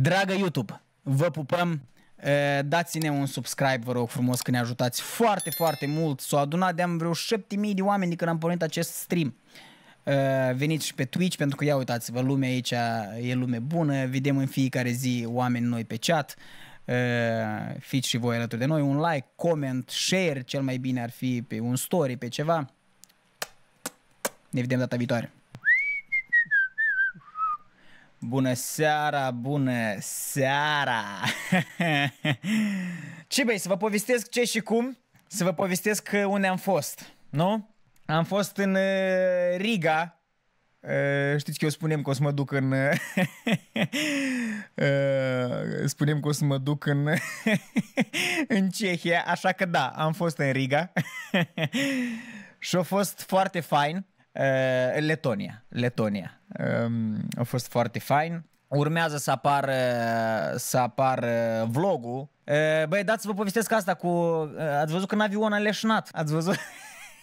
Dragă YouTube, vă pupăm, dați-ne un subscribe, vă rog frumos, că ne ajutați foarte, foarte mult. S-au adunat de-am vreo 7000 de oameni de când am pornit acest stream. Veniți și pe Twitch, pentru că ia uitați-vă, lumea aici e lume bună, vedem în fiecare zi oameni noi pe chat. Fiți și voi alături de noi, un like, comment, share, cel mai bine ar fi pe un story, pe ceva. Ne vedem data viitoare. Bună seara, bună seara! Ce băi, să vă povestesc ce și cum, să vă povestesc unde am fost, nu? Am fost în uh, Riga, uh, știți că eu spunem că o să mă duc în... Uh, spunem că o să mă duc în... în Cehia, așa că da, am fost în Riga. și a fost foarte fain. Eh, Letonia. Letonia. Ehm, a fost foarte fain. Urmează să apar, să apar vlogul. Eh, băi, dați să vă povestesc asta cu... Eh, ați văzut că în a leșnat. Ați văzut?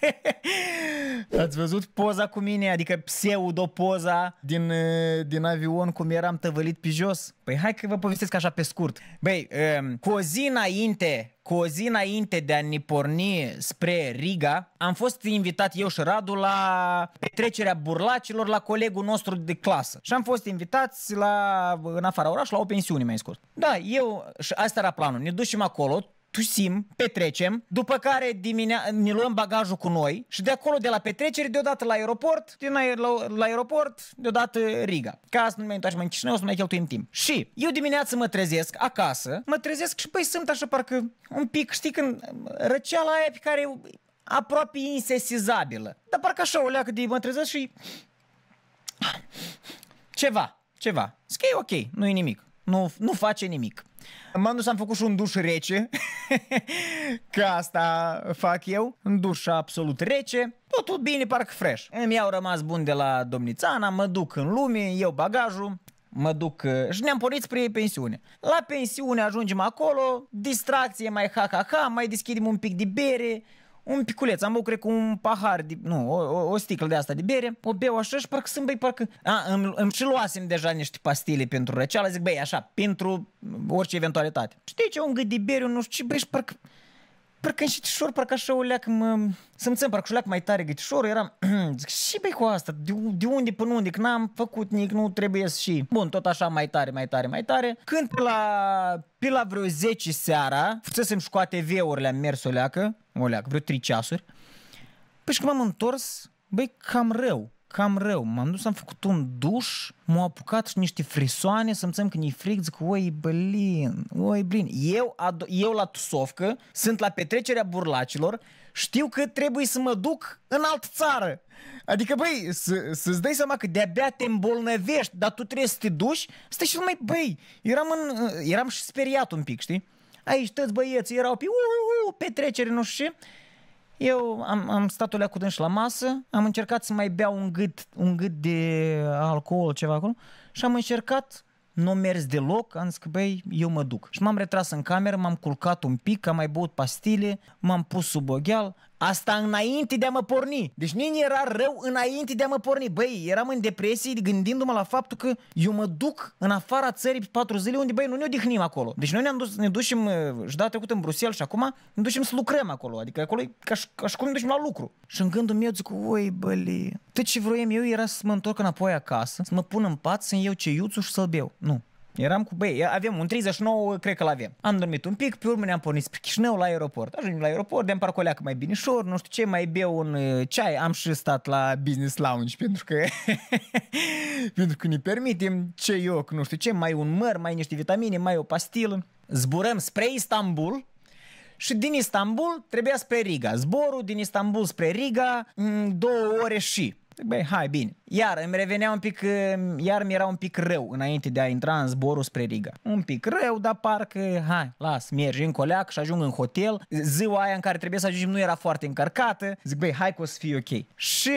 Ați văzut poza cu mine, adică pseudo-poza din, eh, din avion, cum eram tăvălit pe jos? Păi hai că vă povestesc așa pe scurt. Băi, ehm, cu o zi înainte cu o zi înainte de a ne porni spre Riga, am fost invitat eu și Radu la petrecerea burlacilor la colegul nostru de clasă. Și am fost invitați la, în afara orașului, la o pensiune, mai scurt. Da, eu, și asta era planul, ne ducem acolo, tusim, petrecem, după care diminea- ne luăm bagajul cu noi și de acolo, de la petrecere, deodată la aeroport, din aer, la, la aeroport, deodată Riga. Ca să nu mai întoarcem în Chișinău, să mai cheltuim timp. Și eu dimineața mă trezesc acasă, mă trezesc și păi sunt așa parcă un pic, știi când răceala aia pe care e aproape insesizabilă. Dar parcă așa o leacă de mă trezesc și ceva, ceva. Zic ok, nu e nimic. Nu, nu face nimic. M-am dus, am făcut și un duș rece, că asta fac eu, un duș absolut rece, totul bine, parcă fresh. Îmi iau rămas bun de la domnițana, mă duc în lume, Eu bagajul, mă duc eh, și ne-am pornit spre pensiune. La pensiune ajungem acolo, distracție, mai ha-ha-ha, mai deschidem un pic de bere, un piculeț, am băut, cred, cu un pahar, de, nu, o, o, sticlă de asta de bere, o beau așa și parcă sunt, băi, parcă... A, îmi, îmi și luasem deja niște pastile pentru răceală, zic, băi, așa, pentru orice eventualitate. Știi ce, un gât de bere, nu știu ce, băi, și parcă parcă și tișor, parcă așa o leac, mă, să mi țin, parcă o leac mai tare că tișor, eram, zic, și băi cu asta, de, de unde până unde, că n-am făcut nici, nu trebuie să și, bun, tot așa mai tare, mai tare, mai tare, când pe la, pe la vreo 10 seara, fusesem și cu ATV-urile, am mers o leacă, o leacă, vreo 3 ceasuri, păi și când m-am întors, băi, cam rău, cam rău. M-am dus, am făcut un duș, m-au apucat și niște frisoane, să-mi țin când e frig, zic, oi, blin, oi, blin. Eu, ad- eu la Tusovcă sunt la petrecerea burlacilor, știu că trebuie să mă duc în altă țară. Adică, băi, să, să-ți dai seama că de-abia te îmbolnăvești, dar tu trebuie să te duci, stai și mai, băi, eram, în, eram și speriat un pic, știi? Aici toți băieții erau pe, uu, uu, petrecere, nu știu ce. Eu am, am stat alea cu dâns la masă, am încercat să mai beau un gât, un gât de alcool, ceva acolo, și am încercat nu n-o mers deloc, am zis că băi, eu mă duc. Și m-am retras în cameră, m-am culcat un pic, am mai băut pastile, m-am pus sub ogheal, Asta înainte de a mă porni. Deci Nini era rău înainte de a mă porni. Băi, eram în depresie gândindu-mă la faptul că eu mă duc în afara țării pe patru zile unde, băi, nu ne odihnim acolo. Deci noi ne-am dus, ne ducem uh, și data trecută în Bruxelles și acum ne ducem să lucrăm acolo. Adică acolo e ca ca și cum ne ducem la lucru. Și în gândul meu zic, oi, băi, tot ce vroiam eu era să mă întorc înapoi acasă, să mă pun în pat, să-mi iau ceiuțul și să-l beau. Nu, Eram cu, băi, avem un 39, cred că-l avem. Am dormit un pic, pe urmă ne-am pornit spre Chișinău la aeroport. Ajungem la aeroport, de-am parcoleac mai binișor, nu știu ce, mai beau un uh, ceai. Am și stat la business lounge pentru că, pentru că ne permitem ce ioc, nu știu ce, mai un măr, mai niște vitamine, mai o pastilă. Zburăm spre Istanbul, și din Istanbul trebuia spre Riga. Zborul din Istanbul spre Riga, mm, două ore și băi, hai, bine. Iar îmi revenea un pic, iar mi era un pic rău înainte de a intra în zborul spre Riga. Un pic rău, dar parcă, hai, las, mergi în coleac și ajung în hotel. Ziua aia în care trebuie să ajungem nu era foarte încărcată. Zic, băi, hai că o să fie ok. Și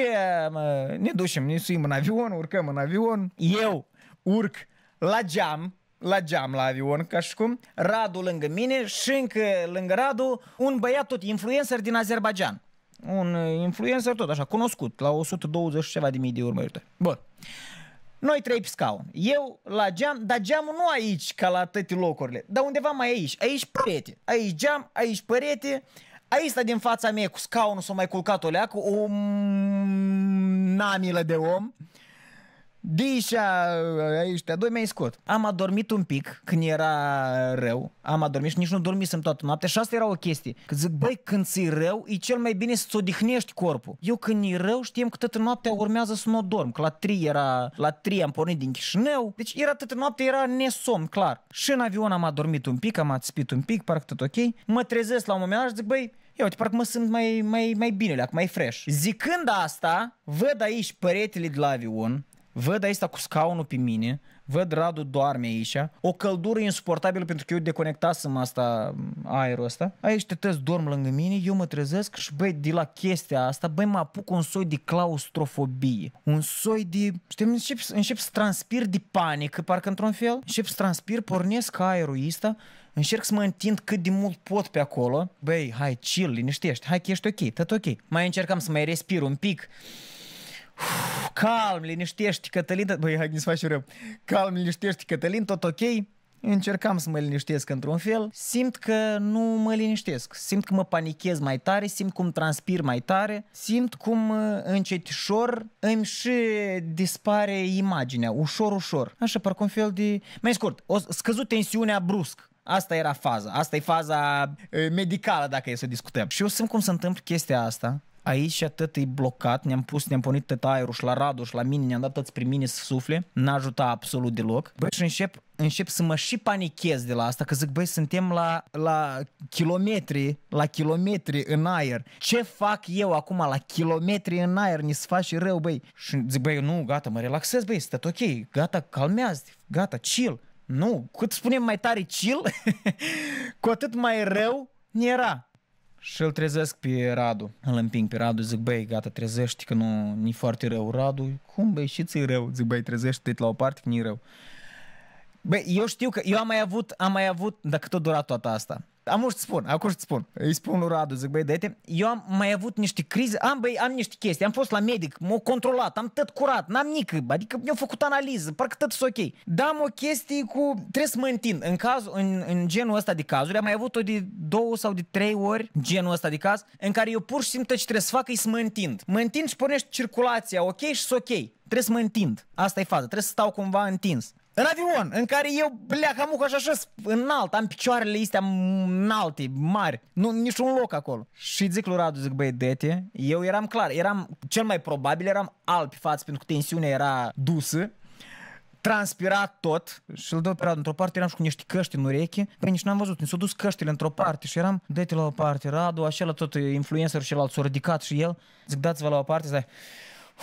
mă, ne ducem, ne suim în avion, urcăm în avion. Eu urc la geam, la geam la avion, ca și cum, Radu lângă mine și încă lângă Radu un băiat tot influencer din Azerbaijan un influencer tot așa, cunoscut, la 120 ceva de mii de urmăritori. Bun. Noi trei pe scaun. Eu la geam, dar geamul nu aici, ca la toate locurile, dar undeva mai aici. Aici perete, aici geam, aici perete, aici din fața mea cu scaunul s-a mai culcat o leacă, o namilă de om. Uh, Dișa, ăștia uh, doi mi-ai scot. Am adormit un pic când era rău, am adormit și nici nu dormisem toată noaptea și asta era o chestie. Că zic, băi, când ți rău, e cel mai bine să-ți odihnești corpul. Eu când e rău știam că toată noaptea urmează să nu dorm, că la 3 era, la 3 am pornit din Chișinău, deci era toată noaptea, era nesom, clar. Și în avion am adormit un pic, am atspit un pic, parcă tot ok. Mă trezesc la un moment dat și zic, băi, eu uite, parcă mă sunt mai, mai, mai bine, mai fresh. Zicând asta, văd aici peretele de la avion, Văd aici cu scaunul pe mine, văd Radu doarme aici, o căldură insuportabilă pentru că eu deconectasem asta, aerul ăsta. Aici te tăzi, dorm lângă mine, eu mă trezesc și băi, de la chestia asta, băi, mă apuc un soi de claustrofobie, un soi de, știi, încep, încep să transpir de panică, parcă într-un fel, încep să transpir, pornesc aerul ăsta, încerc să mă întind cât de mult pot pe acolo. Băi, hai, chill, liniștești, hai că ești ok, tot ok. Mai încercam să mai respir un pic, calm, liniștești, Cătălin, da, băi, hai să faci rău, calm, liniștești, Cătălin, tot ok, încercam să mă liniștesc într-un fel, simt că nu mă liniștesc, simt că mă panichez mai tare, simt cum transpir mai tare, simt cum uh, încetișor îmi și dispare imaginea, ușor, ușor, așa, parcă un fel de... Mai scurt, o scăzut tensiunea brusc, Asta era faza. Asta e faza uh, medicală, dacă e să discutăm. Și eu simt cum se întâmplă chestia asta aici atât e blocat, ne-am pus, ne-am pornit tot aerul și la Radu și la mine, ne-am dat toți prin mine să sufle, n-a ajutat absolut deloc. Băi, și încep, încep să mă și panichez de la asta, că zic, băi, suntem la, la kilometri, la kilometri în aer. Ce fac eu acum la kilometri în aer? Ni se face rău, băi. Și zic, băi, nu, gata, mă relaxez, băi, stăt ok, gata, calmează, gata, chill. Nu, cât spunem mai tare chill, cu atât mai rău ne era. Și îl trezesc pe Radu, îl împing pe Radu, zic, băi, gata, trezești, că nu e foarte rău. Radu, cum, băi, și ți rău? Zic, băi, te la o parte că nu e rău. Băi, eu știu că eu am mai avut, am mai avut, dacă tot dura toată asta, am să spun, acum să spun. Îi spun lui Radu, zic, băi, dăte, eu am mai avut niște crize, am, băi, am niște chestii, am fost la medic, m-au controlat, am tot curat, n-am nică, adică mi-au făcut analiză, parcă tot sunt ok. Dar am o chestie cu, trebuie să mă întind. În, caz, în, în genul ăsta de cazuri, am mai avut-o de două sau de trei ori, genul ăsta de caz, în care eu pur și simplu ce trebuie să fac e să mă întind. Mă întind și pornești circulația, ok, și sunt ok trebuie să mă întind. Asta e faza, trebuie să stau cumva întins. În avion, în care eu pleacă am și așa înalt, am picioarele astea înalte, mari, nu, niciun loc acolo. Și zic lui Radu, zic, băi, dete, eu eram clar, eram, cel mai probabil eram alb pe față pentru că tensiunea era dusă, transpirat tot și îl dau pe Radu într-o parte, eram și cu niște căști în ureche, că păi, nici n-am văzut, mi s-au dus căștile într-o parte și eram, dă la o parte, Radu, acela tot influencer și el s-a ridicat și el, zic, dați-vă la o parte, stai,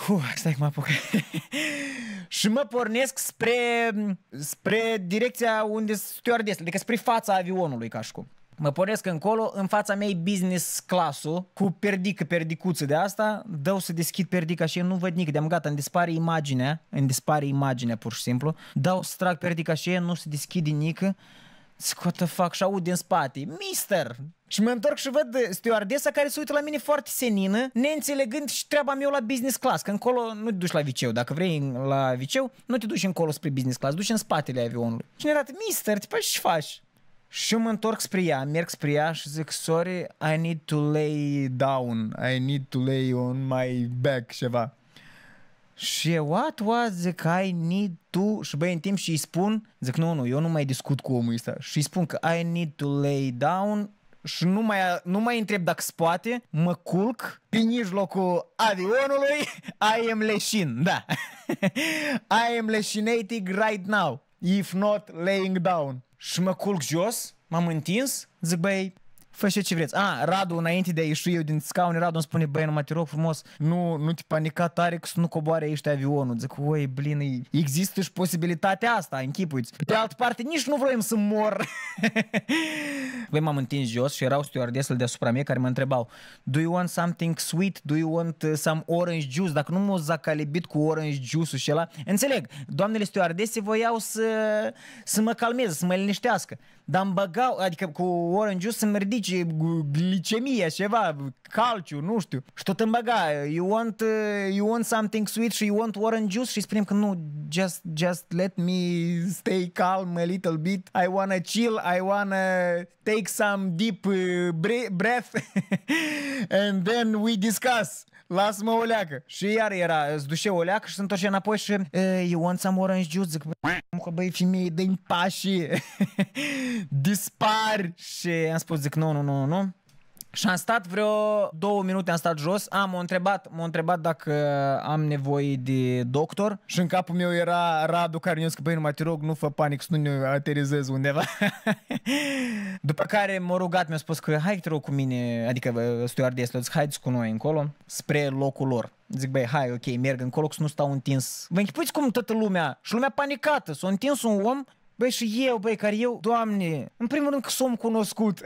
Uh, stai că mă apuc. și mă pornesc spre, spre direcția unde stewardess, adică spre fața avionului ca și cum. Mă pornesc încolo, în fața mea e business classul, cu perdică, perdicuță de asta, dau să deschid perdica și eu nu văd nici de-am gata, îmi dispare imaginea, îmi dispare imaginea pur și simplu, dau să trag perdica și eu nu se deschide nică what the fuck, și aud din spate, mister! Și mă întorc și văd stewardesa care se uită la mine foarte senină, neînțelegând și treaba mea la business class, că încolo nu te duci la viceu, dacă vrei la viceu, nu te duci încolo spre business class, duci în spatele avionului. Și ne arată, mister, ce faci? Și Și mă întorc spre ea, merg spre ea și zic, sorry, I need to lay down, I need to lay on my back, ceva. Și what was, zic, I need to... Și băi, în timp și îi spun, zic, nu, nu, eu nu mai discut cu omul ăsta. Și îi spun că I need to lay down și nu mai, nu mai întreb dacă poate, mă culc pe mijlocul avionului, I am leșin, da. I am leșinating right now, if not laying down. Și mă culc jos, m-am întins, zic, băi, fă și ce vreți. A, Radu, înainte de a ieși eu din scaun, Radu îmi spune, băi, nu mă te rog frumos, nu, nu te panica tare că să nu coboare aici avionul. Zic, oi, blin, există și posibilitatea asta, închipuiți. Pe de altă parte, nici nu vrem să mor. Băi, m-am întins jos și erau stewardesele deasupra mea care mă întrebau Do you want something sweet? Do you want uh, some orange juice? Dacă nu m o zacalibit cu orange juice-ul și ăla, înțeleg, doamnele stewardese voiau să, să mă calmeze, să mă liniștească dar îmi băgau, adică cu orange juice îmi ridice glicemia ceva, calciu, nu știu. Și tot îmi băga, you want, uh, you want something sweet și you want orange juice și spunem că nu, just, just let me stay calm a little bit, I wanna chill, I wanna take some deep uh, breath and then we discuss. Lasă-mă o leacă. Și iar era, îți dușe o leacă și se întorce înapoi și eu want some orange juice? Zic, că băi, femeie, dă i pașii. Dispari. Și am spus, zic, nu, nu, nu, nu. Și am stat vreo două minute, am stat jos, am întrebat, m-a întrebat dacă am nevoie de doctor și în capul meu era Radu care că băi, nu mă te rog, nu fă panic, să nu ne aterizez undeva. După care m-a rugat, mi-a spus că hai te rog cu mine, adică zic haideți cu noi încolo, spre locul lor. Zic, băi, hai, ok, merg încolo, că nu stau întins. Vă închipuiți cum toată lumea, și lumea panicată, s-a întins un om Băi, și eu, băi, care eu, doamne, în primul rând că sunt cunoscut.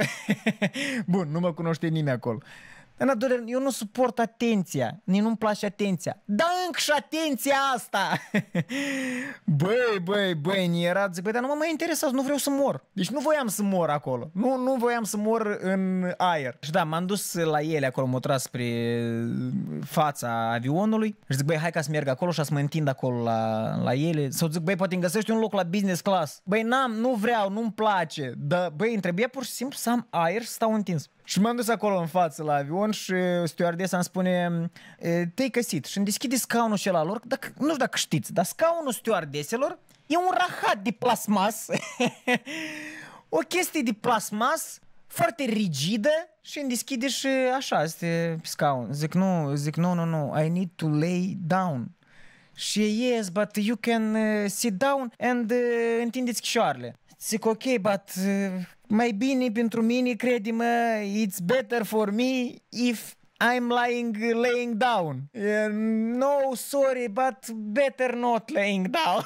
Bun, nu mă cunoște nimeni acolo. În al eu nu suport atenția, nici nu-mi place atenția. Da încă și atenția asta! băi, băi, băi, ni era, zic, băi, dar nu mă mai interesează, nu vreau să mor. Deci nu voiam să mor acolo. Nu, nu voiam să mor în aer. Și da, m-am dus la ele acolo, m-au tras spre uh, fața avionului și zic, băi, hai ca să merg acolo și să mă întind acolo la, la ele. Sau zic, băi, poate îmi găsești un loc la business class. Băi, n-am, nu vreau, nu-mi place. Dar, băi, trebuie pur și simplu să am aer să stau întins. Și m-am dus acolo în față la avion și stewardesa îmi spune te-ai căsit și îmi deschide scaunul și la lor dacă, Nu știu dacă știți, dar scaunul stewardeselor e un rahat de plasmas O chestie de plasmas foarte rigidă și îmi deschide și așa este scaun. Zic nu, zic nu, nu, nu, I need to lay down. Și yes, but you can uh, sit down and uh, întindeți chișoarele. Zic ok, but uh, mai bine pentru mine, crede-mă, it's better for me if I'm lying laying down. Uh, no, sorry, but better not laying down.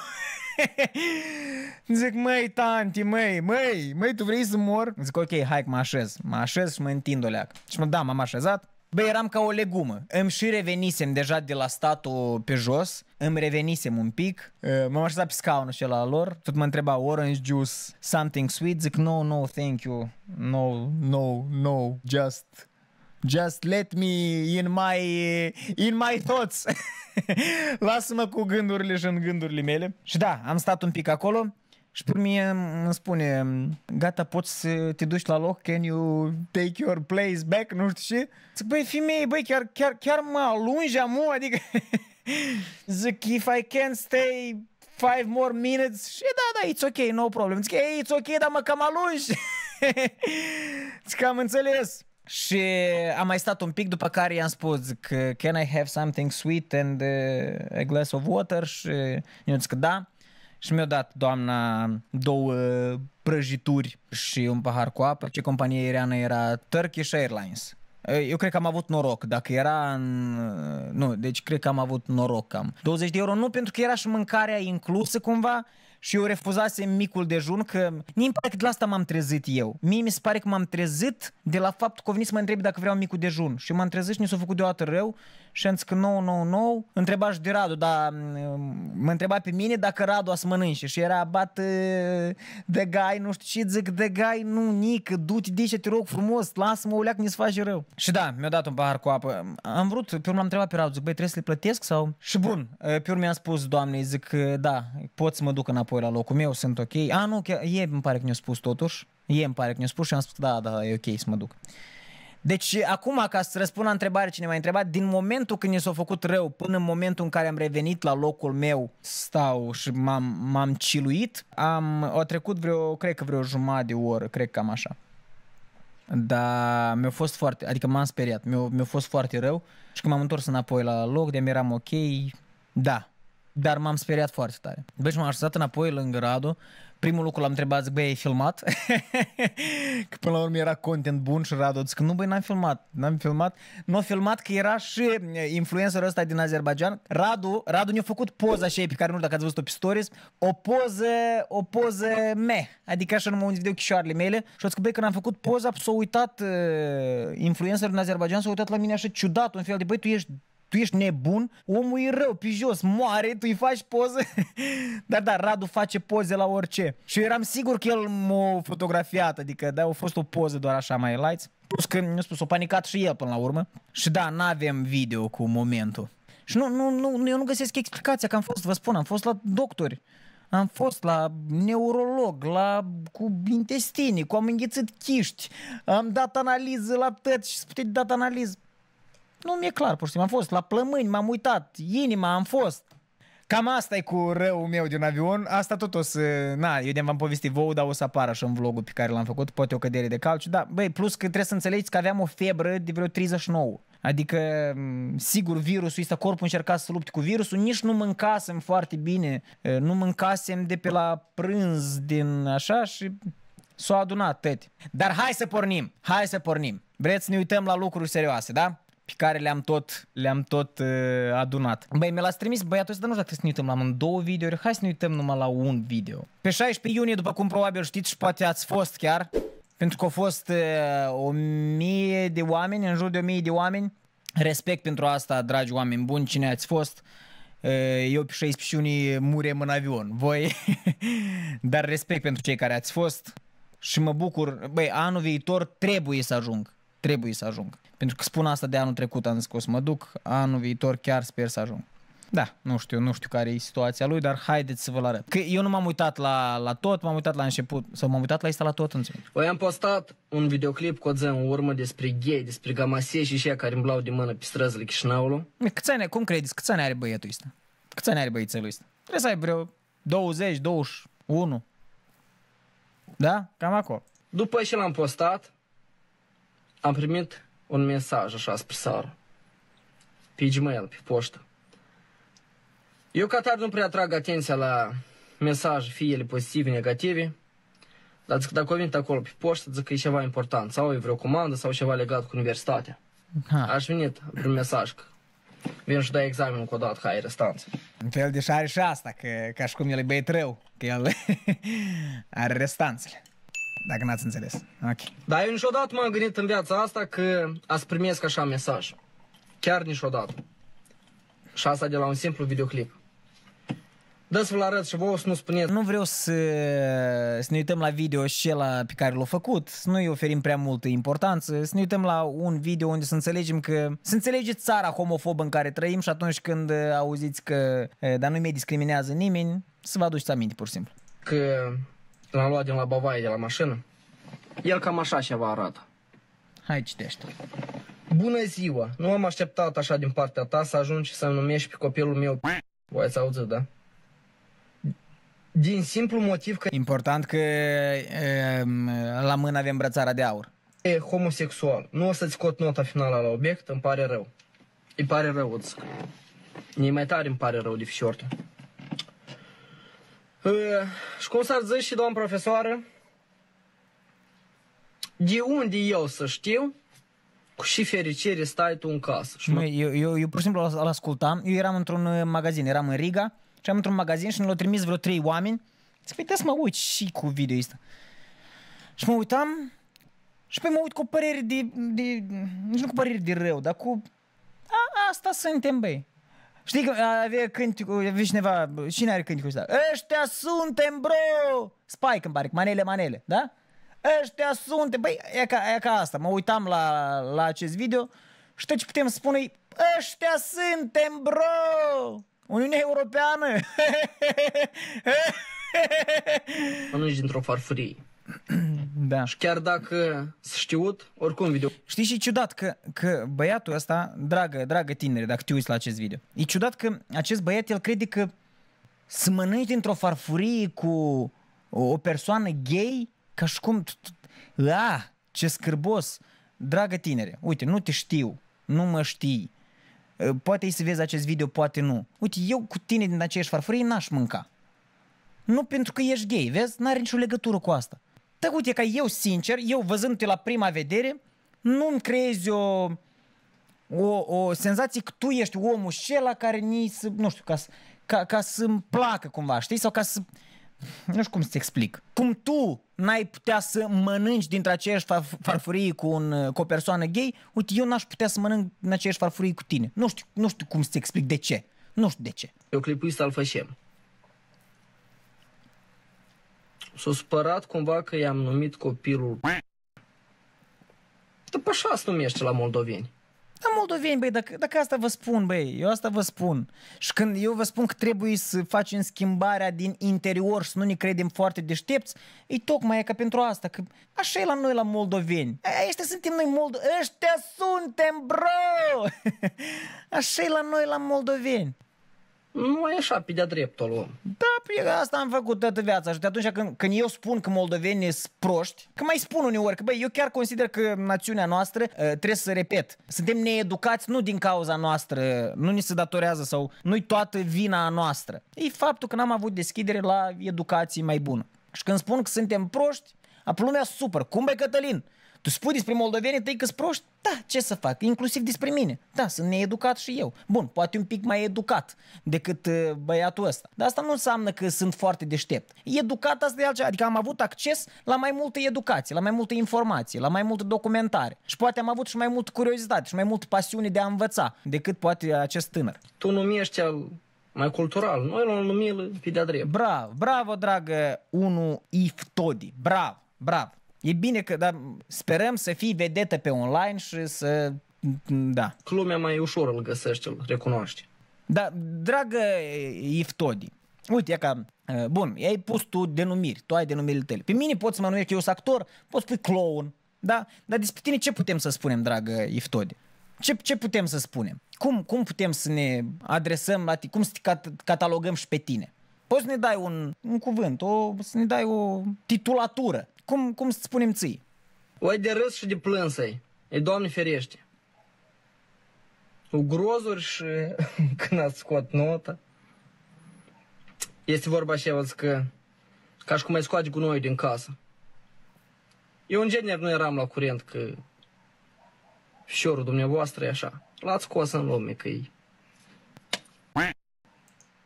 Zic, măi, tanti, măi, măi, măi, tu vrei să mor? Zic, ok, hai că mă așez. Mă așez și mă întind o leac. Și mă, da, m-am așezat. Băi eram ca o legumă. Îmi și revenisem deja de la statul pe jos, îmi revenisem un pic, uh, m-am așezat pe scaunul și la lor, tot mă întreba orange juice, something sweet, zic no, no, thank you, no, no, no, just Just let me in my, eh, in my thoughts. Lasă-mă cu gândurile și în gândurile mele. Și da, am stat un pic acolo. Și pe mine, îmi spune, gata, poți să te duci la loc, can you take your place back, nu știu ce? Zic, băi, femeie, băi, chiar, chiar, chiar mă alunge amu, adică... Zic, if I can stay five more minutes, și da, da, it's ok, no problem. Zic, hey, it's ok, dar mă cam alungi. Zic, am înțeles. Și am mai stat un pic, după care i-am spus, zic, can I have something sweet and uh, a glass of water? Și eu zic, da. Și mi-a dat doamna două prăjituri și un pahar cu apă. Ce companie aeriană era Turkish Airlines. Eu cred că am avut noroc. Dacă era în... Nu, deci cred că am avut noroc cam. 20 de euro nu, pentru că era și mâncarea inclusă cumva și eu refuzase micul dejun că nimic. pare că de la asta m-am trezit eu. Mie mi se pare că m-am trezit de la faptul că au venit să mă întreb dacă vreau micul dejun și m-am trezit și mi s-a făcut deodată rău și zis că nu, nu, nu? Întreba și de Radu, dar mă întreba pe mine dacă Radu a să mănânce și era bat ă, de gai, nu știu ce, zic de gai, nu, nică, du-te de ce te rog frumos, lasă-mă o leac, ne se face rău. Și da, mi-a dat un pahar cu apă. Am vrut, pe urmă l-am întrebat pe Radu, zic, băi, trebuie să le plătesc sau? Și bun, ă, pe urmă mi-a spus doamnei, zic, ă, da, pot să mă duc înapoi la locul meu, sunt ok. A, nu, chiar, e, îmi pare că ne-a spus totuși. E, îmi pare că ne-a spus și am spus, da, da, e ok să mă duc. Deci acum, ca să răspund la întrebare cine m-a întrebat, din momentul când mi s-a făcut rău până în momentul în care am revenit la locul meu, stau și m-am, m-am ciluit, am, o trecut vreo, cred că vreo jumătate de oră, cred că am așa. Dar mi-a fost foarte, adică m-am speriat, mi-a, mi-a fost foarte rău și când m-am întors înapoi la loc, de eram ok, da, dar m-am speriat foarte tare. Deci m-am așezat înapoi lângă Radu primul lucru l-am întrebat, băi, ai filmat? că până la urmă era content bun și Radu zic, nu băi, n-am filmat, n-am filmat. Nu n-o filmat că era și eh, influencerul ăsta din Azerbaijan. Radu, Radu ne-a făcut poza așa pe care nu știu dacă ați văzut-o pe stories, o poză, o poză me, adică așa numai unde vedeau chișoarele mele și o zic, băi, când am făcut poza, s-a uitat uh, influencerul din Azerbaijan, s-a uitat la mine așa ciudat, un fel de, băi, tu ești tu ești nebun, omul e rău, pe jos, moare, tu îi faci poze. Dar da, Radu face poze la orice. Și eu eram sigur că el m-a fotografiat, adică da, a fost o poză doar așa mai lights. Plus că mi-a spus, o panicat și el până la urmă. Și da, n-avem video cu momentul. Și nu, nu, nu, eu nu găsesc explicația că am fost, vă spun, am fost la doctori. Am fost la neurolog, la, cu intestinii, cu am înghețit chiști, am dat analiză la tăți și dat analiză nu mi-e clar, pur și simplu. Am fost la plămâni, m-am uitat, inima, am fost. Cam asta e cu răul meu din avion. Asta tot o să... Na, eu de v-am povestit vouă, dar o să apară și în vlogul pe care l-am făcut. Poate o cădere de calciu. Da, băi, plus că trebuie să înțelegeți că aveam o febră de vreo 39. Adică, sigur, virusul ăsta, corpul încerca să lupte cu virusul, nici nu mâncasem foarte bine, nu mâncasem de pe la prânz din așa și s-au adunat tăti. Dar hai să pornim, hai să pornim. Vreți să ne uităm la lucruri serioase, da? pe care le-am tot, le-am tot uh, adunat. Băi, mi l-a trimis băiatul ăsta, dar nu știu dacă să ne uităm la mână, două videouri, hai să ne uităm numai la un video. Pe 16 iunie, după cum probabil știți și poate ați fost chiar, pentru că au fost uh, o mie de oameni, în jur de o mie de oameni, respect pentru asta, dragi oameni buni, cine ați fost, uh, eu pe 16 iunie murem în avion, voi, dar respect pentru cei care ați fost și mă bucur, băi, anul viitor trebuie să ajung trebuie să ajung. Pentru că spun asta de anul trecut, am zis că o să mă duc, anul viitor chiar sper să ajung. Da, nu știu, nu știu care e situația lui, dar haideți să vă arăt. Că eu nu m-am uitat la, la tot, m-am uitat la început, sau m-am uitat la asta la tot, înțeleg. Voi păi am postat un videoclip cu o zen în urmă despre gay, despre gamasie și ăștia care îmblau de mână pe străzile Chișinăului. Câți ani, cum credeți, câți ani are băietul ăsta? Câți ani are băiețelul ăsta? Trebuie să ai vreo 20, 21. Da? Cam acolo. După ce l-am postat, am primit un mesaj așa spre seară, pe Gmail, pe poștă. Eu ca tare nu prea atrag atenția la mesaje, fie ele pozitive, negative, dar zic, dacă o vin acolo pe poștă, zic că e ceva important, sau e vreo comandă, sau ceva legat cu universitatea. Ha. Aș venit un mesaj că vin și dai examenul cu o dată, hai, restanță. În fel, de are și asta, că ca și cum el e băiet rău, că el are restanțele dacă n-ați înțeles. Ok. Dar eu niciodată m-am gândit în viața asta că ați primesc așa mesaj. Chiar niciodată. Și asta de la un simplu videoclip. Da să vă arăt și vouă să nu spuneți. Nu vreau să, să ne uităm la video și la pe care l-a făcut, să nu-i oferim prea multă importanță, să ne uităm la un video unde să înțelegem că să înțelegeți țara homofobă în care trăim și atunci când uh, auziți că uh, dar nu mai discriminează nimeni, să vă aduceți aminte pur și simplu. Că L-am luat din la Bavaie, de la mașină. El cam așa ceva arată. Hai, citește. Bună ziua! Nu am așteptat așa din partea ta să ajungi să-mi numești pe copilul meu. Voi ați auzit, da? Din simplu motiv că... Important că e, ehm, la mână avem brățara de aur. E homosexual. Nu o să-ți scot nota finală la obiect, îmi pare rău. Îi pare rău, îți mai tare îmi pare rău de fișortă. Și cum s-ar zice și doamnă profesoară, de unde eu să știu cu și fericire stai tu în casă? Și mă... eu, eu, eu pur și simplu îl ascultam, eu eram într-un uh, magazin, eram în Riga și am într-un magazin și ne l-au trimis vreo trei oameni. Zic, păi să mă uit și cu video ăsta. Și mă uitam și pe păi, mă uit cu păreri de, de, nici nu cu păreri de rău, dar cu a, asta suntem, băi. Știi că avea cânticul, avea cineva, cine are cânticul ăsta? Ăștia suntem, bro! Spike îmi pare, manele, manele, da? Ăștia suntem, băi, e ca, e ca asta, mă uitam la, la acest video și tot ce putem spune ăștia suntem, bro! Uniunea Europeană! nu ești dintr-o farfurie. Da. Și chiar dacă s știut, oricum video. Știi și ciudat că, că băiatul ăsta, dragă, dragă tinere, dacă te uiți la acest video, e ciudat că acest băiat, el crede că să mănânci într-o farfurie cu o persoană gay, ca și cum... A, ce scârbos! Dragă tinere, uite, nu te știu, nu mă știi. Poate îi să vezi acest video, poate nu. Uite, eu cu tine din aceeași farfurie n-aș mânca. Nu pentru că ești gay, vezi? N-are nicio legătură cu asta. Tăcut e că eu, sincer, eu văzându-te la prima vedere, nu-mi creezi o, o, o senzație că tu ești omul la care ni să, nu știu, ca, ca, ca să-mi placă cumva, știi? Sau ca să, nu știu cum să-ți explic. Cum tu n-ai putea să mănânci dintre aceeași farfurii cu, un, cu o persoană gay, uite, eu n-aș putea să mănânc din aceeași farfurii cu tine. Nu știu, nu știu cum să-ți explic de ce. Nu știu de ce. Eu să-l fășem. S-a supărat cumva că i-am numit copilul. pe așa se numește la moldoveni. Da, moldoveni, băi, dacă, dacă asta vă spun, băi, eu asta vă spun. Și când eu vă spun că trebuie să facem schimbarea din interior și să nu ne credem foarte deștepți, e tocmai e ca pentru asta, că așa e la noi la moldoveni. Ăștia suntem noi moldoveni Ăștia suntem, bro! așa e la noi la moldoveni. Nu e așa, pe de-a dreptul om. Da, pe asta am făcut toată viața și de atunci când, când eu spun că moldovenii sunt proști, că mai spun uneori că băi, eu chiar consider că națiunea noastră, uh, trebuie să repet, suntem needucați nu din cauza noastră, nu ni se datorează sau nu-i toată vina noastră. E faptul că n-am avut deschidere la educație mai bună. Și când spun că suntem proști, a lumea super. Cum bai Cătălin? Tu spui despre moldovenii tăi că sunt proști? Da, ce să fac? Inclusiv despre mine. Da, sunt needucat și eu. Bun, poate un pic mai educat decât uh, băiatul ăsta. Dar asta nu înseamnă că sunt foarte deștept. Educat asta de altceva. Adică am avut acces la mai multă educație, la mai multă informație, la mai multă documentare. Și poate am avut și mai multă curiozitate și mai multă pasiune de a învăța decât poate acest tânăr. Tu numești al mai cultural. Noi l-am numit pe de-a drept. Bravo, bravo, dragă, unu Iftodi. Bravo, bravo. E bine că, dar sperăm să fii vedetă pe online și să, da. Lumea mai ușor îl găsește, îl recunoaște. Da, dragă Iftodi, uite, ca, ă, bun, ai pus tu denumiri, tu ai denumirile tale. Pe mine poți să mă numești eu sunt actor, poți să fii clown, da? Dar despre tine ce putem să spunem, dragă Iftodi? Ce, ce putem să spunem? Cum, cum putem să ne adresăm la tine? Cum să te cat- catalogăm și pe tine? Poți să ne dai un, un cuvânt, o, să ne dai o titulatură cum, cum să spunem ții? O de râs și de plâns ai. E doamne ferește. Cu grozuri și când a scot nota. Este vorba eu că ca și cum ai scoate gunoi din casă. Eu în general nu eram la curent că șorul dumneavoastră e așa. L-ați scos în lume că -i...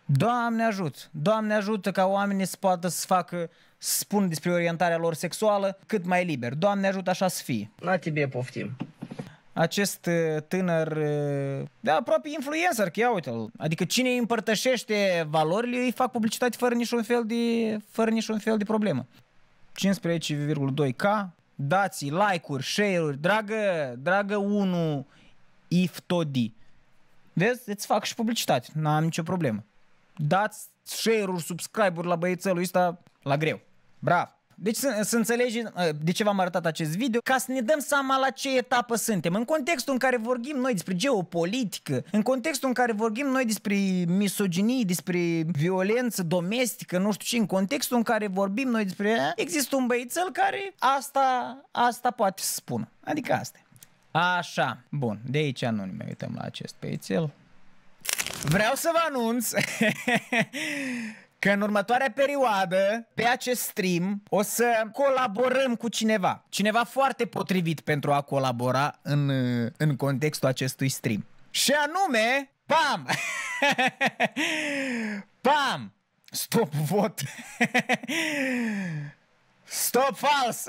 Doamne ajută! Doamne ajută ca oamenii să poată să facă spun despre orientarea lor sexuală cât mai liber. Doamne ajută așa să fie. La tibie poftim acest uh, tânăr uh, de aproape influencer, că ia uite-l. Adică cine îi împărtășește valorile, îi fac publicitate fără niciun fel de, fără niciun fel de problemă. 15,2K, dați like-uri, share-uri, dragă, dragă 1 if di, Vezi, îți fac și publicitate, n-am nicio problemă. Dați share-uri, subscribe-uri la băiețelul ăsta la greu. Bravo! Deci să, să înțelegi uh, de ce v-am arătat acest video, ca să ne dăm seama la ce etapă suntem. În contextul în care vorbim noi despre geopolitică, în contextul în care vorbim noi despre misoginie, despre violență domestică, nu știu ce, în contextul în care vorbim noi despre... Eh, există un băițel care asta, asta poate să spună. Adică asta Așa, bun, de aici nu ne uităm la acest băițel. Vreau să vă anunț că în următoarea perioadă, pe acest stream, o să colaborăm cu cineva. Cineva foarte potrivit pentru a colabora în, în contextul acestui stream. Și anume, pam! pam! Stop vot! Stop fals!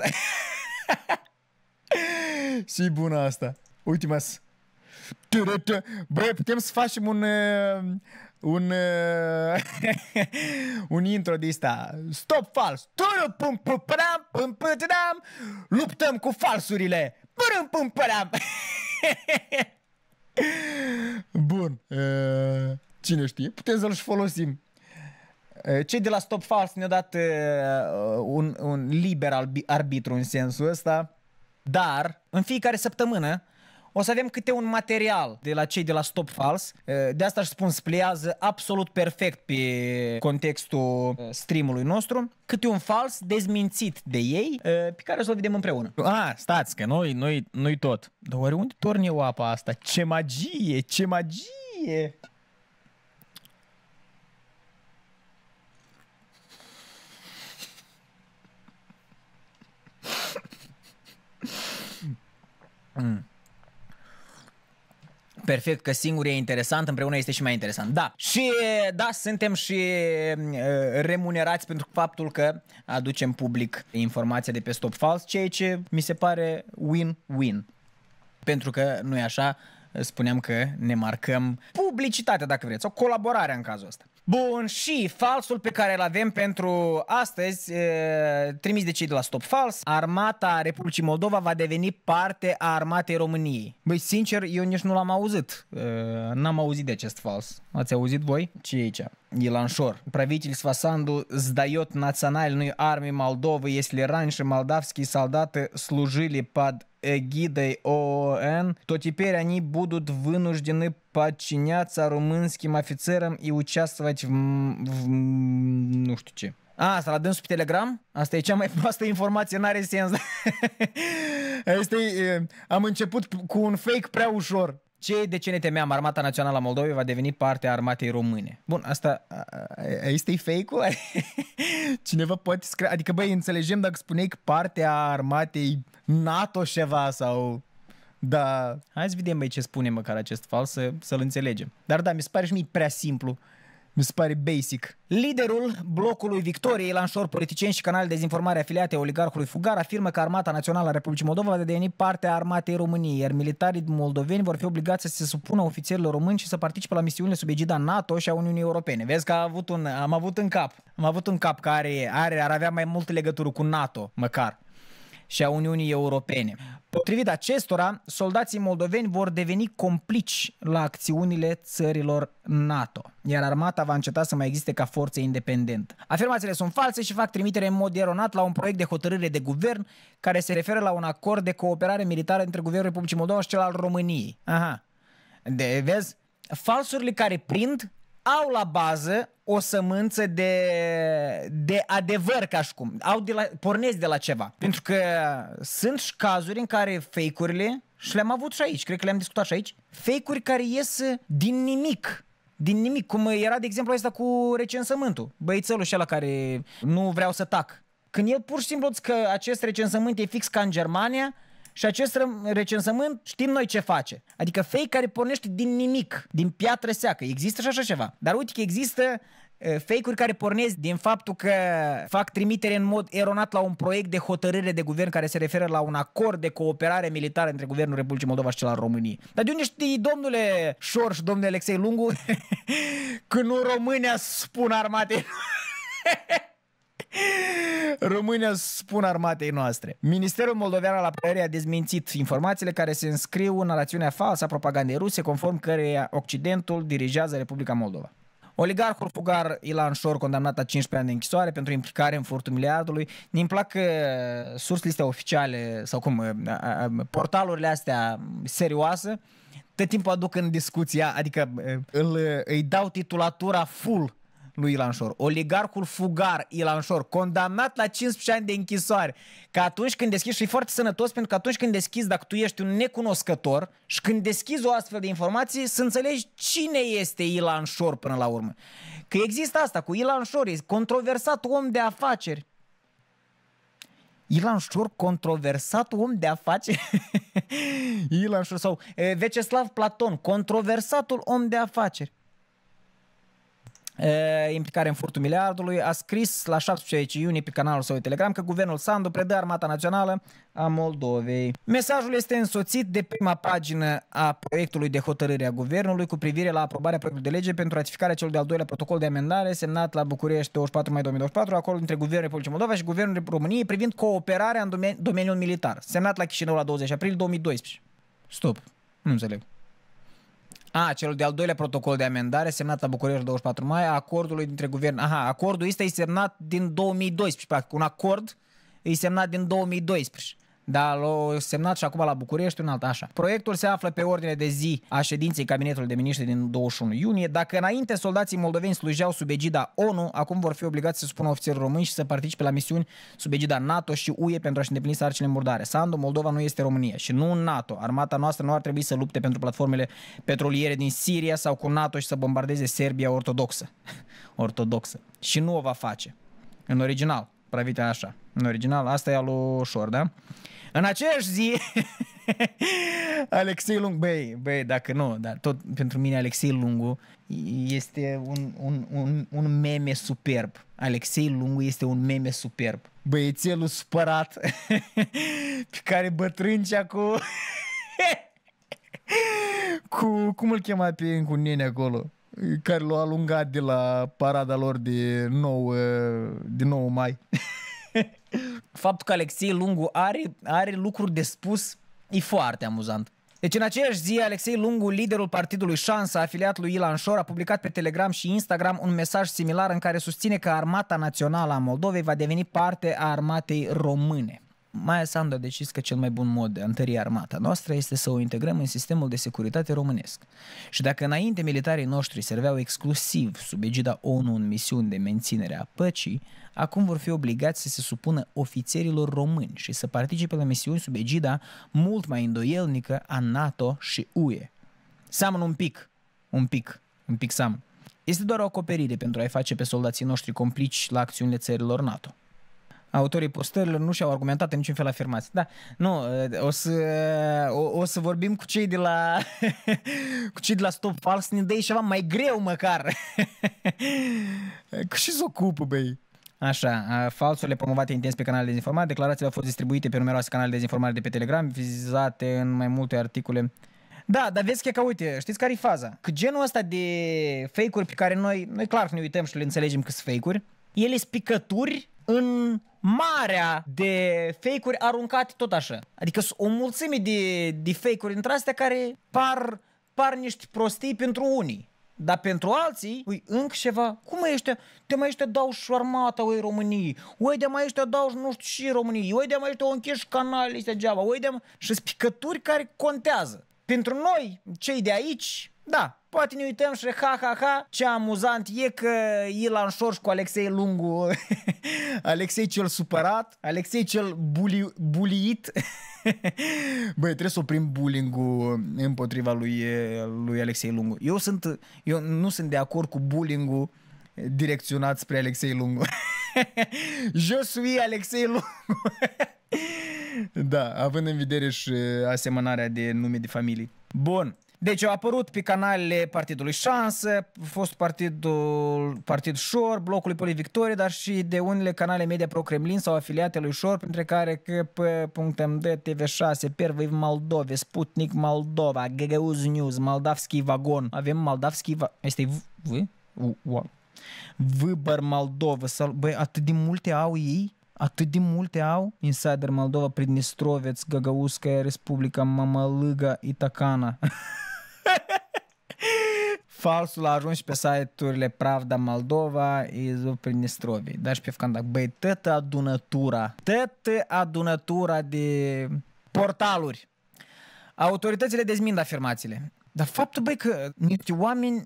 Și bună asta! Ultima Bă, putem să facem un un, uh, un intro de asta. Stop fals! Pum, pum, pum, luptăm cu falsurile! Pum, pum, Bun. Uh, cine știe? Putem să-l și folosim. Eh, cei de la Stop Fals ne-au dat uh, un, un liber arbitru în sensul ăsta, dar în fiecare săptămână o să avem câte un material de la cei de la Stop Fals. Eh, de asta aș spun, spliază absolut perfect pe contextul eh, streamului nostru. Câte un fals dezmințit de ei, eh, pe care o să-l vedem împreună. A, stați, că noi, noi, noi tot. Dar oare unde torne o apa asta? Ce magie, ce magie! Mm perfect că singur e interesant, împreună este și mai interesant. Da. Și da, suntem și uh, remunerați pentru faptul că aducem public informația de pe Stop Fals, ceea ce mi se pare win-win. Pentru că nu e așa, spuneam că ne marcăm publicitatea, dacă vreți, sau colaborare în cazul ăsta. Bun, și falsul pe care îl avem pentru astăzi, e, trimis de cei de la Stop Fals, armata Republicii Moldova va deveni parte a armatei României. Băi, sincer, eu nici nu l-am auzit. E, n-am auzit de acest fals. Ați auzit voi? Ce e aici? E la înșor. Sfasandu Санду сдает национальную Moldovei. Молдовы, если ranșe moldavski soldate slujili pad эгидой ООН, то теперь они будут вынуждены подчиняться румынским офицерам и участвовать в... в ну, știu ce. A, asta la dânsul pe Telegram? Asta e cea mai proastă informație, n-are sens. Este, am început cu un fake prea ușor. ce ne temeam, Armata Națională a Moldovei va deveni parte a armatei române. Bun, asta este fake-ul? Cineva poate scrie... Adică, băi, înțelegem dacă spuneai că parte a armatei NATO ceva sau... Da. Hai să vedem, băi, ce spune măcar acest fals, să, să-l înțelegem. Dar da, mi se pare și mie prea simplu. Mi se pare basic. Liderul blocului Victoriei, lanșor politicieni și canal de dezinformare afiliate oligarhului Fugar, afirmă că Armata Națională a Republicii Moldova va deveni parte a armatei României, iar militarii moldoveni vor fi obligați să se supună ofițerilor români și să participe la misiunile sub egida NATO și a Uniunii Europene. Vezi că a avut un, am avut în cap. Am avut un cap care are, are, ar avea mai multe legături cu NATO, măcar și a Uniunii Europene. Potrivit acestora, soldații moldoveni vor deveni complici la acțiunile țărilor NATO, iar armata va înceta să mai existe ca forță independentă. Afirmațiile sunt false și fac trimitere în mod eronat la un proiect de hotărâre de guvern care se referă la un acord de cooperare militară între Guvernul Republicii Moldova și cel al României. Aha. De, vezi? Falsurile care prind au la bază o sămânță de, de adevăr ca și cum. Au de la, pornesc de la ceva. Pentru că sunt și cazuri în care fake-urile, și le-am avut și aici, cred că le-am discutat și aici, fake-uri care ies din nimic din nimic, cum era de exemplu asta cu recensământul, băițelul ăla care nu vreau să tac. Când el pur și simplu că acest recensământ e fix ca în Germania, și acest recensământ știm noi ce face. Adică fake care pornește din nimic, din piatră seacă. Există și așa ceva. Dar uite că există fake-uri care pornesc din faptul că fac trimitere în mod eronat la un proiect de hotărâre de guvern care se referă la un acord de cooperare militară între Guvernul Republicii Moldova și cel al României. Dar de unde știi, domnule Șorș, domnule Alexei Lungu, când nu România spun armate România spun armatei noastre. Ministerul Moldovean al Apărării a dezmințit informațiile care se înscriu în narațiunea falsă a propagandei ruse, conform căreia Occidentul dirigează Republica Moldova. Oligarhul fugar Ilan Șor, condamnat la 15 ani de închisoare pentru implicare în furtul miliardului. Ne-mi plac uh, surs listea oficiale sau cum, uh, portalurile astea serioase, tot timpul aduc în discuția, adică uh, îl, îi dau titulatura full lui Ilanșor, oligarhul fugar Ilanșor, condamnat la 15 ani de închisoare, că atunci când deschizi, și e foarte sănătos, pentru că atunci când deschizi, dacă tu ești un necunoscător și când deschizi o astfel de informații, să înțelegi cine este Ilanșor până la urmă. Că există asta cu Ilanșor, e controversat om de afaceri, Ilan Șor, controversat om de afaceri. Ilan Șor sau Veceslav Platon, controversatul om de afaceri implicare în furtul miliardului, a scris la 17 iunie pe canalul său de Telegram că guvernul Sandu predă armata națională a Moldovei. Mesajul este însoțit de prima pagină a proiectului de hotărâre a guvernului cu privire la aprobarea proiectului de lege pentru ratificarea celui de-al doilea protocol de amendare semnat la București 24 mai 2024, acolo între Guvernul Republicii Moldova și Guvernul României privind cooperarea în domeniul militar, semnat la Chișinău la 20 aprilie 2012. Stop. Nu înțeleg. A, cel de-al doilea protocol de amendare semnat la București 24 mai, acordului dintre guvern. Aha, acordul este semnat din 2012, practic. Un acord e semnat din 2012 dar l a semnat și acum la București un alt așa. Proiectul se află pe ordine de zi a ședinței Cabinetului de Miniștri din 21 iunie. Dacă înainte soldații moldoveni slujeau sub egida ONU, acum vor fi obligați să spună ofițeri români și să participe la misiuni sub egida NATO și UE pentru a-și îndeplini sarcinile murdare. Sandu, Moldova nu este România și nu NATO. Armata noastră nu ar trebui să lupte pentru platformele petroliere din Siria sau cu NATO și să bombardeze Serbia ortodoxă. ortodoxă. Și nu o va face. În original. Pravite așa. În original. Asta e al lui Șor, da? În aceeași zi, Alexei Lungu, băi, băi, dacă nu, dar tot pentru mine Alexei Lungu este un, un, un, un meme superb. Alexei Lungu este un meme superb. Băiețelul supărat pe care bătrâncea cu... cu, cum îl chema pe cu nene acolo? care l-au alungat de la parada lor de 9, de 9 mai. Faptul că Alexei Lungu are, are lucruri de spus e foarte amuzant. Deci în aceeași zi, Alexei Lungu, liderul partidului Șansa, afiliat lui Ilan Șor, a publicat pe Telegram și Instagram un mesaj similar în care susține că Armata Națională a Moldovei va deveni parte a armatei române. Maia Sandu a decis că cel mai bun mod de a întări armata noastră este să o integrăm în sistemul de securitate românesc. Și dacă înainte militarii noștri serveau exclusiv sub egida ONU în misiuni de menținere a păcii, acum vor fi obligați să se supună ofițerilor români și să participe la misiuni sub egida mult mai îndoielnică a NATO și UE. Seamăn un pic, un pic, un pic seamăn. Este doar o acoperire pentru a-i face pe soldații noștri complici la acțiunile țărilor NATO autorii postărilor nu și-au argumentat în niciun fel afirmați. Da, nu, o să, o, o să vorbim cu cei de la cu cei de la Stop Fals, ne dă ceva mai greu măcar. cu ce se ocupă, băi? Așa, falsurile promovate intens pe canalele de informare, declarațiile au fost distribuite pe numeroase canale de informare de pe Telegram, vizate în mai multe articole. Da, dar vezi că, uite, știți care e faza? Că genul ăsta de fake-uri pe care noi, noi clar ne uităm și le înțelegem că sunt fake-uri, ele sunt picături în marea de fake-uri aruncate tot așa. Adică sunt o mulțime de, de fake-uri între astea care par, par niște prostii pentru unii. Dar pentru alții, ui, încă ceva, cum e ăștia, te mai ăștia dau șarmata ui, României, Ui, de mai ăștia dau nu știu și României, Ui, de mai ăștia o închiși canalele este geaba, Ui, de mai... și spicături care contează. Pentru noi, cei de aici, da, poate ne uităm și ha, ha, ha, ce amuzant e că Ilan Șorș cu Alexei Lungu, Alexei cel supărat, Alexei cel buli, buliit. Băi, trebuie să oprim bullying împotriva lui, lui Alexei Lungu. Eu, sunt, eu nu sunt de acord cu bullying direcționat spre Alexei Lungu. Je suis Alexei Lungu. da, având în vedere și asemănarea de nume de familie. Bun, deci au apărut pe canalele Partidului Șansă, fost partidul Partid Șor, blocului Poli Victorie, dar și de unele canale media pro-Kremlin sau afiliate lui Șor, printre care KP.md, TV6, Perviv Moldove, Sputnik Moldova, Gagauz News, Moldavski Vagon. Avem Moldavski Vagon. Este V? V? Vâbăr Moldova. Băi, atât de multe au ei? Atât de multe au? Insider Moldova, Pridnistrovец, Gagauzskая Republica, Mamalâga, Itacana. Falsul a ajuns și pe site-urile Pravda Moldova, Izul Prinistrovii. Dar și pe Fcandac. Băi, tătă adunătura, tătă adunătura de portaluri. Autoritățile dezmind afirmațiile. Dar faptul, băi, că niște oameni,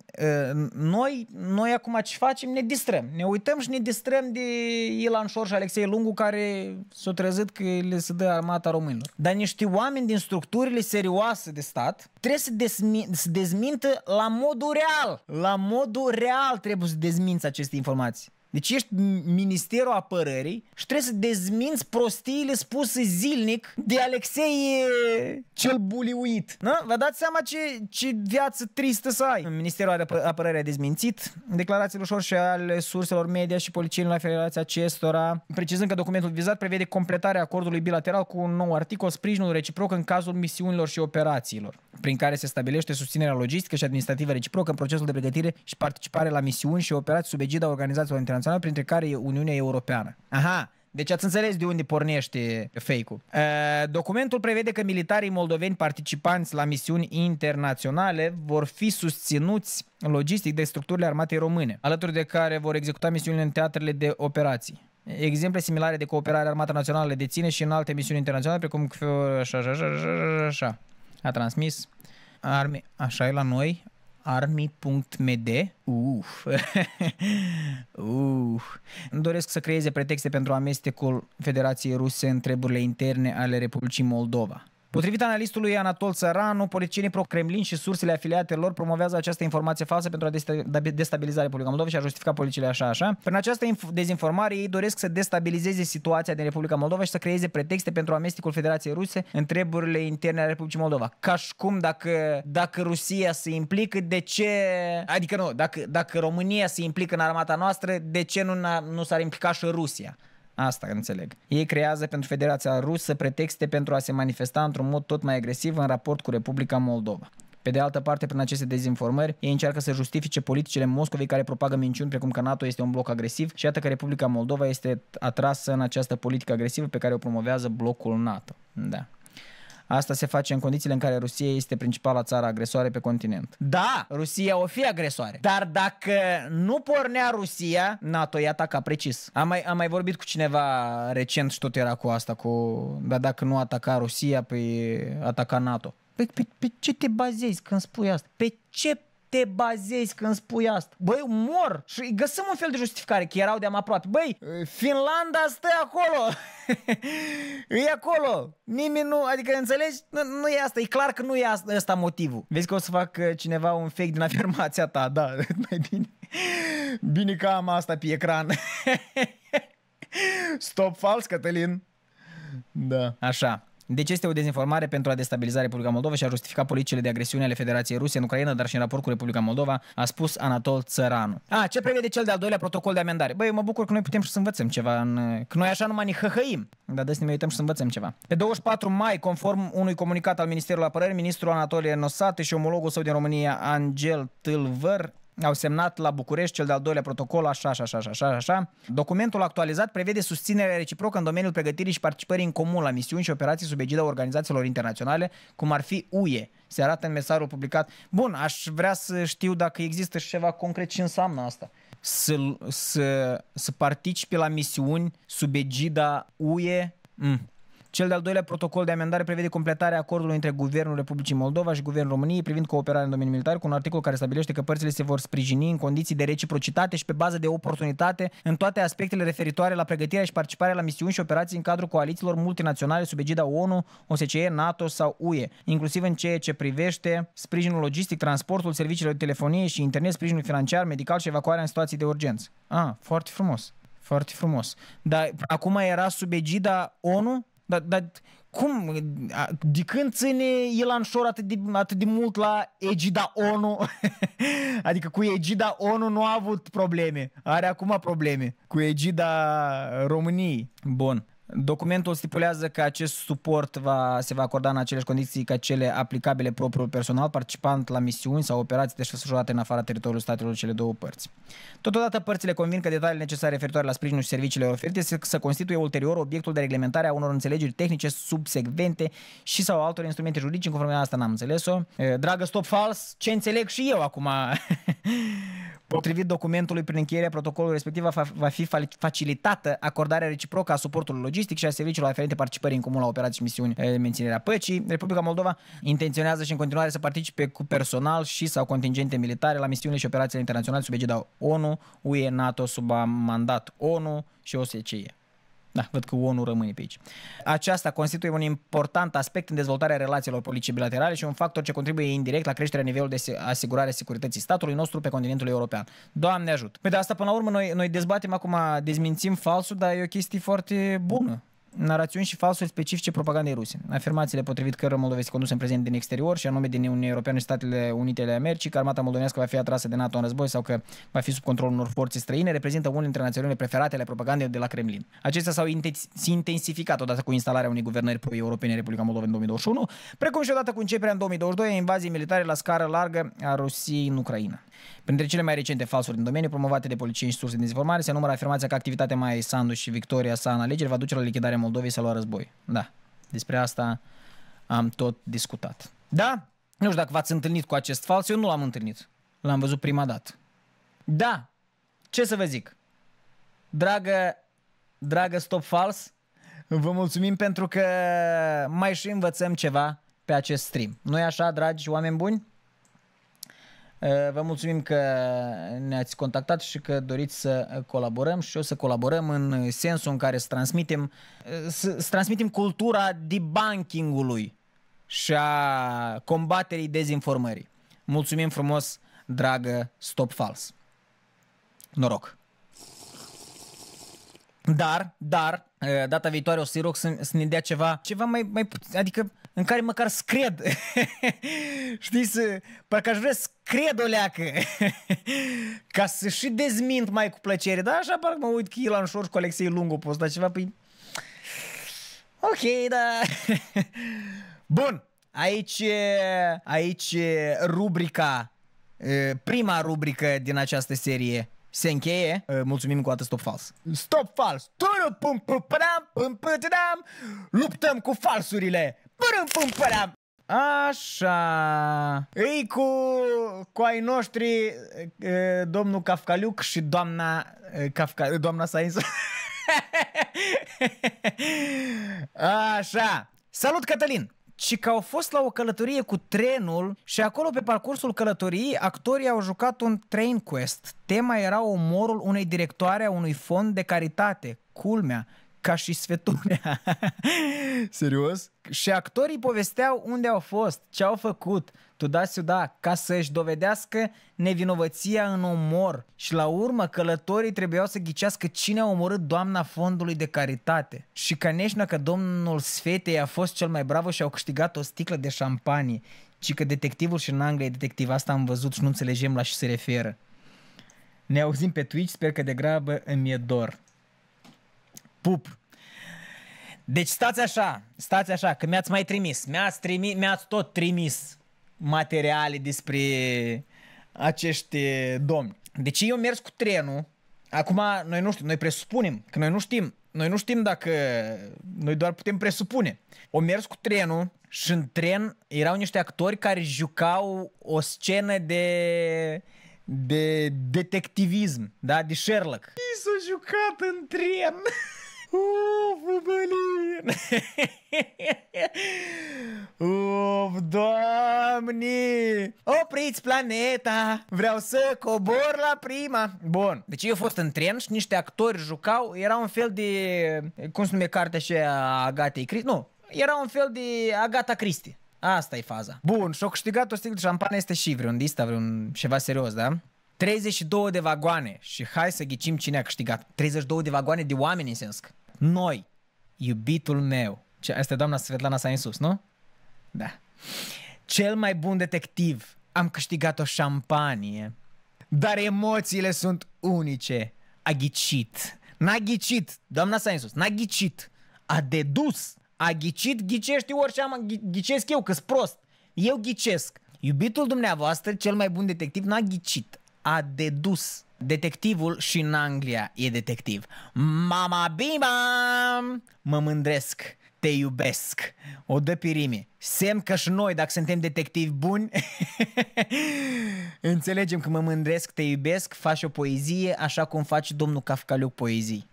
ă, noi, noi acum ce facem? Ne distrăm. Ne uităm și ne distrăm de Ilan Șor și Alexei Lungu care s-au trezit că le se dă armata românilor. Dar niște oameni din structurile serioase de stat trebuie să, desmi- să dezmintă la modul real. La modul real trebuie să dezminți aceste informații. Deci ești Ministerul Apărării și trebuie să dezminți prostiile spuse zilnic de Alexei cel buliuit. Na? Vă dați seama ce, ce viață tristă să ai. Ministerul Apărării a dezmințit declarațiile ușor și ale surselor media și poliției la federația acestora, precizând că documentul vizat prevede completarea acordului bilateral cu un nou articol sprijinul reciproc în cazul misiunilor și operațiilor, prin care se stabilește susținerea logistică și administrativă reciprocă în procesul de pregătire și participare la misiuni și operații sub egida organizațiilor internaționale internațională, printre care e Uniunea Europeană. Aha, deci ați înțeles de unde pornește fake-ul. Documentul prevede că militarii moldoveni participanți la misiuni internaționale vor fi susținuți logistic de structurile armatei române, alături de care vor executa misiunile în teatrele de operații. Exemple similare de cooperare armata națională le deține și în alte misiuni internaționale, precum... Așa, așa, așa, așa, așa. A transmis arme... Așa e la noi army.md. Uf. Uf. Îmi doresc să creeze pretexte pentru amestecul Federației Ruse în treburile interne ale Republicii Moldova. Potrivit analistului Anatol Țăranu, politicienii pro-Kremlin și sursele afiliate lor promovează această informație falsă pentru a destabiliza Republica Moldova și a justifica politicile așa, așa. Prin această dezinformare, ei doresc să destabilizeze situația din Republica Moldova și să creeze pretexte pentru amestecul Federației Ruse în treburile interne ale Republicii Moldova. Ca și cum dacă, dacă Rusia se implică, de ce... Adică nu, dacă, dacă România se implică în armata noastră, de ce nu, nu s-ar implica și Rusia? Asta înțeleg. Ei creează pentru Federația Rusă pretexte pentru a se manifesta într-un mod tot mai agresiv în raport cu Republica Moldova. Pe de altă parte, prin aceste dezinformări, ei încearcă să justifice politicile Moscovei care propagă minciuni precum că NATO este un bloc agresiv și iată că Republica Moldova este atrasă în această politică agresivă pe care o promovează blocul NATO. Da. Asta se face în condițiile în care Rusia este principala țară agresoare pe continent. Da, Rusia o fi agresoare. Dar dacă nu pornea Rusia, NATO i atacat precis. Am mai, am mai vorbit cu cineva recent și tot era cu asta, cu dar dacă nu ataca Rusia, pe păi ataca NATO. Pe, păi, pe, pe ce te bazezi când spui asta? Pe ce te bazezi când spui asta? Băi, mor! Și găsim un fel de justificare, că erau de-am aproape. Băi, Finlanda stă acolo! e acolo! Nimeni nu, adică înțelegi? Nu, nu e asta, e clar că nu e asta, asta motivul. Vezi că o să fac uh, cineva un fake din afirmația ta, da, mai bine. Bine că am asta pe ecran. Stop fals, Cătălin. Da. Așa. Deci este o dezinformare pentru a destabiliza Republica Moldova și a justifica politicile de agresiune ale Federației Ruse în Ucraina, dar și în raport cu Republica Moldova, a spus Anatol Țăranu. A, ce prevede cel de-al doilea protocol de amendare? Băi, mă bucur că noi putem și să învățăm ceva, în... că noi așa numai ne hăhăim, dar des ne uităm și să învățăm ceva. Pe 24 mai, conform unui comunicat al Ministerului Apărării, ministrul Anatolie Nosate și omologul său din România, Angel Tâlvăr, au semnat la București cel de-al doilea protocol, așa, așa, așa, așa, așa. Documentul actualizat prevede susținerea reciprocă în domeniul pregătirii și participării în comun la misiuni și operații sub egida organizațiilor internaționale, cum ar fi UE. Se arată în mesajul publicat. Bun, aș vrea să știu dacă există și ceva concret ce înseamnă asta. Să, să, să participi la misiuni sub egida UE Mm. Cel de-al doilea protocol de amendare prevede completarea acordului între Guvernul Republicii Moldova și Guvernul României privind cooperarea în domeniul militar cu un articol care stabilește că părțile se vor sprijini în condiții de reciprocitate și pe bază de oportunitate în toate aspectele referitoare la pregătirea și participarea la misiuni și operații în cadrul coalițiilor multinaționale sub egida ONU, OSCE, NATO sau UE, inclusiv în ceea ce privește sprijinul logistic, transportul, serviciile de telefonie și internet, sprijinul financiar, medical și evacuarea în situații de urgență. Ah, foarte frumos. Foarte frumos. Dar acum era sub egida ONU dar, dar cum, de când ține Ilan Șor atât de, atât de mult la egida ONU? adică cu egida ONU nu a avut probleme, are acum probleme cu egida României. Bun. Documentul stipulează că acest suport va, se va acorda în aceleași condiții ca cele aplicabile propriul personal participant la misiuni sau operații desfășurate în afara teritoriului statelor cele două părți. Totodată, părțile convin că detaliile necesare referitoare la sprijinul și serviciile oferite se, să constituie ulterior obiectul de reglementare a unor înțelegeri tehnice subsecvente și sau altor instrumente juridice, în conformitate asta n-am înțeles-o. Dragă, stop fals, ce înțeleg și eu acum? Potrivit documentului, prin încheierea protocolului respectiv va fi facilitată acordarea reciprocă a suportului logistic și a serviciilor aferente participării în comun la operații și misiuni de menținere a păcii. Republica Moldova intenționează și în continuare să participe cu personal și sau contingente militare la misiunile și operațiile internaționale sub egida ONU, UE, NATO, sub mandat ONU și OSCE. Da, văd că ONU rămâne pe aici. Aceasta constituie un important aspect în dezvoltarea relațiilor politice bilaterale și un factor ce contribuie indirect la creșterea nivelului de asigurare a securității statului nostru pe continentul european. Doamne ajută! Pe păi de asta până la urmă noi, noi dezbatem acum, dezmințim falsul, dar e o chestie foarte bună narațiuni și falsuri specifice propagandei ruse. Afirmațiile potrivit că Moldova este condusă în prezent din exterior și anume din Uniunea Europeană și Statele Unite ale Americii, că armata moldovenească va fi atrasă de NATO în război sau că va fi sub controlul unor forțe străine, reprezintă unul dintre națiunile preferate ale propagandei de la Kremlin. Acestea s-au intensificat odată cu instalarea unei guvernări pro-europene în Republica Moldova în 2021, precum și odată cu începerea în 2022 a invaziei militare la scară largă a Rusiei în Ucraina. Printre cele mai recente falsuri din domeniu promovate de politicieni și surse de dezinformare se numără afirmația că activitatea mai Sandu și Victoria sa în alegeri va duce la lichidarea Moldovei s-a luat război. Da, despre asta am tot discutat. Da, nu știu dacă v-ați întâlnit cu acest fals, eu nu l-am întâlnit. L-am văzut prima dată. Da, ce să vă zic? Dragă, dragă Stop Fals, vă mulțumim pentru că mai și învățăm ceva pe acest stream. nu așa, dragi oameni buni? Eh, vă mulțumim că ne-ați contactat și că doriți să colaborăm și o să colaborăm în sensul în care să transmitem, eh, să, transmitem cultura debunkingului și a combaterii dezinformării. Mulțumim frumos, dragă Stop Fals. Noroc! Dar, dar, eh, data viitoare o să-i rog să, să ne dea ceva, ceva mai, mai, adică în care măcar scred. Știi, să, parcă aș vrea să cred o leacă. Ca să și dezmint mai cu plăcere. Da, așa parcă mă uit că Ilan Șor cu Alexei Lungu poți da ceva, păi... Ok, da. Bun, aici, aici rubrica, prima rubrică din această serie se încheie. Mulțumim cu atât stop fals. Stop fals! Luptăm cu falsurile! Așa. Ei cu, cu ai noștri, domnul Cafcaliuc și doamna, Kafka doamna Sainz. Așa. Salut, Cătălin! Și că au fost la o călătorie cu trenul și acolo pe parcursul călătoriei actorii au jucat un train quest. Tema era omorul unei directoare a unui fond de caritate. Culmea, ca și Svetunea. Serios? Și actorii povesteau unde au fost, ce au făcut, tu da da. ca să-și dovedească nevinovăția în omor. Și la urmă, călătorii trebuiau să ghicească cine a omorât doamna fondului de caritate. Și caneșna că domnul Sfetei a fost cel mai bravo și au câștigat o sticlă de șampanie. Ci că detectivul și în Anglia detectiv, asta am văzut și nu înțelegem la ce se referă. Ne auzim pe Twitch, sper că de grabă îmi e dor. Pup! Deci stați așa, stați așa, că mi-ați mai trimis, mi-ați, trimis, mi-ați tot trimis materiale despre acești domni. Deci eu mers cu trenul, acum noi nu știm, noi presupunem, că noi nu știm, noi nu știm dacă, noi doar putem presupune. O mers cu trenul și în tren erau niște actori care jucau o scenă de de detectivism, da, de Sherlock. I s-a jucat în tren. Uf, blin! Uf, doamne! Opriți planeta! Vreau să cobor la prima! Bun, deci eu fost în tren și niște actori jucau, era un fel de, cum se nume cartea și a Agatei Cristi, nu, era un fel de Agata Cristi. Asta e faza. Bun, și-au câștigat o sticlă de șampanie, este și vreun dista, vreun ceva serios, da? 32 de vagoane și hai să ghicim cine a câștigat. 32 de vagoane de oameni în sens. Noi, iubitul meu. Ce, asta e doamna Svetlana sa în sus, nu? Da. Cel mai bun detectiv. Am câștigat o șampanie. Dar emoțiile sunt unice. A ghicit. N-a ghicit. Doamna sa în sus. N-a ghicit. A dedus. A ghicit. Ghicești orice am. Ghicesc eu că prost. Eu ghicesc. Iubitul dumneavoastră, cel mai bun detectiv, n-a ghicit a dedus detectivul și în Anglia e detectiv. Mama bima! Mă mândresc, te iubesc. O dă pirimi. Semn că și noi, dacă suntem detectivi buni, înțelegem că mă mândresc, te iubesc, faci o poezie așa cum face domnul Cafcaliu poezii.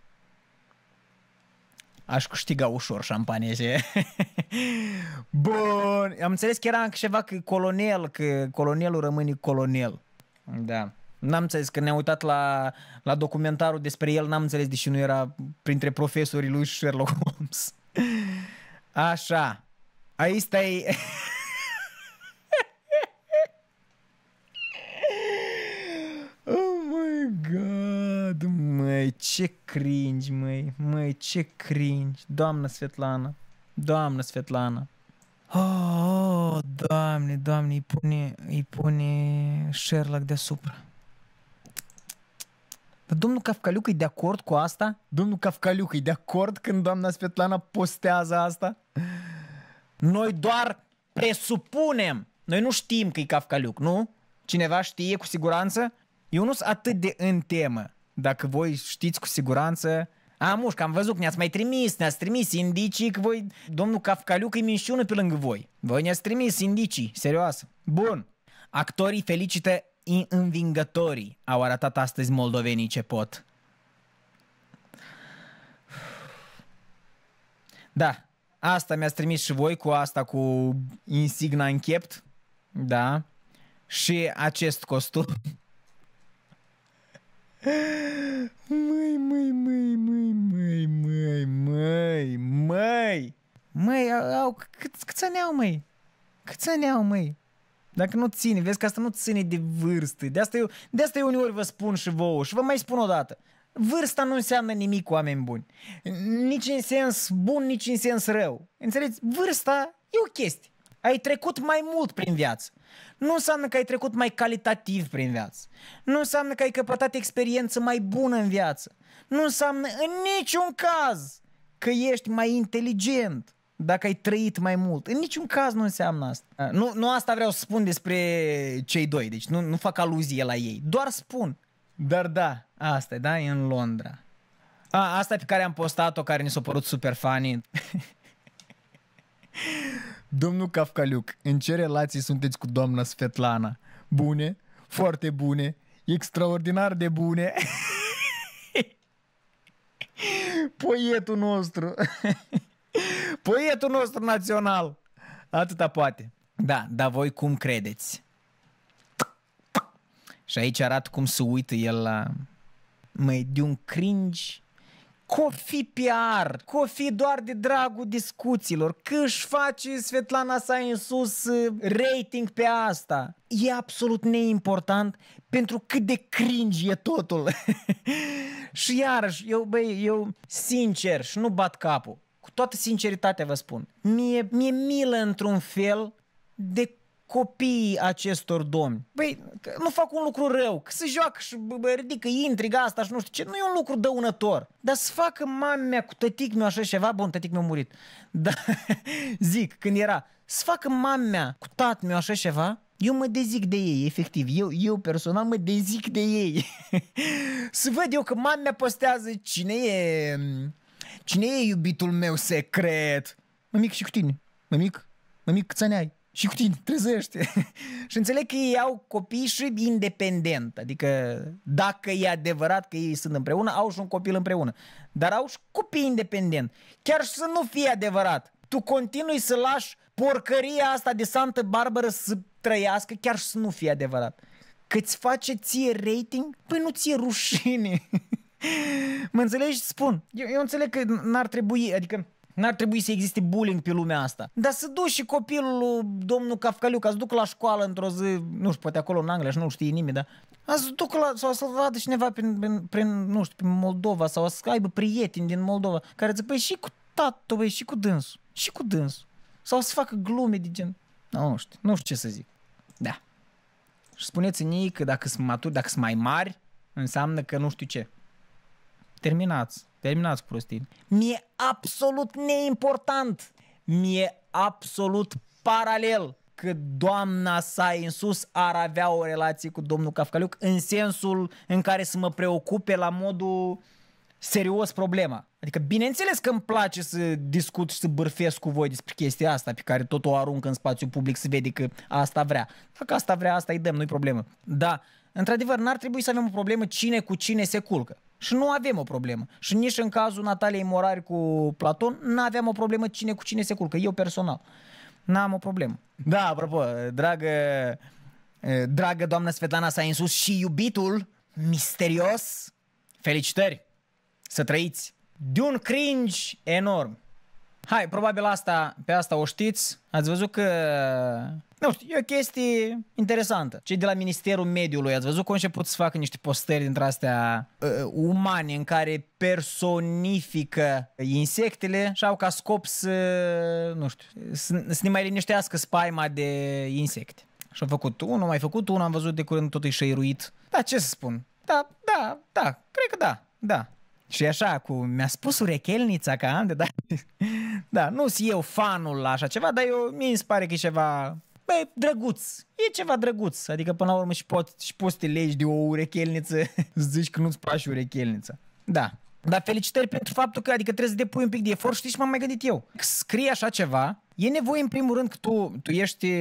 Aș câștiga ușor șampanie. Bun, am înțeles că era ceva că colonel, că colonelul rămâne colonel. Da. N-am înțeles, că ne a uitat la, la documentarul despre el, n-am înțeles, deși nu era printre profesorii lui Sherlock Holmes. Așa. Aici stai... oh my god, măi, ce cringe, măi, măi, ce cringe. Doamna Svetlana, doamna Svetlana. Oh, oh, doamne, doamne, îi pune, îi pune Sherlock deasupra. Dar domnul Cafcaliuc e de acord cu asta? Domnul Cafcaliuc e de acord când doamna Svetlana postează asta? Noi doar presupunem. Noi nu știm că e Cafcaliuc, nu? Cineva știe cu siguranță? Eu nu sunt atât de în temă. Dacă voi știți cu siguranță... A, mușc, am văzut că ne-ați mai trimis, ne-ați trimis indicii că voi, domnul Cafcaliuc, e minșiună pe lângă voi. Voi ne-ați trimis indicii, serioasă. Bun. Actorii felicită învingătorii au arătat astăzi moldovenii ce pot. Da, asta mi-ați trimis și voi cu asta cu insigna închept, da, și acest costum. Măi, măi, măi, măi, măi, măi, măi, măi, măi, au, câți, câți ani au, măi? Câți ani au, măi? Dacă nu ține, vezi că asta nu ține de vârstă. De asta eu, de asta eu uneori vă spun și vouă și vă mai spun o dată. Vârsta nu înseamnă nimic, oameni buni. Nici în sens bun, nici în sens rău. Înțelegeți? Vârsta e o chestie. Ai trecut mai mult prin viață. Nu înseamnă că ai trecut mai calitativ prin viață. Nu înseamnă că ai căpătat experiență mai bună în viață. Nu înseamnă în niciun caz că ești mai inteligent dacă ai trăit mai mult. În niciun caz nu înseamnă asta. Nu, nu asta vreau să spun despre cei doi, deci nu, nu fac aluzie la ei, doar spun. Dar da, asta e, da, e în Londra. A, asta pe care am postat-o, care ni s-a părut super funny. Domnul Cafcaliuc, în ce relații sunteți cu doamna Svetlana? Bune, foarte bune, extraordinar de bune. Poietul nostru. poetul nostru național. Atâta poate. Da, dar voi cum credeți? Și aici arată cum se uită el la... Măi, de un cringe Cofi PR, cofi doar de dragul discuțiilor, că își face Svetlana sa în sus uh, rating pe asta. E absolut neimportant pentru cât de cringe e totul. și iarăși, eu, băi, eu sincer și nu bat capul cu toată sinceritatea vă spun, mie, mie milă într-un fel de copiii acestor domni. Băi, nu fac un lucru rău, că se joacă și bă, ridică intriga asta și nu știu ce, nu e un lucru dăunător. Dar să facă mamea cu tătic meu așa ceva, bun, tătic meu a murit. Dar zic, când era, să facă mamea cu tat meu așa ceva, eu mă dezic de ei, efectiv. Eu, eu personal mă dezic de ei. să văd eu că mamea postează cine e Cine e iubitul meu secret? Mă mic și cu tine. Mă mic? Mă mic câți ani ai? Și cu tine, trezește. și înțeleg că ei au copii și independent. Adică dacă e adevărat că ei sunt împreună, au și un copil împreună. Dar au și copii independent. Chiar și să nu fie adevărat. Tu continui să lași porcăria asta de Santa Barbara să trăiască chiar și să nu fie adevărat. Că ți face ție rating? Păi nu ți rușine. mă înțelegi? Spun. Eu, eu înțeleg că n-ar trebui, adică N-ar trebui să existe bullying pe lumea asta. Dar să duci și copilul lui domnul Cafcaliu ca să duc la școală într-o zi, nu știu, poate acolo în Anglia și nu știe nimeni, dar a să duc la, sau să-l vadă cineva prin, prin, prin, nu știu, prin Moldova sau să aibă prieteni din Moldova care zic, păi și cu tatăl, băi, și cu dânsul, și cu dânsul. Sau să facă glume de gen, nu, nu știu, nu știu ce să zic. Da. Și spuneți-ne că dacă sunt maturi, dacă sunt mai mari, înseamnă că nu știu ce. Terminați, terminați cu prostii. Mi-e absolut neimportant, mi-e absolut paralel că doamna sa în sus ar avea o relație cu domnul Cafcaliuc în sensul în care să mă preocupe la modul serios problema. Adică bineînțeles că îmi place să discut și să bârfesc cu voi despre chestia asta pe care tot o arunc în spațiu public să vede că asta vrea. Dacă asta vrea, asta îi dăm, nu-i problemă. Da, într-adevăr, n-ar trebui să avem o problemă cine cu cine se culcă. Și nu avem o problemă. Și nici în cazul Nataliei Morari cu Platon, nu aveam o problemă cine cu cine se culcă. Eu personal. N-am o problemă. Da, apropo, dragă, dragă doamnă Svetlana s-a insus și iubitul misterios. Felicitări! Să trăiți! De un cringe enorm! Hai, probabil asta, pe asta o știți. Ați văzut că nu știu, e o chestie interesantă. Cei de la Ministerul Mediului, ați văzut cum început să facă niște postări dintre astea uh, uh, umane în care personifică insectele și au ca scop să, nu știu, să, să ne mai liniștească spaima de insecte. Și au făcut unul, mai făcut unul, am văzut de curând tot e șeiruit. Da, ce să spun? Da, da, da, cred că da, da. Și așa, cu, mi-a spus urechelnița ca am de da. da, nu sunt eu fanul la așa ceva, dar eu, mi se pare că e ceva Băi, drăguț, e ceva drăguț, adică până la urmă și, poți, și poți te legi de o urechelniță, zici că nu-ți place urechelnița. Da, dar felicitări pentru faptul că adică trebuie să depui un pic de efort, știi și m-am mai gândit eu. scrie așa ceva, e nevoie în primul rând că tu, tu ești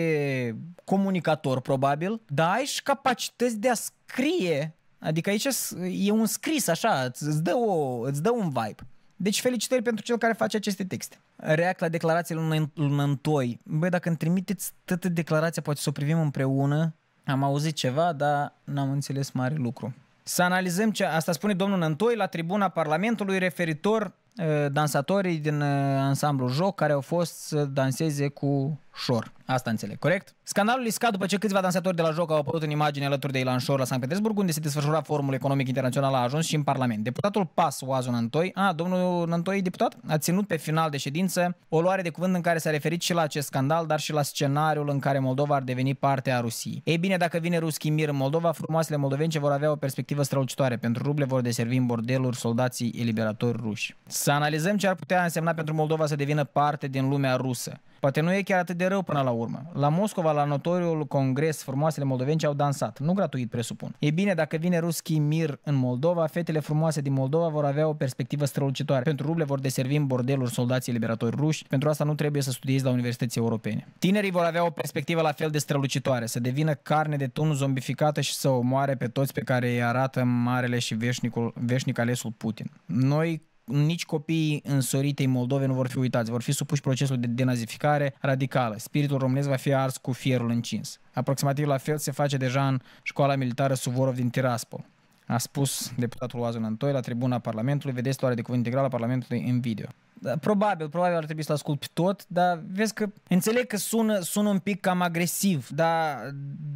comunicator probabil, dar ai și capacități de a scrie Adică aici e un scris așa, îți dă, o, îți dă un vibe. Deci felicitări pentru cel care face aceste texte. React la declarațiile lunăntoi. Băi, dacă îmi trimiteți toată declarația, poate să o privim împreună. Am auzit ceva, dar n-am înțeles mare lucru. Să analizăm ce... Asta spune domnul Nantoi la tribuna Parlamentului referitor uh, dansatorii din uh, ansamblu joc care au fost să danseze cu Shore. Asta înțeleg, corect? Scandalul iscat după ce câțiva dansatori de la joc au apărut în imagine alături de Ilan Shore la San Petersburg, unde se desfășura Forumul Economic Internațional a ajuns și în Parlament. Deputatul PAS, Oazu Nantoi, a, domnul Nantoi, deputat, a ținut pe final de ședință o luare de cuvânt în care s-a referit și la acest scandal, dar și la scenariul în care Moldova ar deveni parte a Rusiei. Ei bine, dacă vine ruschii mir în Moldova, frumoasele moldovence vor avea o perspectivă strălucitoare. Pentru ruble vor deservi în bordeluri soldații eliberatori ruși. Să analizăm ce ar putea însemna pentru Moldova să devină parte din lumea rusă. Poate nu e chiar atât de rău până la urmă. La Moscova, la notoriul congres, frumoasele moldovenci au dansat. Nu gratuit, presupun. E bine, dacă vine Ruschi Mir în Moldova, fetele frumoase din Moldova vor avea o perspectivă strălucitoare. Pentru ruble vor deservi în bordeluri soldații liberatori ruși. Pentru asta nu trebuie să studiezi la universități europene. Tinerii vor avea o perspectivă la fel de strălucitoare, să devină carne de tun zombificată și să omoare pe toți pe care îi arată marele și veșnicul, veșnic alesul Putin. Noi, nici copiii însoritei Moldovei nu vor fi uitați, vor fi supuși procesului de denazificare radicală. Spiritul românesc va fi ars cu fierul încins. Aproximativ la fel se face deja în școala militară Suvorov din Tiraspol. A spus deputatul Oazul Antoi la tribuna Parlamentului, vedeți luarea de cuvânt integral a Parlamentului în video. Da, probabil, probabil ar trebui să-l ascult pe tot, dar vezi că înțeleg că sună, sună un pic cam agresiv, dar,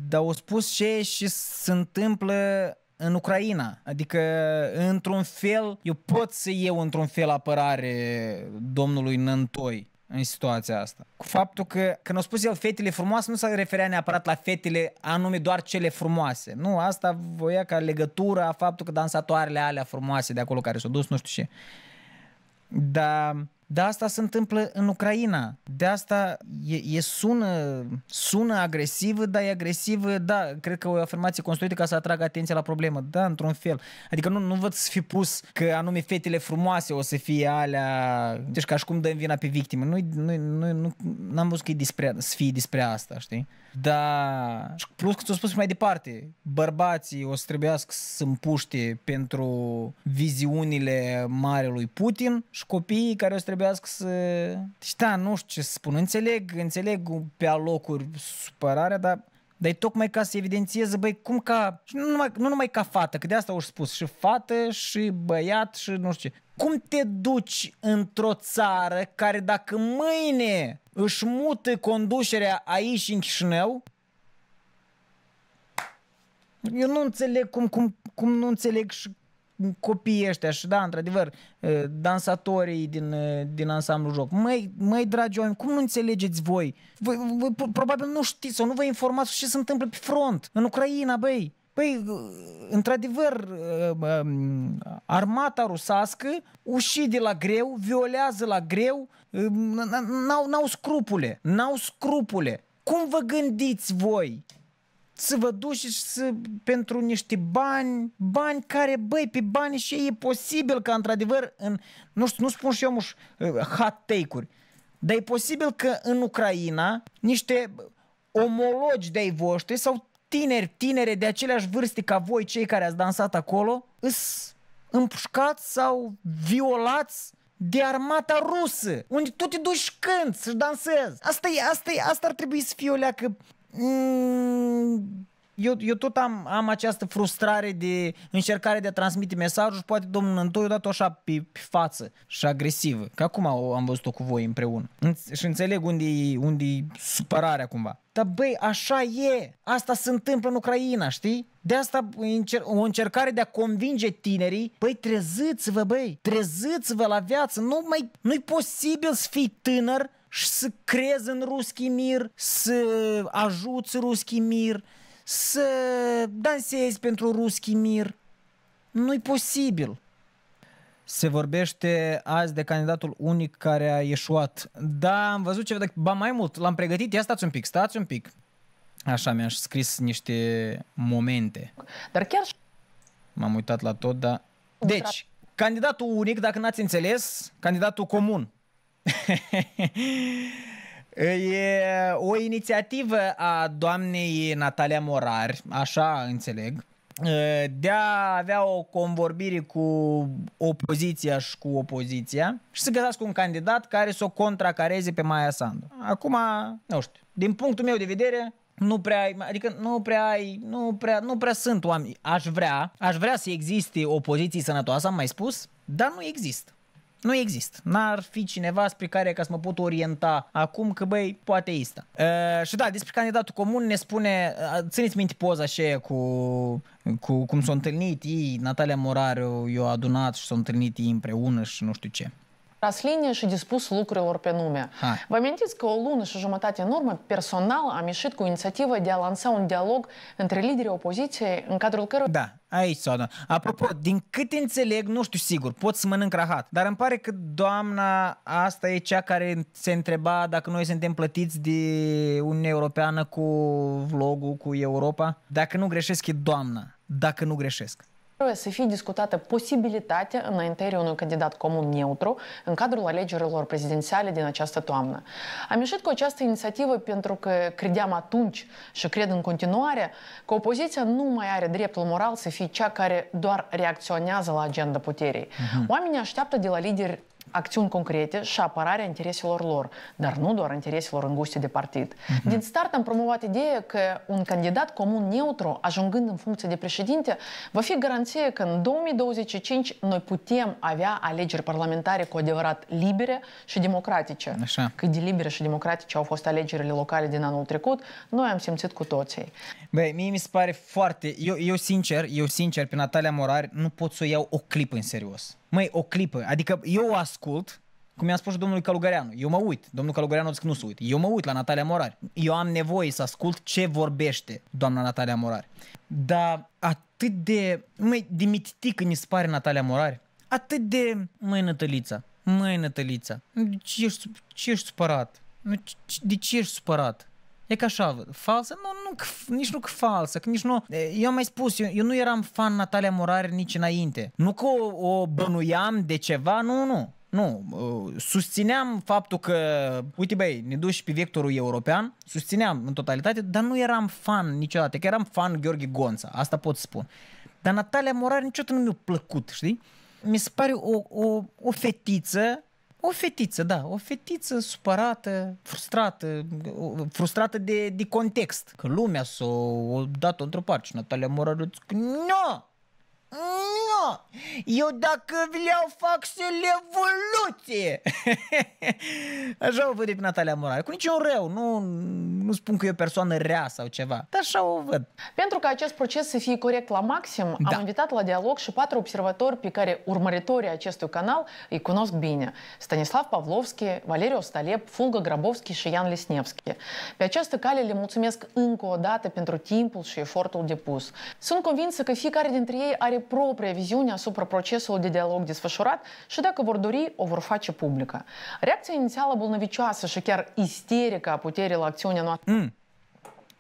dar au spus ce și se întâmplă în Ucraina. Adică, într-un fel, eu pot să iau într-un fel apărare domnului Nantoi în situația asta. Cu faptul că când a spus el fetele frumoase, nu s-a referea neapărat la fetele anume doar cele frumoase. Nu, asta voia ca legătură a faptul că dansatoarele alea frumoase de acolo care s-au dus, nu știu ce. Dar dar asta se întâmplă în Ucraina. De asta e, e sună, sună agresivă, dar e agresivă, da, cred că o afirmație construită ca să atragă atenția la problemă. Da, într-un fel. Adică nu, nu văd să fi pus că anume fetele frumoase o să fie alea, deci ca și cum dăm vina pe victime. Nu, nu, nu, nu n-am văzut că e despre, să fie despre asta, știi? Da. plus că ți-o spus mai departe, bărbații o să trebuiască să împuște pentru viziunile marelui Putin și copiii care o să trebuiască să... Deci, da, nu știu ce să spun. Înțeleg, înțeleg pe alocuri supărarea, dar dar e tocmai ca să evidențieze, băi, cum ca, nu numai, nu numai ca fată, că de asta au spus, și fată, și băiat, și nu știu ce. Cum te duci într-o țară care dacă mâine își mută conducerea aici în Chișinău, eu nu înțeleg cum, cum, cum nu înțeleg și copiii ăștia și da, într-adevăr, dansatorii din, din ansamblu joc. Măi, măi, dragi oameni, cum nu înțelegeți voi? Voi, voi probabil nu știți sau nu vă informați ce se întâmplă pe front, în Ucraina, băi. Păi, într-adevăr, armata rusească uși de la greu, violează la greu, n-au, n-au scrupule, n-au scrupule. Cum vă gândiți voi să vă duci și să, pentru niște bani, bani care, băi, pe bani și e posibil că, într-adevăr, în, nu știu, nu spun și eu muș, hot take-uri, dar e posibil că în Ucraina niște omologi de-ai voștri sau tineri, tinere de aceleași vârste ca voi, cei care ați dansat acolo, îs împușcați sau violați de armata rusă, unde tu te duci cânti să dansezi. Asta, e, asta, e, asta ar trebui să fie o leacă Mm, eu, eu tot am, am această frustrare de încercare de a transmite mesajul și poate domnul întoi o dat așa pe, pe față și agresivă. Că acum am văzut-o cu voi împreună. Și înțeleg unde e, unde e supărarea cumva. Dar băi, așa e. Asta se întâmplă în Ucraina, știi? De asta o încercare de a convinge tinerii, băi, treziți-vă, băi, treziți-vă la viață, nu mai, nu-i posibil să fii tânăr și să crez în ruski mir, să ajuți ruski mir, să dansezi pentru ruski mir. Nu-i posibil. Se vorbește azi de candidatul unic care a ieșuat. Da, am văzut ceva, ba mai mult, l-am pregătit, ia stați un pic, stați un pic. Așa mi aș scris niște momente. Dar chiar M-am uitat la tot, dar... Deci, candidatul unic, dacă n-ați înțeles, candidatul comun E o inițiativă a doamnei Natalia Morar, așa înțeleg, de a avea o convorbire cu opoziția și cu opoziția și să găsească un candidat care să o contracareze pe Maia Sandu. Acum, nu știu, din punctul meu de vedere, nu prea ai, adică nu prea ai, nu prea, nu prea sunt oameni. Aș vrea, aș vrea să existe opoziții sănătoase, am mai spus, dar nu există. Nu există. N-ar fi cineva spre care ca să mă pot orienta acum că băi, poate există. Uh, și da, despre candidatul comun ne spune, țineți minte poza și cu, cu cum s-au întâlnit ei, Natalia Morariu eu adunat și s-au întâlnit ei împreună și nu știu ce. Raslinie și dispus lucrurilor pe nume. Ha. Vă amintiți că o lună și jumătate în urmă, personal am ieșit cu inițiativa de a lansa un dialog între liderii opoziției, în cadrul căruia... Da, aici, Soana. Apropo, din cât înțeleg, nu știu sigur, pot să mănânc rahat, dar îmi pare că doamna asta e cea care se întreba dacă noi suntem plătiți de Uniunea Europeană cu vlogul, cu Europa. Dacă nu greșesc, e doamna. Dacă nu greșesc. Să fie discutată posibilitatea înaintării unui candidat comun neutru în cadrul alegerilor prezidențiale din această toamnă. Am ieșit cu această inițiativă pentru că credeam atunci și cred în continuare că opoziția nu mai are dreptul moral să fie cea care doar reacționează la agenda puterii. Uh-huh. Oamenii așteaptă de la lideri acțiuni concrete și apărarea intereselor lor, dar nu doar intereselor înguste de partid. Uh-huh. Din start am promovat ideea că un candidat comun neutru, ajungând în funcție de președinte, va fi garanție că în 2025 noi putem avea alegeri parlamentare cu adevărat libere și democratice. Așa. Cât de libere și democratice au fost alegerile locale din anul trecut, noi am simțit cu toții. Băi, mie mi se pare foarte... Eu, eu sincer, eu sincer, pe Natalia Morari nu pot să o iau o clipă în serios. Măi, o clipă. Adică eu o ascult, cum i a spus și domnului Eu mă uit. Domnul Călugăreanu zic nu se uit. Eu mă uit la Natalia Morari, Eu am nevoie să ascult ce vorbește doamna Natalia Morari, Dar atât de... Măi, de când ni se pare Natalia Morari, Atât de... Măi, Nătălița. Măi, Nătălița. De ce ești, ce ești supărat? De ce ești supărat? E ca așa, falsă? Nu, nu, nici nu că falsă, că nici nu... Eu am mai spus, eu, eu nu eram fan Natalia Murare nici înainte. Nu că o, o bănuiam de ceva, nu, nu. Nu, susțineam faptul că, uite băi, ne duci pe vectorul european, susțineam în totalitate, dar nu eram fan niciodată, că eram fan Gheorghe Gonța, asta pot spun. Dar Natalia Morar niciodată nu mi-a plăcut, știi? Mi se pare o, o, o fetiță o fetiță, da, o fetiță supărată, frustrată, frustrată de, de context. Că lumea s-o o dat o într-o parte și Natalia Morăruț, nu! Nu, Eu dacă vreau fac să le evoluție. așa o văd pe Natalia Morale. Cu niciun rău, nu, nu spun că e o persoană rea sau ceva, dar așa o văd. Pentru ca acest proces să fie corect la maxim, da. am invitat la dialog și patru observatori pe care urmăritorii acestui canal îi cunosc bine. Stanislav Pavlovski, Valeriu Stalep, Fulga Grabovski și Ian Lisnevski. Pe această cale le mulțumesc încă o dată pentru timpul și efortul depus. Sunt convinsă că fiecare dintre ei are are propria viziune asupra procesului de dialog desfășurat și dacă vor dori, o vor face publică. Reacția inițială bolnăvicioasă și chiar isterică a puterii la acțiunea noastră mm.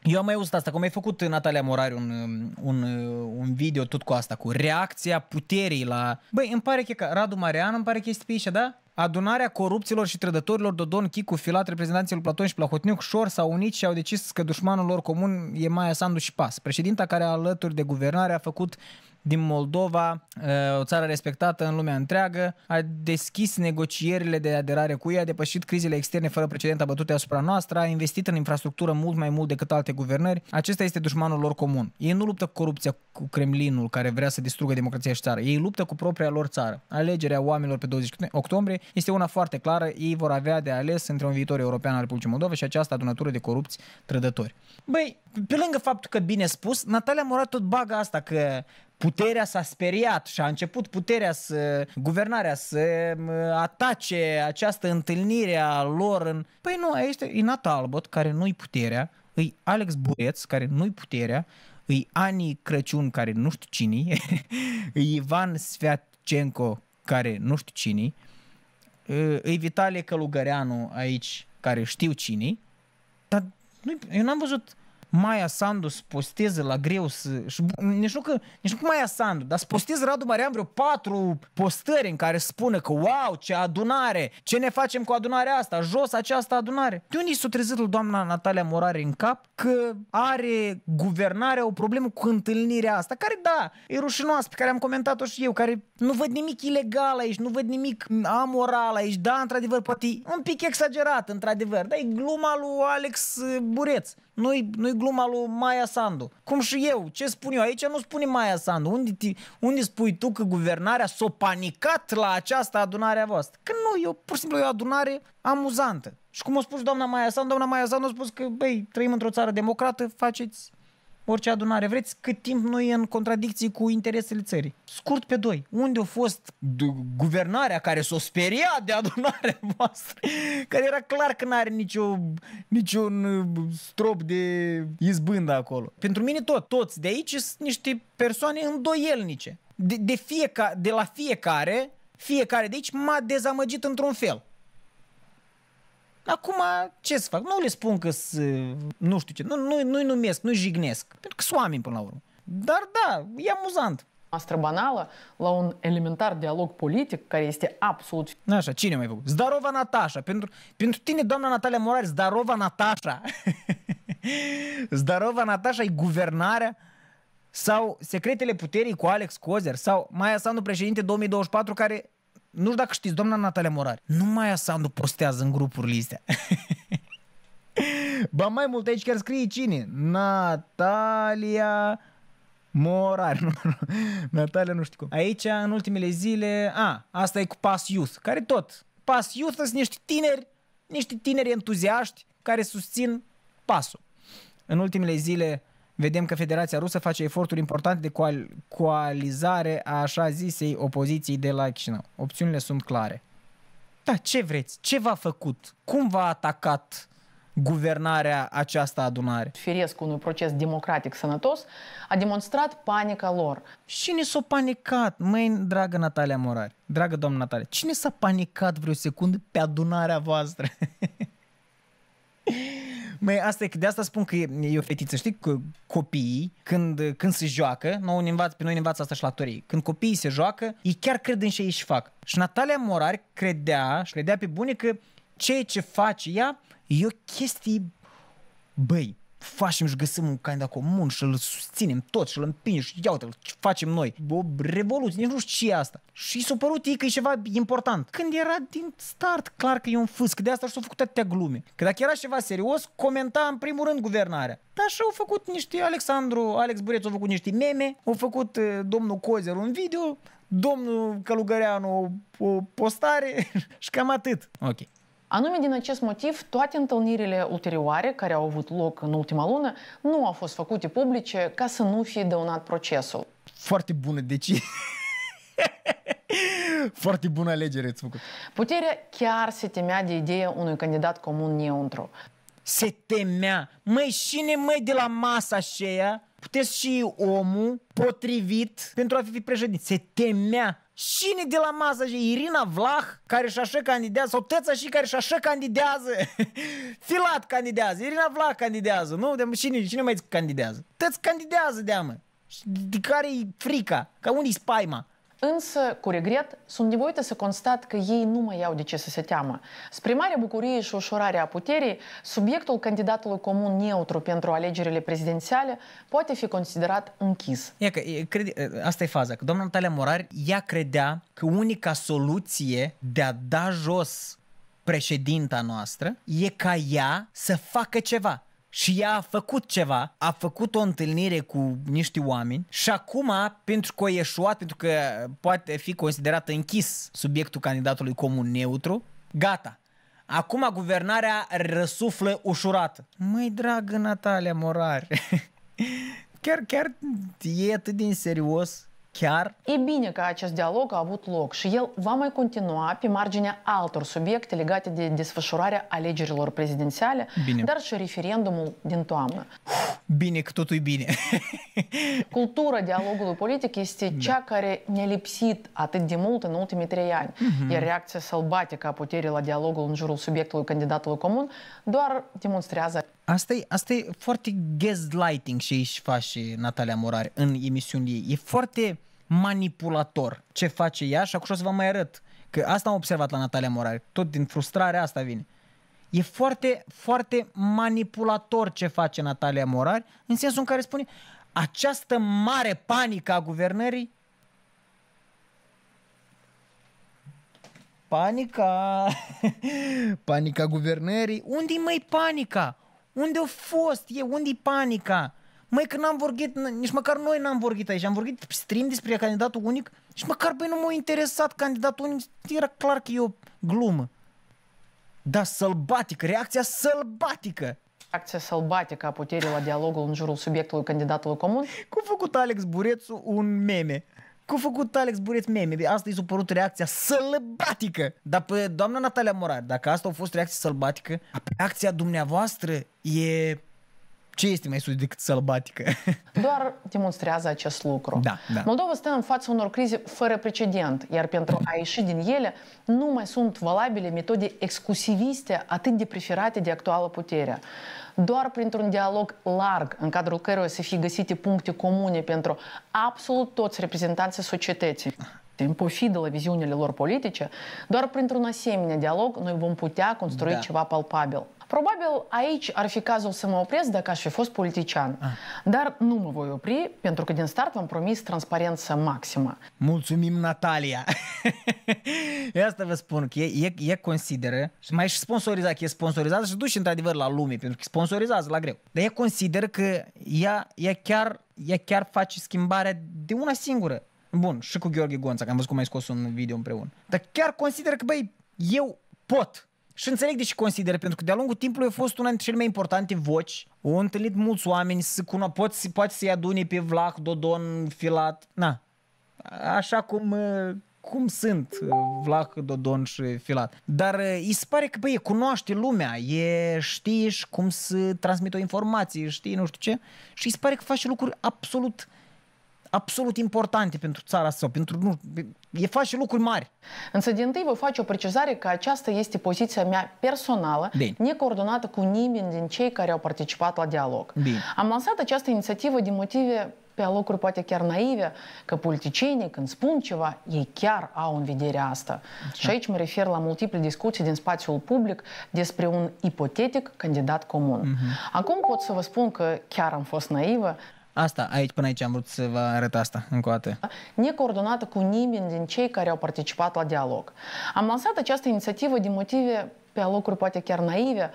Eu am mai auzit asta, cum ai făcut Natalia Morari un, um, un, uh, un video tot cu asta, cu reacția puterii la... Băi, îmi pare că Radu Marian, îmi pare că este pe aici, da? Adunarea corupților și trădătorilor Dodon, Chicu, Filat, reprezentanții lui Platon și Plahotniuc, Șor s-au unit și au decis că dușmanul lor comun e Maia Sandu și Pas. Președinta care alături de guvernare a făcut din Moldova, uh, o țară respectată în lumea întreagă, a deschis negocierile de aderare cu ei, a depășit crizele externe fără precedent abătute asupra noastră, a investit în infrastructură mult mai mult decât alte guvernări. Acesta este dușmanul lor comun. Ei nu luptă cu corupția cu Kremlinul care vrea să distrugă democrația și țara. Ei luptă cu propria lor țară. Alegerea oamenilor pe 20 octombrie este una foarte clară. Ei vor avea de ales între un viitor european al Republicii Moldova și această adunătură de corupți trădători. Băi, pe lângă faptul că bine spus, Natalia Morat tot bagă asta că puterea s-a speriat și a început puterea să, guvernarea să atace această întâlnire a lor în... Păi nu, aici este Inat Albot, care nu-i puterea, îi Alex Bureț, care nu-i puterea, îi Ani Crăciun, care nu știu cine îi Ivan Sviatcenco, care nu știu cine îi Vitalie Călugăreanu aici, care știu cine dar nu eu n-am văzut Maia Sandu posteze la greu să... Și, nici, nu că, nici nu că Maia Sandu, dar posteze Radu Marian vreo patru postări în care spune că wow, ce adunare, ce ne facem cu adunarea asta, jos această adunare. De unde s-a trezit doamna Natalia Morare în cap că are guvernarea o problemă cu întâlnirea asta, care da, e rușinoasă, pe care am comentat-o și eu, care nu văd nimic ilegal aici, nu văd nimic amoral aici, da, într-adevăr, poate un pic exagerat, într-adevăr, dar e gluma lui Alex Bureț nu-i, nu-i gluma lui Maia Sandu. Cum și eu, ce spun eu aici, nu spune Maia Sandu. Unde, ti, unde spui tu că guvernarea s-a panicat la această adunare a voastră? Că nu, eu pur și simplu e o adunare amuzantă. Și cum a spus doamna Maia Sandu, doamna Maia Sandu a spus că, băi, trăim într-o țară democrată, faceți orice adunare vreți, cât timp noi e în contradicții cu interesele țării. Scurt pe doi. Unde a fost guvernarea care s-o speria de adunarea voastră? Care era clar că n-are nicio, niciun uh, strop de izbândă acolo. Pentru mine tot, toți de aici sunt niște persoane îndoielnice. De, de, fieca, de la fiecare, fiecare de aici m-a dezamăgit într-un fel. Acum, ce să fac? Nu le spun că să nu știu ce, nu, nu, nu-i numesc, nu-i jignesc, pentru că sunt oameni până la urmă. Dar da, e amuzant. noastră banală la un elementar dialog politic care este absolut... Așa, cine mai făcut? Zdarova Natasha. Pentru, pentru tine, doamna Natalia Morari, Zdarova Natasha. Zdarova Natasha e guvernarea sau secretele puterii cu Alex Cozer sau Maia Sandu președinte 2024 care nu știu dacă știți, doamna Natalia Morari, nu mai Sandu postează în grupurile astea. ba mai mult aici chiar scrie cine? Natalia Morari, Natalia nu știu cum. Aici, în ultimele zile, a, asta e cu Pass Youth, care tot. Pass Youth sunt niște tineri, niște tineri entuziaști care susțin pasul. În ultimele zile vedem că Federația Rusă face eforturi importante de coal- coalizare a așa zisei opoziției de la Chișinău. Opțiunile sunt clare. Da, ce vreți? Ce v-a făcut? Cum v-a atacat guvernarea această adunare? Firesc unui proces democratic sănătos a demonstrat panica lor. Cine s-a panicat, măi, dragă Natalia Morari, dragă doamnă Natalia, cine s-a panicat vreo secundă pe adunarea voastră? Măi, asta e, de asta spun că e, e o fetiță, știi, că copiii, când, când se joacă, noi ne învață, pe noi ne învață asta și la actorii, când copiii se joacă, ei chiar cred în ce ei și fac. Și Natalia Morar credea, și credea pe bune că ceea ce face ea e o chestie, băi, facem și găsim un candidat comun și îl susținem tot și îl împingem și iau ce facem noi. O revoluție, nici nu știu ce e asta. Și s-a părut ei că e ceva important. Când era din start clar că e un fâsc, că de asta și-au făcut atâtea glume. Că dacă era ceva serios, comenta în primul rând guvernarea. Dar și-au făcut niște, Alexandru, Alex Bureț au făcut niște meme, au făcut uh, domnul Cozer un video, domnul Călugăreanu o postare și cam atât. Ok. Anume, din acest motiv, toate întâlnirile ulterioare care au avut loc în ultima lună nu au fost făcute publice ca să nu fie dăunat procesul. Foarte bună decizie. Foarte bună alegere ați făcut. Puterea chiar se temea de ideea unui candidat comun neutru. Se temea. Măi, cine măi de la masa aceea puteți și omul potrivit pentru a fi președinte. Se temea cine de la masă? Irina Vlah, care și așa candidează, sau tăța și care și așa candidează. Filat candidează, Irina Vlah candidează, nu? De cine, cine mai candidează? Tăți candidează, deamă. De care e frica? Ca unii spaima? Însă, cu regret, sunt nevoită să constat că ei nu mai au de ce să se teamă. Spre marea bucurie și ușurarea puterii, subiectul candidatului comun neutru pentru alegerile prezidențiale poate fi considerat închis. E că, cred, asta e faza, că doamna Natalia Morar, ea credea că unica soluție de a da jos președinta noastră e ca ea să facă ceva și ea a făcut ceva, a făcut o întâlnire cu niște oameni și acum, pentru că a ieșuat, pentru că poate fi considerat închis subiectul candidatului comun neutru, gata. Acum guvernarea răsuflă ușurat, Măi, dragă Natalia Morar, chiar, chiar e atât din serios chiar... E bine că acest dialog a avut loc și el va mai continua pe marginea altor subiecte legate de desfășurarea alegerilor prezidențiale, bine. dar și referendumul din toamnă. Bine că totul e bine. Cultura dialogului politic este da. cea care ne-a lipsit atât de mult în ultimii trei ani, uh-huh. iar reacția sălbatică a puterii la dialogul în jurul subiectului candidatului comun doar demonstrează Asta e, asta e foarte gaslighting ce își face Natalia Morari, în emisiunile ei. E foarte manipulator ce face ea și acum o să vă mai arăt. Că asta am observat la Natalia Morari, tot din frustrarea asta vine. E foarte, foarte manipulator ce face Natalia Morari, în sensul în care spune această mare panică a guvernării Panica! panica guvernării. Unde-i mai panica? Unde a fost? E unde-i panica? Măi, că n-am vorbit, nici măcar noi n-am vorbit aici, am vorbit stream despre candidatul unic și măcar pe nu m-a interesat candidatul unic, era clar că e o glumă. Da, sălbatică, reacția sălbatică. Reacția sălbatică a puterii la dialogul în jurul subiectului candidatului comun? Cum a făcut Alex Burețu un meme? Cum a făcut Alex Bureț meme? Asta i s-a părut reacția sălbatică. Dar pe doamna Natalia Morar, dacă asta a fost reacția sălbatică, reacția dumneavoastră e ce este mai sus decât sălbatică? Doar demonstrează acest lucru. Da, da. Moldova stă în fața unor crize fără precedent, iar pentru a ieși din ele nu mai sunt valabile metode exclusiviste atât de preferate de actuală putere. Doar printr-un dialog larg, în cadrul căruia să fie găsite puncte comune pentru absolut toți reprezentanții societății, în pofidă la viziunile lor politice, doar printr-un asemenea dialog noi vom putea construi da. ceva palpabil. Probabil aici ar fi cazul să mă opresc dacă aș fi fost politician. Ah. Dar nu mă voi opri, pentru că din start v-am promis transparență maximă. Mulțumim, Natalia! Eu asta vă spun, că e, e, e consideră, și mai și sponsorizat, că e sponsorizată și duci într-adevăr la lume, pentru că sponsorizează la greu. Dar e consideră că ea, ea, chiar, ea chiar face schimbarea de una singură. Bun, și cu Gheorghe Gonța, că am văzut cum ai scos un video împreună. Dar chiar consider că, băi, eu pot și înțeleg de ce consider, pentru că de-a lungul timpului a fost una dintre cele mai importante voci. Au întâlnit mulți oameni, să cunoa, pot, poate să-i adune pe Vlah, Dodon, Filat. Na, așa cum uh, cum sunt uh, Vlah, Dodon și Filat. Dar uh, îi se pare că, băi, cunoaște lumea, e, știi cum să transmit o informație, știi, nu știu ce, și îi se pare că face lucruri absolut absolut importante pentru țara sau pentru... Nu, e face lucruri mari. Însă, din tâi, voi face o precizare că aceasta este poziția mea personală, Bine. necoordonată cu nimeni din cei care au participat la dialog. Bine. Am lansat această inițiativă din motive pe alocuri poate chiar naive, că politicienii când spun ceva, ei chiar au în vedere asta. Așa. Exact. Și aici mă refer la multiple discuții din spațiul public despre un ipotetic candidat comun. Uh-huh. Acum pot să vă spun că chiar am fost naivă, Asta, aici până aici am vrut să vă arăt asta încă o dată. Necoordonată cu nimeni din cei care au participat la dialog. Am lansat această inițiativă din motive pe alocuri poate chiar naive.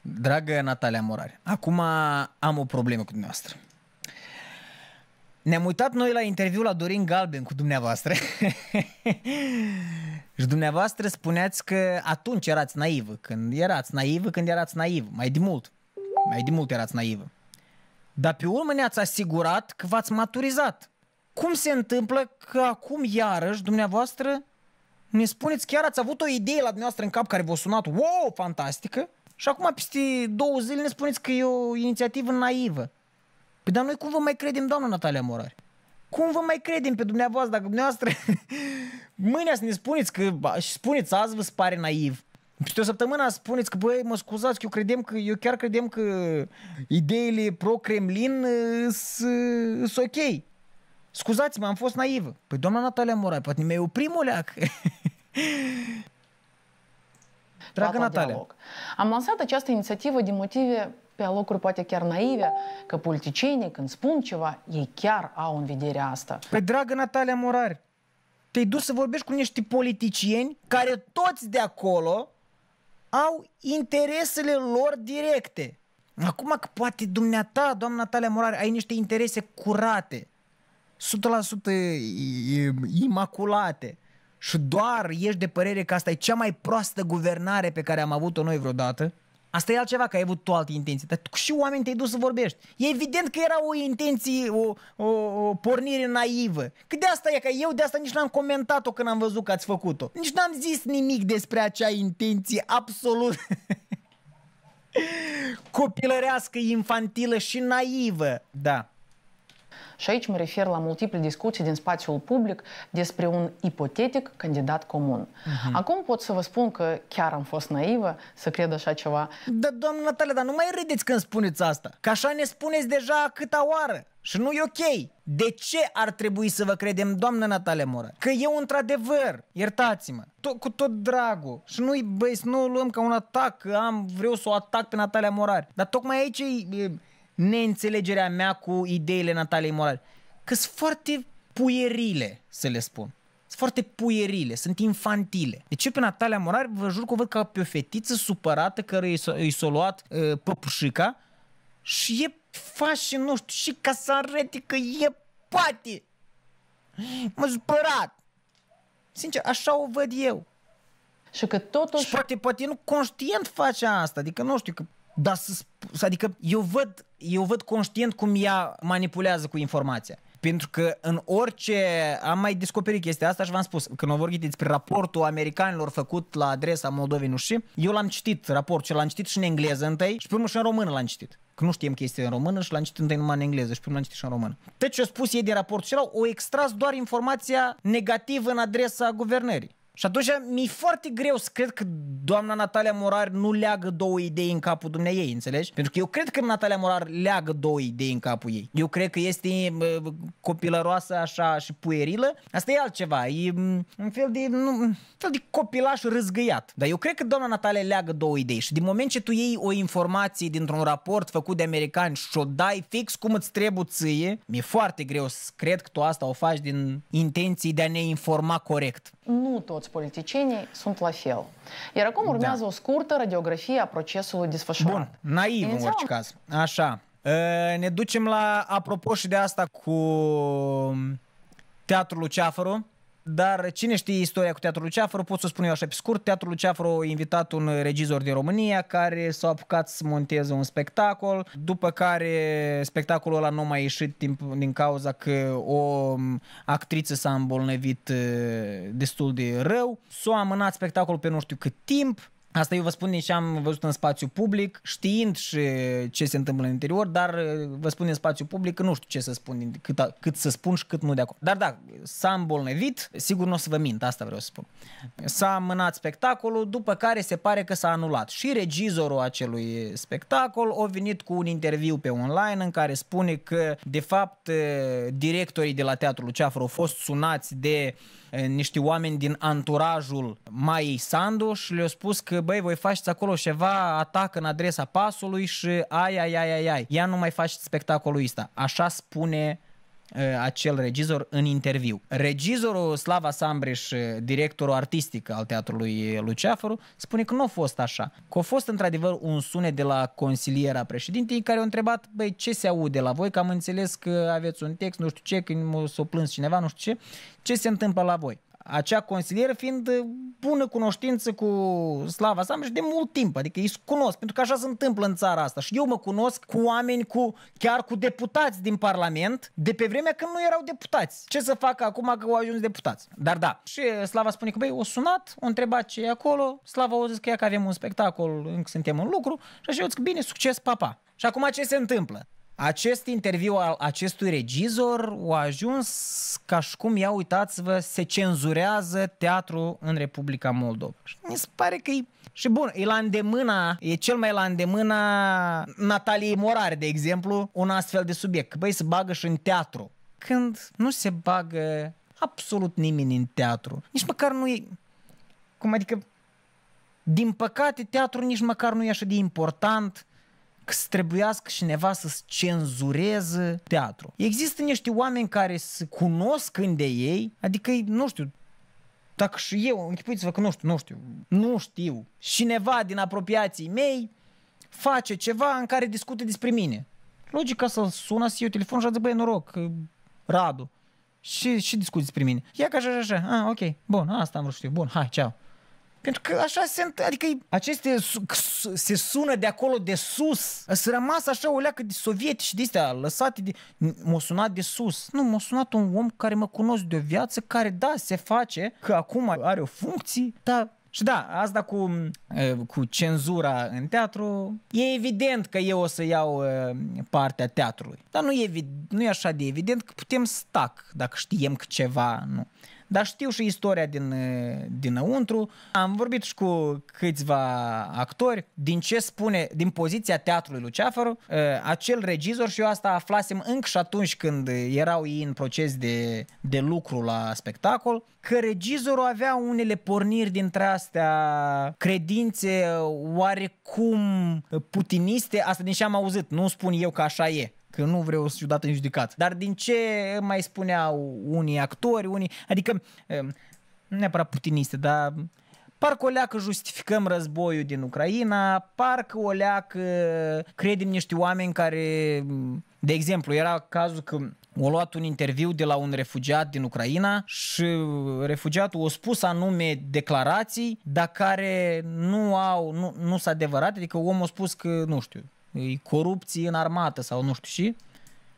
Dragă Natalia Morari, acum am o problemă cu dumneavoastră. Ne-am uitat noi la interviul la Dorin Galben cu dumneavoastră și dumneavoastră spuneați că atunci erați naivă, când erați naivă, când erați naivă, mai de mult. Mai de mult erați naivă. Dar pe urmă ne-ați asigurat că v-ați maturizat. Cum se întâmplă că acum iarăși dumneavoastră ne spuneți chiar ați avut o idee la dumneavoastră în cap care v-a sunat wow, fantastică și acum peste două zile ne spuneți că e o inițiativă naivă. Păi dar noi cum vă mai credem, doamna Natalia Morari? Cum vă mai credem pe dumneavoastră dacă dumneavoastră mâine să ne spuneți că și spuneți azi vă pare naiv peste o săptămână spuneți că, băi, mă scuzați, că eu, credem că, eu chiar credem că ideile pro-Kremlin uh, uh, sunt ok. Scuzați-mă, am fost naivă. Păi doamna Natalia Morai, poate mi-ai oprit moleac. Dragă da, da, Natalia. Dialog. Am lansat această inițiativă din motive pe alocuri poate chiar naive, că politicienii când spun ceva, ei chiar au în vedere asta. Păi dragă Natalia Morar, te-ai dus să vorbești cu niște politicieni care toți de acolo au interesele lor directe. Acum că poate dumneata, doamna Talia Morare, ai niște interese curate, 100% imaculate și doar ești de părere că asta e cea mai proastă guvernare pe care am avut-o noi vreodată, Asta e altceva, că ai avut tu alte intenții, dar tu și oameni te-ai dus să vorbești. E evident că era o intenție, o, o, o pornire naivă. Că de asta e, că eu de asta nici n-am comentat-o când am văzut că ați făcut-o. Nici n-am zis nimic despre acea intenție absolut copilărească, infantilă și naivă. Da. Și aici mă refer la multiple discuții din spațiul public despre un ipotetic candidat comun. Uh-huh. Acum pot să vă spun că chiar am fost naivă să cred așa ceva. Da, doamnă Natalia, dar nu mai râdeți când spuneți asta. Că așa ne spuneți deja câta oară. Și nu e ok. De ce ar trebui să vă credem, doamnă Natalia Mora? Că eu într-adevăr, iertați-mă, tot, cu tot dragul. Și nu-i, băi, să nu o luăm ca un atac, că am, vreau să o atac pe Natalia Morar. Dar tocmai aici e, e neînțelegerea mea cu ideile Natalei morale, Că sunt foarte puierile, să le spun. Sunt foarte puierile, sunt infantile. Deci eu pe Natalia Morar vă jur că o văd ca pe o fetiță supărată care îi s-a, s luat uh, păpușica și e face, nu știu, și ca să arăte că e poate. Mă supărat. Sincer, așa o văd eu. Și că totuși... Și poate, poate nu conștient face asta, adică nu știu, că dar să, adică eu văd, eu văd conștient cum ea manipulează cu informația. Pentru că în orice, am mai descoperit chestia asta și v-am spus, când au vorbit despre raportul americanilor făcut la adresa Moldovei, nu știu, eu l-am citit, raportul și l-am citit și în engleză întâi și primul și în română l-am citit. Că nu știem chestia în română și l-am citit întâi numai în engleză și primul l-am citit și în română. Deci ce a spus ei din raportul și o extras doar informația negativă în adresa guvernării. Și atunci mi-e foarte greu să cred că doamna Natalia Morar nu leagă două idei în capul dumnei ei, înțelegi? Pentru că eu cred că Natalia Morar leagă două idei în capul ei. Eu cred că este copilăroasă așa și puerilă. Asta e altceva, e un fel de, nu, un fel de copilaș râzgăiat. Dar eu cred că doamna Natalia leagă două idei și din moment ce tu iei o informație dintr-un raport făcut de americani și o dai fix cum îți trebuie ție, mi-e foarte greu să cred că tu asta o faci din intenții de a ne informa corect. Nu toți politicienii sunt la fel. Iar acum da. urmează da. o scurtă radiografie a procesului desfășurat. Bun, naiv în orice caz. Așa. Ă, ne ducem la, apropo și de asta cu Teatrul Luceafăru. Dar cine știe istoria cu Teatrul Luceafru, pot să spun eu așa pe scurt, Teatrul Luceafru a invitat un regizor din România care s-a apucat să monteze un spectacol, după care spectacolul ăla nu mai ieșit din, din cauza că o actriță s-a îmbolnăvit destul de rău, s-a amânat spectacolul pe nu știu cât timp, Asta eu vă spun și am văzut în spațiu public, știind și ce se întâmplă în interior, dar uh, vă spun în spațiu public că nu știu ce să spun, cât, a, cât să spun și cât nu de acolo. Dar da, s-a îmbolnăvit, sigur nu o să vă mint, asta vreau să spun. S-a amânat spectacolul, după care se pare că s-a anulat. Și regizorul acelui spectacol a venit cu un interviu pe online în care spune că, de fapt, uh, directorii de la Teatrul Luceafru au fost sunați de uh, niște oameni din anturajul Maiei Sandu și le-au spus că băi, voi faceți acolo ceva, atac în adresa pasului și ai, ai, ai, ai, ai. Ia nu mai faci spectacolul ăsta. Așa spune acel regizor în interviu. Regizorul Slava Sambriș, directorul artistic al teatrului Luceafăru, spune că nu a fost așa. Că a fost într-adevăr un sunet de la consiliera președintei care a întrebat, băi, ce se aude la voi, că am înțeles că aveți un text, nu știu ce, când s-o plâns cineva, nu știu ce, ce se întâmplă la voi acea consilieră fiind uh, bună cunoștință cu Slava Sam și deci de mult timp, adică îi cunosc, pentru că așa se întâmplă în țara asta și eu mă cunosc cu oameni, cu, chiar cu deputați din Parlament, de pe vremea când nu erau deputați. Ce să fac acum că au ajuns deputați? Dar da, și Slava spune că băi, o sunat, o întrebat ce e acolo, Slava o zis că ea că avem un spectacol, încă suntem în lucru și așa eu zic, bine, succes, papa. Și acum ce se întâmplă? Acest interviu al acestui regizor a ajuns ca și cum, ia uitați-vă, se cenzurează teatru în Republica Moldova. Și mi se pare că e... Și bun, e la îndemâna, e cel mai la îndemâna Nataliei Morare, de exemplu, un astfel de subiect. Că, băi, se bagă și în teatru. Când nu se bagă absolut nimeni în teatru. Nici măcar nu e... Cum adică... Din păcate, teatru nici măcar nu e așa de important că să trebuiască cineva să-ți cenzureze teatru. Există niște oameni care se cunosc de ei, adică, nu știu, dacă și eu, închipuiți-vă că nu știu, nu știu, nu știu, cineva din apropiații mei face ceva în care discute despre mine. Logica să sună să iau telefon și a zis, băi, noroc, Radu. Și, și discuți despre mine. Ia ca așa, așa, așa. Ah, ok, bun, asta am vrut să știu. Bun, hai, ceau. Pentru că așa se întâmplă, adică aceste se sună de acolo de sus. Să rămas așa o leacă de soviet și de astea lăsate de... M-a sunat de sus. Nu, m-a sunat un om care mă cunosc de o viață, care da, se face, că acum are o funcție, dar și da, asta cu, cu cenzura în teatru, e evident că eu o să iau partea teatrului. Dar nu e, nu e așa de evident că putem stac dacă știem că ceva nu. Dar știu și istoria din, dinăuntru. Am vorbit și cu câțiva actori. Din ce spune, din poziția teatrului Luceafăru, acel regizor și eu asta aflasem încă și atunci când erau ei în proces de, de lucru la spectacol, că regizorul avea unele porniri dintre astea credințe oarecum putiniste, asta din ce am auzit, nu spun eu că așa e, că nu vreau să fiu dat în judecat. Dar din ce mai spuneau unii actori, unii, adică nu eh, neapărat putiniste, dar parcă o leacă justificăm războiul din Ucraina, parcă o leacă credem niște oameni care, de exemplu, era cazul că o luat un interviu de la un refugiat din Ucraina și refugiatul a spus anume declarații, dar care nu au, nu, nu sunt adevărate, adică omul a spus că, nu știu, e corupție în armată sau nu știu și,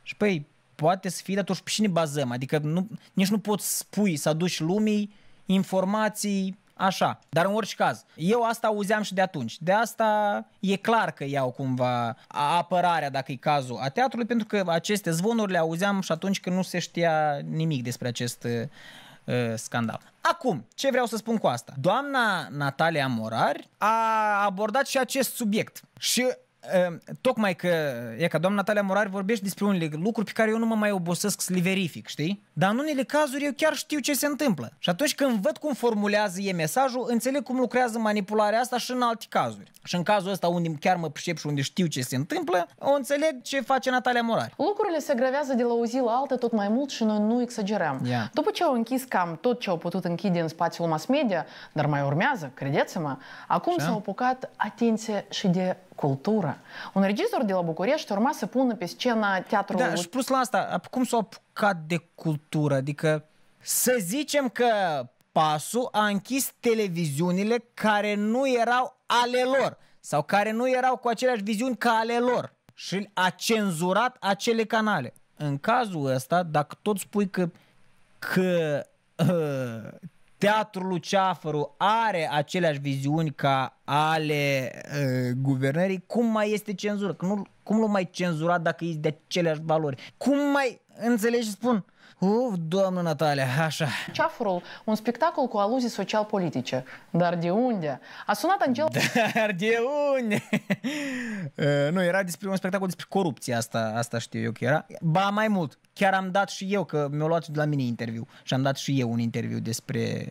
și păi, poate să fie, dar totuși pe cine bazăm? Adică nu, nici nu poți spui să aduci lumii informații așa. Dar în orice caz, eu asta auzeam și de atunci. De asta e clar că iau cumva apărarea, dacă e cazul, a teatrului, pentru că aceste zvonuri le auzeam și atunci când nu se știa nimic despre acest uh, scandal. Acum, ce vreau să spun cu asta? Doamna Natalia Morar a abordat și acest subiect și Ehm, tocmai că e ca doamna Natalia Morari vorbește despre unele lucruri pe care eu nu mă mai obosesc să le verific, știi? Dar în unele cazuri eu chiar știu ce se întâmplă. Și atunci când văd cum formulează e mesajul, înțeleg cum lucrează manipularea asta și în alte cazuri. Și în cazul ăsta unde chiar mă pricep și unde știu ce se întâmplă, o înțeleg ce face Natalia Morari. Lucrurile se gravează de la o zi la alta tot mai mult și noi nu exagerăm. Yeah. După ce au închis cam tot ce au putut închide în spațiul mass media, dar mai urmează, credeți-mă, acum s-au apucat atenție și de cultură. Un regizor de la București urma să pună pe scena teatrului... Da, și plus la asta, cum s-a apucat de cultură? Adică să zicem că pasul a închis televiziunile care nu erau ale lor sau care nu erau cu aceleași viziuni ca ale lor și a cenzurat acele canale. În cazul ăsta, dacă tot spui că, că ă, Teatrul Luceafăru are aceleași viziuni ca ale uh, guvernării, cum mai este cenzură? Că nu, cum l-au mai cenzurat dacă ești de aceleași valori? Cum mai, înțelegi, spun, Uf, doamnă Natalia, așa. Ceafurul, un spectacol cu aluzii social-politice. Dar de unde? A sunat Angel... Dar de unde? Uh, nu, era despre un spectacol despre corupție, asta, asta știu eu că era. Ba, mai mult, chiar am dat și eu, că mi-au luat de la mine interviu și am dat și eu un interviu despre,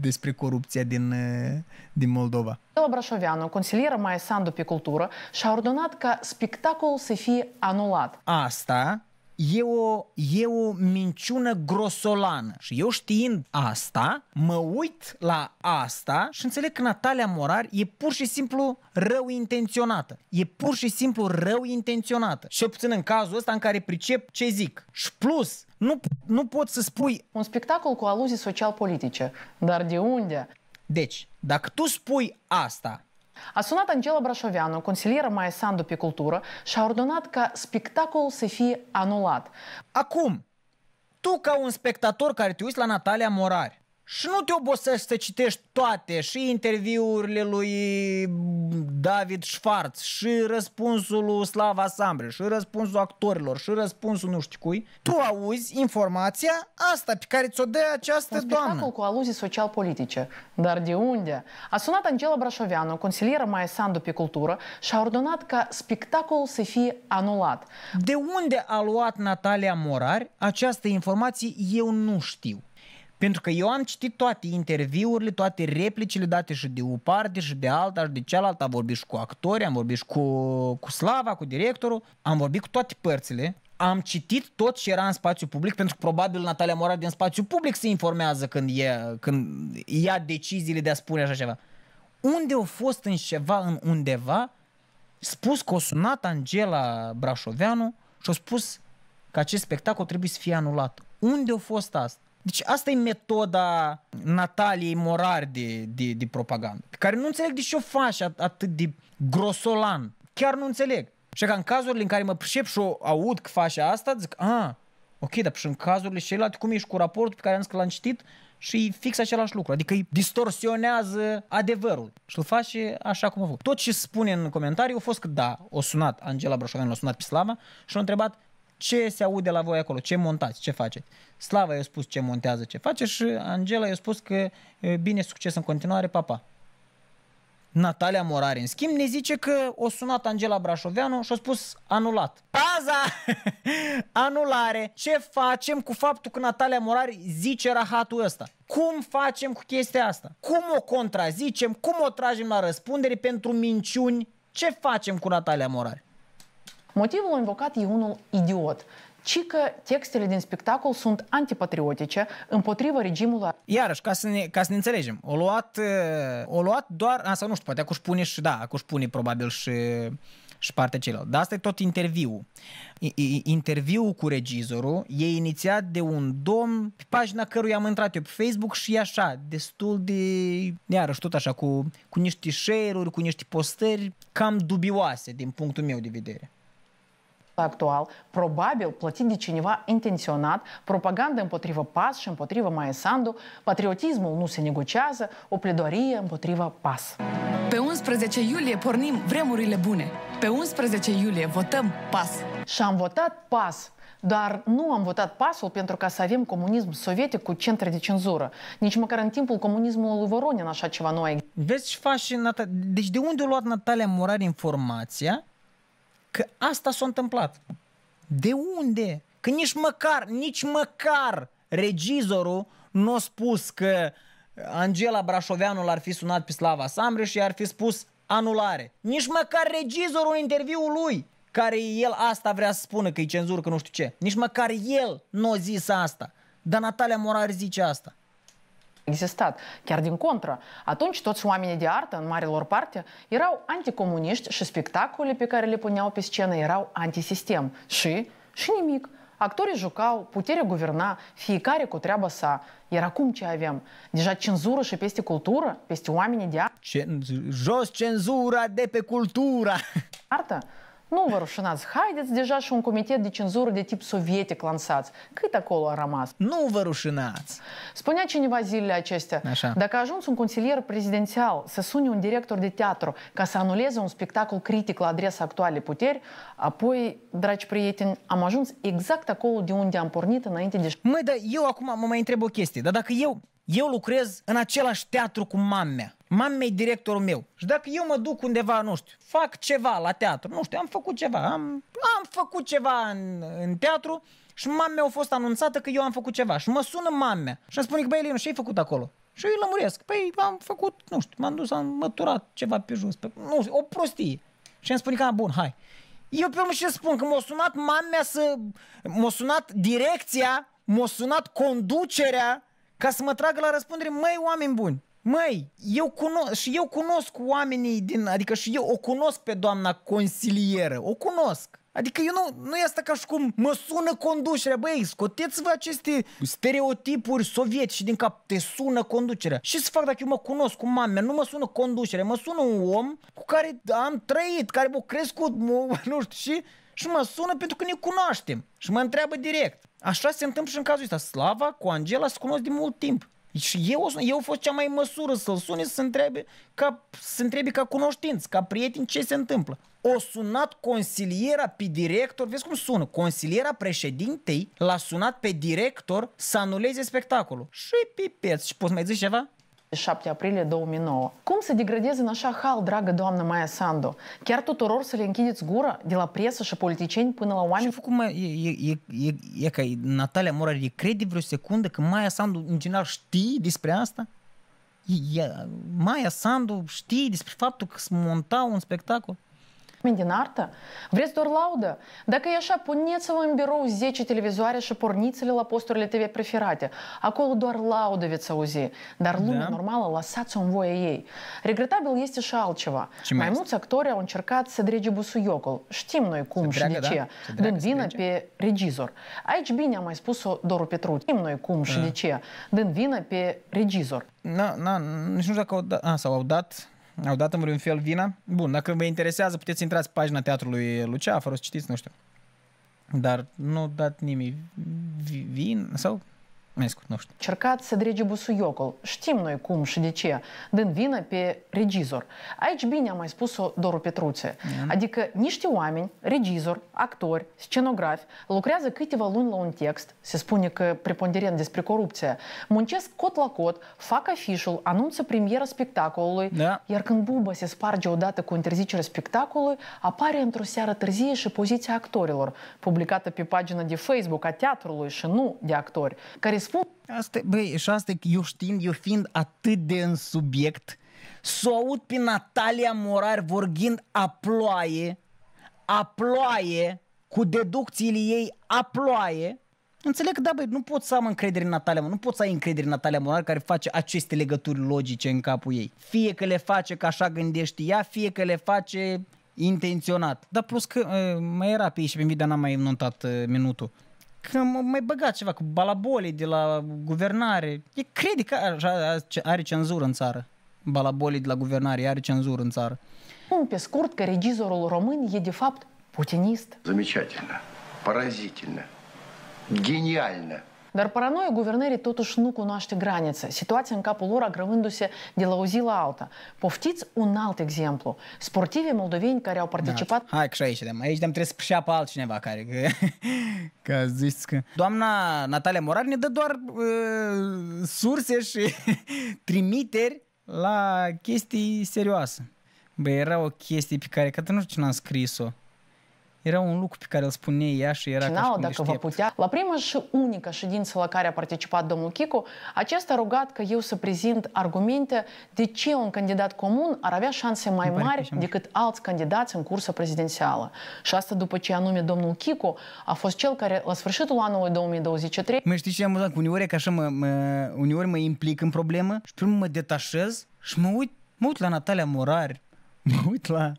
despre corupția din, uh, din Moldova. Ela Brașoveanu, consilieră mai Sandu pe cultură, și-a ordonat ca spectacolul să fie anulat. Asta e o, e o minciună grosolană. Și eu știind asta, mă uit la asta și înțeleg că Natalia Morar e pur și simplu rău intenționată. E pur și simplu rău intenționată. Și puțin în cazul ăsta în care pricep ce zic. Și plus, nu, nu pot să spui... Un spectacol cu aluzii social-politice. Dar de unde? Deci, dacă tu spui asta a sunat Angela Brașoveanu, consilieră Maia Sandu pe cultură, și a ordonat ca spectacolul să fie anulat. Acum, tu ca un spectator care te uiți la Natalia Morari, și nu te obosești să citești toate, și interviurile lui David Schwartz, și răspunsul lui Slava Sambre, și răspunsul actorilor, și răspunsul nu știu cui. Tu auzi informația asta pe care ți-o dă această Un doamnă. cu aluzii social-politice. Dar de unde? A sunat Angela Brașoveanu, consilieră Maia Sandu pe cultură, și a ordonat ca spectacolul să fie anulat. De unde a luat Natalia Morar această informație, eu nu știu. Pentru că eu am citit toate interviurile, toate replicile date și de o parte și de alta și de cealaltă. Am vorbit și cu actori, am vorbit și cu, cu Slava, cu directorul, am vorbit cu toate părțile. Am citit tot ce era în spațiu public, pentru că probabil Natalia Morar din spațiu public se informează când, e, când ia deciziile de a spune așa ceva. Unde au fost în ceva, în undeva, spus că o sunat Angela Brașoveanu și a spus că acest spectacol trebuie să fie anulat. Unde a fost asta? Deci asta e metoda Nataliei Morar de, de, de propagandă, pe care nu înțeleg de ce o faci atât de grosolan. Chiar nu înțeleg. Și că în cazurile în care mă pricep și o aud că faci asta, zic, a, ok, dar și în cazurile celelalte, cum ești cu raportul pe care am zis că l-am citit, și fix același lucru. Adică îi distorsionează adevărul și îl face așa cum a făcut. Tot ce spune în comentarii a fost că da, o sunat Angela Brașoveanu, l-a sunat pe Slava și l-a întrebat ce se aude la voi acolo, ce montați, ce faceți. Slava i-a spus ce montează, ce face și Angela i-a spus că bine, succes în continuare, papa. Natalia Morare, în schimb, ne zice că o sunat Angela Brașoveanu și a spus anulat. Paza! Anulare! Ce facem cu faptul că Natalia Morare zice rahatul ăsta? Cum facem cu chestia asta? Cum o contrazicem? Cum o tragem la răspundere pentru minciuni? Ce facem cu Natalia Morare? Motivul invocat e unul idiot, ci că textele din spectacol sunt antipatriotice, împotriva regimului. Iarăși, ca să ne, ca să ne înțelegem, o luat, uh, o luat doar, asta nu știu, poate acuși pune și, da, acuși pune probabil și și partea cealaltă. Dar asta e tot interviul. Interviul cu regizorul e inițiat de un domn pe pagina căruia am intrat eu pe Facebook și e așa, destul de, iarăși tot așa, cu, cu niște share-uri, cu niște postări cam dubioase din punctul meu de vedere actual, probabil plătit de cineva intenționat, propaganda împotriva PAS și împotriva Maia Sandu, patriotismul nu se negociază, o pledoarie împotriva PAS. Pe 11 iulie pornim vremurile bune. Pe 11 iulie votăm PAS. Și am votat PAS dar nu am votat pasul pentru ca să avem comunism sovietic cu centre de cenzură. Nici măcar în timpul comunismului lui Voronin așa ceva nu a existat. Vezi ce faci, Natalia? Deci de unde a luat Natalia morari informația Că asta s-a întâmplat. De unde? Că nici măcar, nici măcar regizorul nu a spus că Angela Brașoveanu l-ar fi sunat pe Slava Sambre și i-ar fi spus anulare. Nici măcar regizorul în interviul lui, care el asta vrea să spună, că e cenzură, că nu știu ce. Nici măcar el nu a zis asta. Dar Natalia Morar zice asta existat. Chiar din contră, atunci toți oamenii de artă, în marilor parte, erau anticomuniști și spectacole pe care le puneau pe scenă erau antisistem. Și, și nimic. Actorii jucau, puterea guverna, fiecare cu treaba sa. Iar acum ce avem? Deja cenzură și peste cultură, peste oamenii de artă. Cen- jos cenzura de pe cultura! Artă? Nu vă rușinați, haideți deja și un comitet de cenzură de tip sovietic lansați. Cât acolo a rămas? Nu vă rușinați! Spunea cineva zilele acestea, Așa. dacă a ajuns un consilier prezidențial să sune un director de teatru ca să anuleze un spectacol critic la adresa actualei puteri, apoi, dragi prieteni, am ajuns exact acolo de unde am pornit înainte de... Măi, dar eu acum mă mai întreb o chestie, dar dacă eu eu lucrez în același teatru cu mamea. mamei e directorul meu. Și dacă eu mă duc undeva, nu știu, fac ceva la teatru, nu știu, am făcut ceva, am, am făcut ceva în, în teatru și mamea a fost anunțată că eu am făcut ceva. Și mă sună mamea și îmi spune că, băi, Elinu, ce ai făcut acolo? Și eu îi lămuresc. Păi am făcut, nu știu, m-am dus, am măturat ceva pe jos. Pe, nu știu, o prostie. Și îmi spune că, bun, hai. Eu pe urmă ce spun? Că m-a sunat mamea să... M-a sunat direcția, m-a sunat conducerea ca să mă tragă la răspundere, măi, oameni buni, măi, eu cunosc, și eu cunosc oamenii din, adică și eu o cunosc pe doamna consilieră, o cunosc. Adică eu nu, nu e asta ca și cum mă sună conducerea. Băi, scoteți-vă aceste stereotipuri și din cap. Te sună conducerea. Și să fac dacă eu mă cunosc cu mama Nu mă sună conducerea, mă sună un om cu care am trăit, care m-a crescut, m nu știu și, și mă sună pentru că ne cunoaștem și mă întreabă direct. Așa se întâmplă și în cazul ăsta. Slava cu Angela se cunosc de mult timp. Și eu, eu fost cea mai măsură să-l sune să întrebe ca, să întrebe ca cunoștință, ca prieten ce se întâmplă. O sunat consiliera pe director, vezi cum sună, consiliera președintei l-a sunat pe director să anuleze spectacolul. Și pipeți, și poți mai zici ceva? 7 aprilie 2009. Cum să degradeze în așa hal, dragă doamnă Maia Sandu? Chiar tuturor să le închideți gura de la presă și politicieni până la oameni? Și cum e, e, e, e ca Natalia Morar, e crede vreo secundă că Maia Sandu în general știe despre asta? E, Maia Sandu știe despre faptul că se monta un spectacol? din artă? Vreți doar laudă? Dacă e așa, puneți-vă în birou 10 televizoare și porniți-le la posturile TV preferate. Acolo doar laudă veți auzi. Dar lumea da. normală lăsați-o în voia ei. Regretabil este și altceva. Ce mai mulți actori au încercat să drege busuiocul. Știm noi cum dreagă, și de ce. Da? Dând vină pe regizor. Aici bine a mai spus-o Doru Petru. Știm noi cum da. și de ce. Dând vină pe regizor. Na, na, nici nu știu dacă au dat, a, sau au dat au dat în vreun fel vina? Bun, dacă vă interesează, puteți intrați pe pagina teatrului Lucea, fără să citiți, nu știu. Dar nu dat nimic vin sau Mescut, nu știu. Cercat să drege busuiocul. Știm noi cum și de ce. Dând vină pe regizor. Aici bine a mai spus-o Doru Petruțe. Mm. Adică niște oameni, regizor, actori, scenografi, lucrează câteva luni la un text, se spune că preponderent despre corupție, muncesc cot la cot, fac afișul, anunță premiera spectacolului, da. iar când buba se sparge odată cu interzicerea spectacolului, apare într-o seară târzie și poziția actorilor, publicată pe pagina de Facebook a teatrului și nu de actori, care spun. Asta, băi, și asta eu știind, eu fiind atât de în subiect, să o aud pe Natalia Morar vorgind a ploaie, a ploaie, cu deducțiile ei a ploaie, Înțeleg că da, băi, nu pot să am încredere în Natalia, nu pot să ai încredere în Natalia Morar care face aceste legături logice în capul ei. Fie că le face că așa gândește ea, fie că le face intenționat. Dar plus că uh, mai era pe și pe video n-am mai notat uh, minutul că mai băgat ceva cu balabolii de la guvernare. E crede că are cenzură în țară. Balabolii de la guvernare are cenzură în țară. Un pe scurt, că regizorul român e de fapt putinist. Замечательно, поразительно, гениально. Dar paranoia guvernării totuși nu cunoaște granițe. Situația în capul lor agravându-se de la o zi la alta. Poftiți un alt exemplu. Sportivii moldoveni care au participat... Da, hai că și aici dăm. Aici dăm trebuie să pe altcineva care... Că, că zici că... Doamna Natalia Morar ne dă doar uh, surse și trimiteri la chestii serioase. Băi, era o chestie pe care, că nu știu n-am scris-o. Era un lucru pe care îl spune ea și era Cinau, ca și dacă deștept. vă putea. La prima și unică ședință la care a participat domnul Chicu, acesta a rugat că eu să prezint argumente de ce un candidat comun ar avea șanse mai mari decât alți candidați în cursă prezidențială. Și asta după ce anume domnul Chicu a fost cel care la sfârșitul anului 2023... Mă știi ce am văzut? Uneori, așa mă, mă, uneori mă implic în problemă și primul mă detașez și mă uit, mă uit la Natalia Morari, mă uit la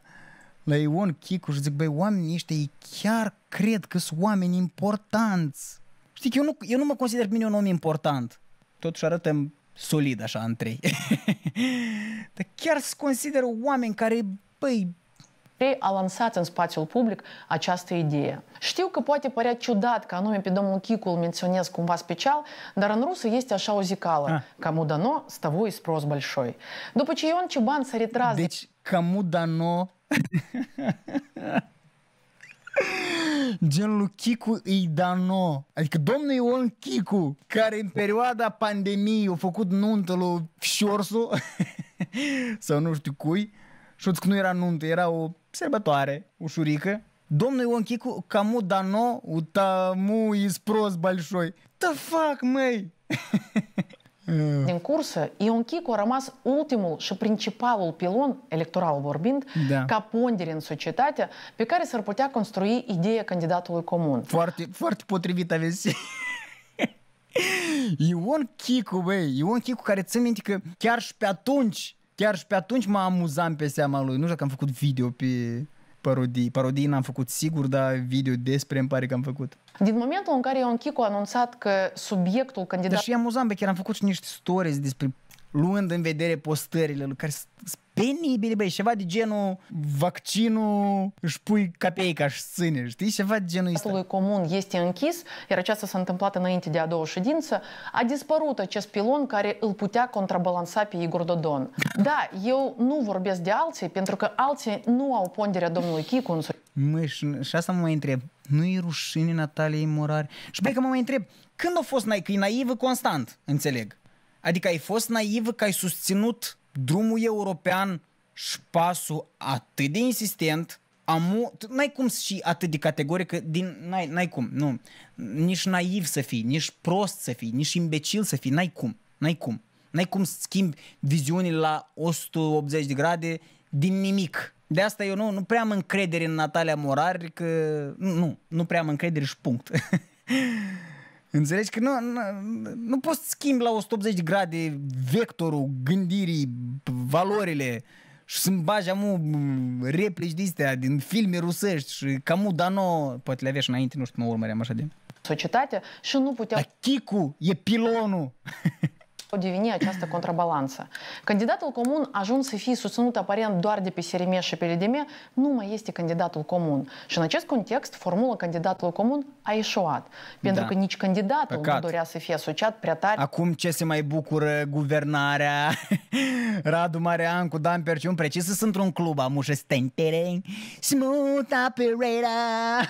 la Ion Chicu și zic, băi, oamenii ăștia ei chiar cred că sunt oameni importanți. Știi că eu nu, eu nu mă consider pe mine un om important. Totuși arătăm solid așa în trei. Dar chiar se consideră oameni care, băi, ei a lansat în spațiul public această idee. Știu că poate părea ciudat că anume pe domnul Chicu îl menționez cumva special, dar în rusă este așa o zicală. Ah. Кому дано, с того и спрос большой. După ce Ion Ciuban s-a retras... Deci, кому дано... Genul lui Chicu îi dano. Adică domnul Ion Chicu, care în perioada pandemiei a făcut nuntă lui Fiorsu, sau nu știu cui, și că nu era nuntă, era o sărbătoare, ușurică. Domnul Ion Chicu, camu dano, utamu ispros balșoi. The fuck, măi! din cursă, Ion Chicu a rămas ultimul și principalul pilon, electoral vorbind, da. ca pondere în societate, pe care s-ar putea construi ideea candidatului comun. Foarte, foarte potrivit aveți Ion Chicu, băi, Ion Chicu care ți minte că chiar și pe atunci Chiar și pe atunci mă amuzam pe seama lui. Nu știu că am făcut video pe parodii. Parodii n-am făcut sigur, dar video despre îmi pare că am făcut. Din momentul în care Ion Chico a anunțat că subiectul candidat... Dar și amuzant, pe chiar am făcut și niște stories despre luând în vedere postările lui, care sunt penibil, băi, ceva de genul vaccinul își pui capeica și ține, știi? Ceva de genul ăsta. comun este închis, iar aceasta s-a întâmplat înainte de a doua ședință, a dispărut acest pilon care îl putea contrabalansa pe Igor Dodon. Da, eu nu vorbesc de alții, pentru că alții nu au ponderea domnului Chicu în Măi, și, și asta mă mai întreb. nu e rușine Natalie Morari? Și băi că mă mai întreb, când a fost naivă? Că e naivă constant, înțeleg. Adică ai fost naivă că ai susținut drumul european și pasul atât de insistent, amu, n-ai cum și atât de categoric, din, n-ai, n-ai cum, nu, nici naiv să fii, nici prost să fii, nici imbecil să fii, n-ai cum, n-ai cum. N-ai cum să schimbi viziunile la 180 de grade din nimic. De asta eu nu, nu prea am încredere în Natalia Morar, că nu, nu prea am încredere și punct. Înțelegi că nu, nu, nu poți schimbi la 180 de grade vectorul gândirii, valorile și sunt bagi amu replici de astea din filme rusești și Camu Dano, poate le avea și înainte, nu știu, mă urmăream așa de... Societatea și nu putea. Dar Chicu e pilonul! pot deveni această contrabalansă. Candidatul comun ajuns să fie susținut aparent doar de pe SRM și pe LDM, nu mai este candidatul comun. Și în acest context, formula candidatului comun a ieșuat. Pentru da. că nici candidatul Păcat. nu dorea să fie asociat prea tare. Acum ce se mai bucură guvernarea? Radu Marean cu Dan Perciun, precis, sunt într-un club, amușă stentere, smooth operator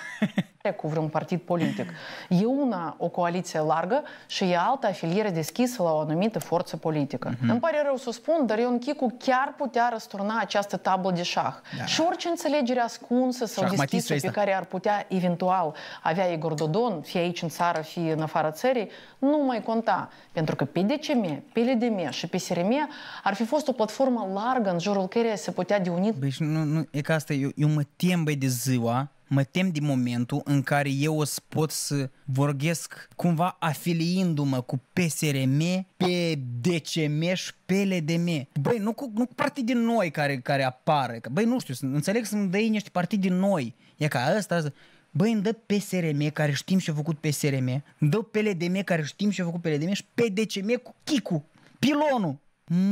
cu vreun partid politic. E una o coaliție largă și e alta afiliere deschisă la o anumită forță politică. Mm-hmm. Îmi pare rău să spun, dar Ion Chicu chiar putea răsturna această tablă de șah. Da. Și orice înțelegere ascunsă sau deschisă pe care ar putea eventual avea Igor Dodon, fie aici în țară, fie în afara țării, nu mai conta. Pentru că pe DCM, pe LDM și pe SRM ar fi fost o platformă largă în jurul căreia se putea de unit. Băi, nu, nu, e că asta, eu, eu mă tem băi de ziua mă tem de momentul în care eu o să pot să vorbesc cumva afiliindu-mă cu PSRM, pe DCM și pe LDM. Băi, nu cu, nu cu din noi care, care apar. Băi, nu știu, înțeleg să-mi dăi niște din noi. E ca ăsta, ăsta. Băi, îmi dă PSRM, care știm ce a făcut PSRM, îmi dă PLDM, care știm ce a făcut PLDM și PDCM cu Chicu, pilonul.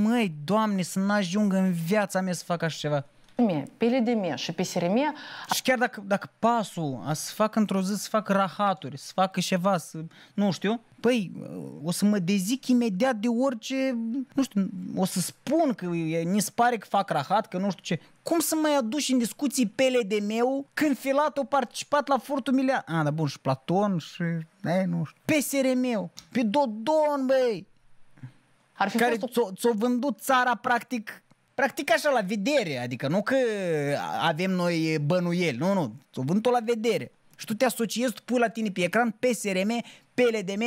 Măi, doamne, să n-ajung în viața mea să fac așa ceva mie și pe serime. Și chiar dacă, dacă pasul a să fac într-o zi, să fac rahaturi, să facă ceva, să, nu știu, păi, o să mă dezic imediat de orice, nu știu, o să spun că ni se pare că fac rahat, că nu știu ce. Cum să mai aduci în discuții pele de meu când Filat a participat la furtul milia? A, da bun, și Platon și, ne, nu știu, pe ul pe Dodon, băi! Ar fi care fost... ți-o, ți-o vândut țara, practic, Practic așa, la vedere, adică nu că avem noi bănuieli, nu, nu, cuvântul la vedere. Și tu te asociezi, tu pui la tine pe ecran PSRM, PLDM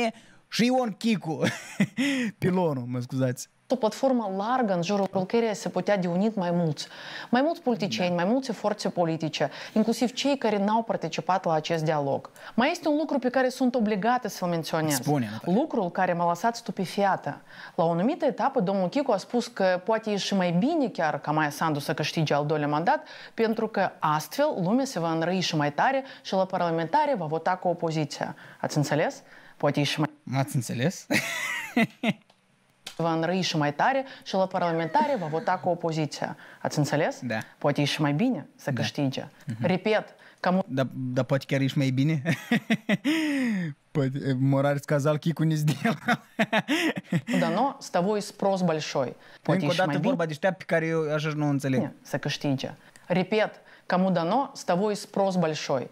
și Ion Chicu, pilonul, mă scuzați o platformă largă în jurul căreia se putea de unit mai mulți. Mai mulți politicieni, da. mai multe forțe politice, inclusiv cei care n-au participat la acest dialog. Mai este un lucru pe care sunt obligată să-l menționez. Spune, Lucrul care m-a lăsat stupefiată. La o anumită etapă, domnul Chico a spus că poate e și mai bine chiar ca Maia Sandu să câștige al doilea mandat, pentru că astfel lumea se va înrăi și mai tare și la parlamentare va vota cu opoziția. Ați înțeles? Poate e și mai... Ați înțeles? Van răi și mai tare și la parlamentare va vota cu opoziția. Ați înțeles? Da. Poate e și mai bine să da. câștige. Da, huh Repet, Cam... Dar da, poate chiar ești mai bine? Мораль сказал, Кику не сделал. Дано с тобой спрос большой. Încă o dată vorba de știa pe care eu așa nu înțeleg. Să câștige. Repet, кому da, nu, тобой спрос большой.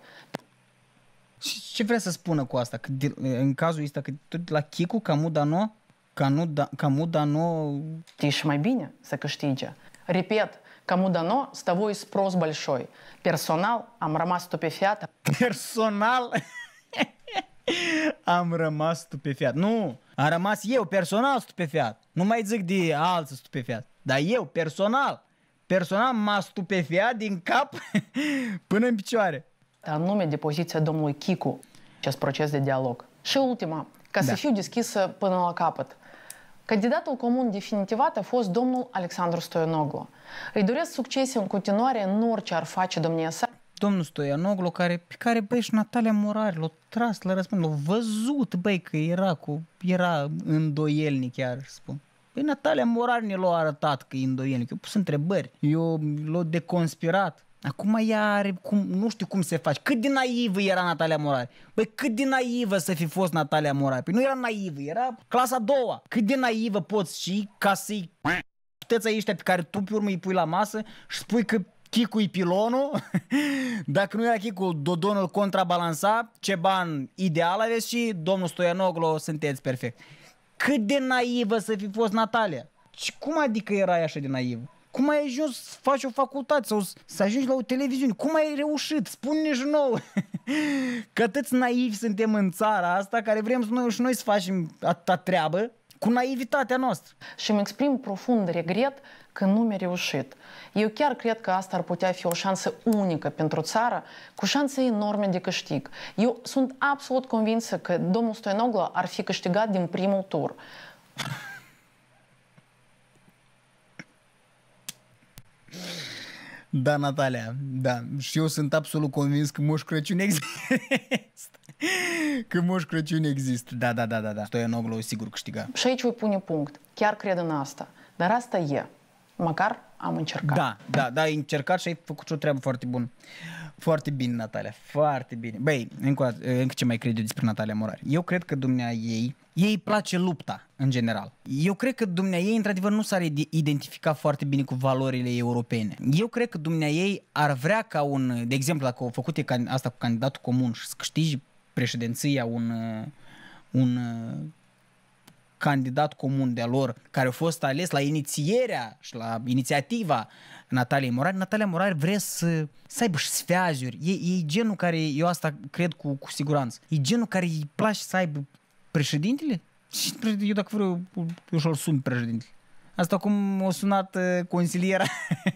Și ce vrea să spună cu asta? Că în cazul ăsta, că la Chicu, Camu nu. Ca, nu da, ca muda nu... И еще mai bine să câștige. Repet, кому дано, с того и спрос большой. Персонал, am rămas stupefiată. Personal? am rămas stupefiat. Nu, am rămas eu personal stupefiat. Nu mai zic de alții stupefiat, dar eu personal. Personal m-a stupefiat din cap până în picioare. nume de poziția domnului Chicu, acest proces de dialog. Și ultima, ca da. să fiu deschisă până la capăt. Candidatul comun definitivat a fost domnul Alexandru Stoianoglu. Îi doresc succes în continuare în orice ar face domnia sa. Domnul Stoianoglu, care, pe care, băi, și Natalia Morar l-a tras la răspund, l-a văzut, băi, că era, cu, era îndoielnic, chiar spun. Păi Natalia Morar ne l-a arătat că e îndoielnic. Eu pus întrebări, eu l-a deconspirat. Acum ea are, cum, nu știu cum se face. Cât de naivă era Natalia Morari? Băi, cât de naivă să fi fost Natalia Morari? Păi nu era naivă, era clasa a doua. Cât de naivă poți și ca să-i puteți aici pe care tu pe urmă îi pui la masă și spui că Chicu e pilonul, dacă nu era Chicu, Dodonul contrabalansa, ban ideal aveți și domnul Stoianoglu sunteți perfect. Cât de naivă să fi fost Natalia? Și cum adică era așa de naivă? Cum ai ajuns să faci o facultate sau să ajungi la o televiziune? Cum ai reușit? Spune-ne și nou. Că atâți naivi suntem în țara asta care vrem să noi și noi să facem atâta treabă cu naivitatea noastră. Și îmi exprim profund regret că nu mi-a reușit. Eu chiar cred că asta ar putea fi o șansă unică pentru țară, cu șanse enorme de câștig. Eu sunt absolut convinsă că domnul Stoianoglu ar fi câștigat din primul tur. Da, Natalia, da. Și eu sunt absolut convins că Moș Crăciun există. că Moș Crăciun există. Da, da, da, da, da. Stoianoglu sigur câștiga. Și aici voi pune punct. Chiar cred în asta. Dar asta e. Măcar am încercat. Da, da, da, ai încercat și ai făcut o treabă foarte bună. Foarte bine, Natalia, foarte bine. Băi, încă, încă ce mai cred eu despre Natalia Morari? Eu cred că dumnea ei, ei place lupta, în general. Eu cred că dumnea ei, într-adevăr, nu s-ar identifica foarte bine cu valorile europene. Eu cred că dumnea ei ar vrea ca un, de exemplu, dacă au făcut asta cu candidatul comun și să câștigi președinția un, un candidat comun de-a lor, care a fost ales la inițierea și la inițiativa Natalia Morari. Natalia Morari vrea să, să aibă și sfeazuri. E, e genul care, eu asta cred cu, cu siguranță, e genul care îi place să aibă președintele? Și eu dacă vreau, eu și-l sum președintele. Asta cum o sunat uh, consiliera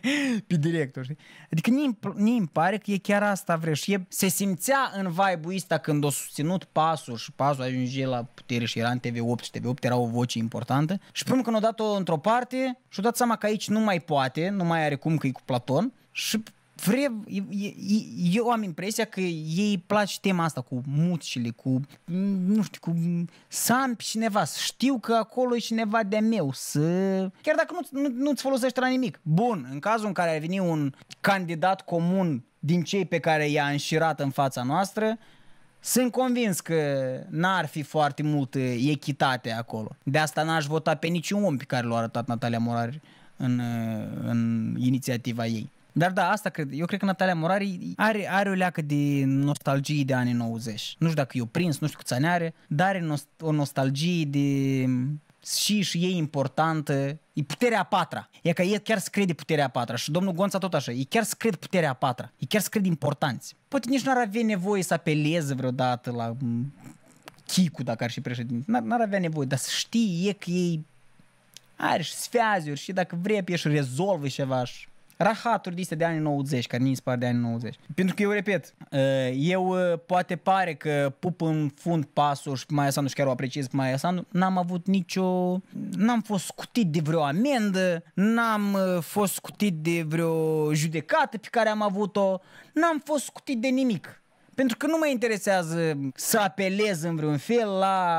pe director, știi? Adică nu îmi pare că e chiar asta vrea și e, se simțea în vibe-ul ăsta când o susținut pasul și pasul ajunge la putere și era în TV8 și TV8 era o voce importantă și până când o dat-o într-o parte și-o dat seama că aici nu mai poate, nu mai are cum că e cu Platon și vre, eu am impresia că ei place tema asta cu muțile, cu, nu știu, cu sampi și neva. Știu că acolo e cineva de meu să... Chiar dacă nu, nu, nu-ți folosești la nimic. Bun, în cazul în care ar veni un candidat comun din cei pe care i-a înșirat în fața noastră, sunt convins că n-ar fi foarte mult echitate acolo. De asta n-aș vota pe niciun om pe care l-a arătat Natalia Morar în, în inițiativa ei. Dar da, asta cred. Eu cred că Natalia Morari are, are o leacă de nostalgie de anii 90. Nu știu dacă eu prins, nu știu câți ani are, dar are o nostalgie de și și e importantă, e puterea a patra. E că e chiar se crede puterea a patra și domnul Gonța tot așa, e chiar se crede puterea a patra, e chiar se crede importanți. Poate nici nu ar avea nevoie să apeleze vreodată la Chicu dacă ar fi președinte, n-ar, ar avea nevoie, dar să știe e că ei are și sfeazuri și dacă vrei pe și rezolvă ceva și rahaturi de de anii 90, care mi par de anii 90. Pentru că eu repet, uh, eu uh, poate pare că pup în fund pasul și mai Sandu și chiar o apreciez pe Maia Sandu, n-am avut nicio... n-am fost scutit de vreo amendă, n-am uh, fost scutit de vreo judecată pe care am avut-o, n-am fost scutit de nimic. Pentru că nu mă interesează să apelez în vreun fel la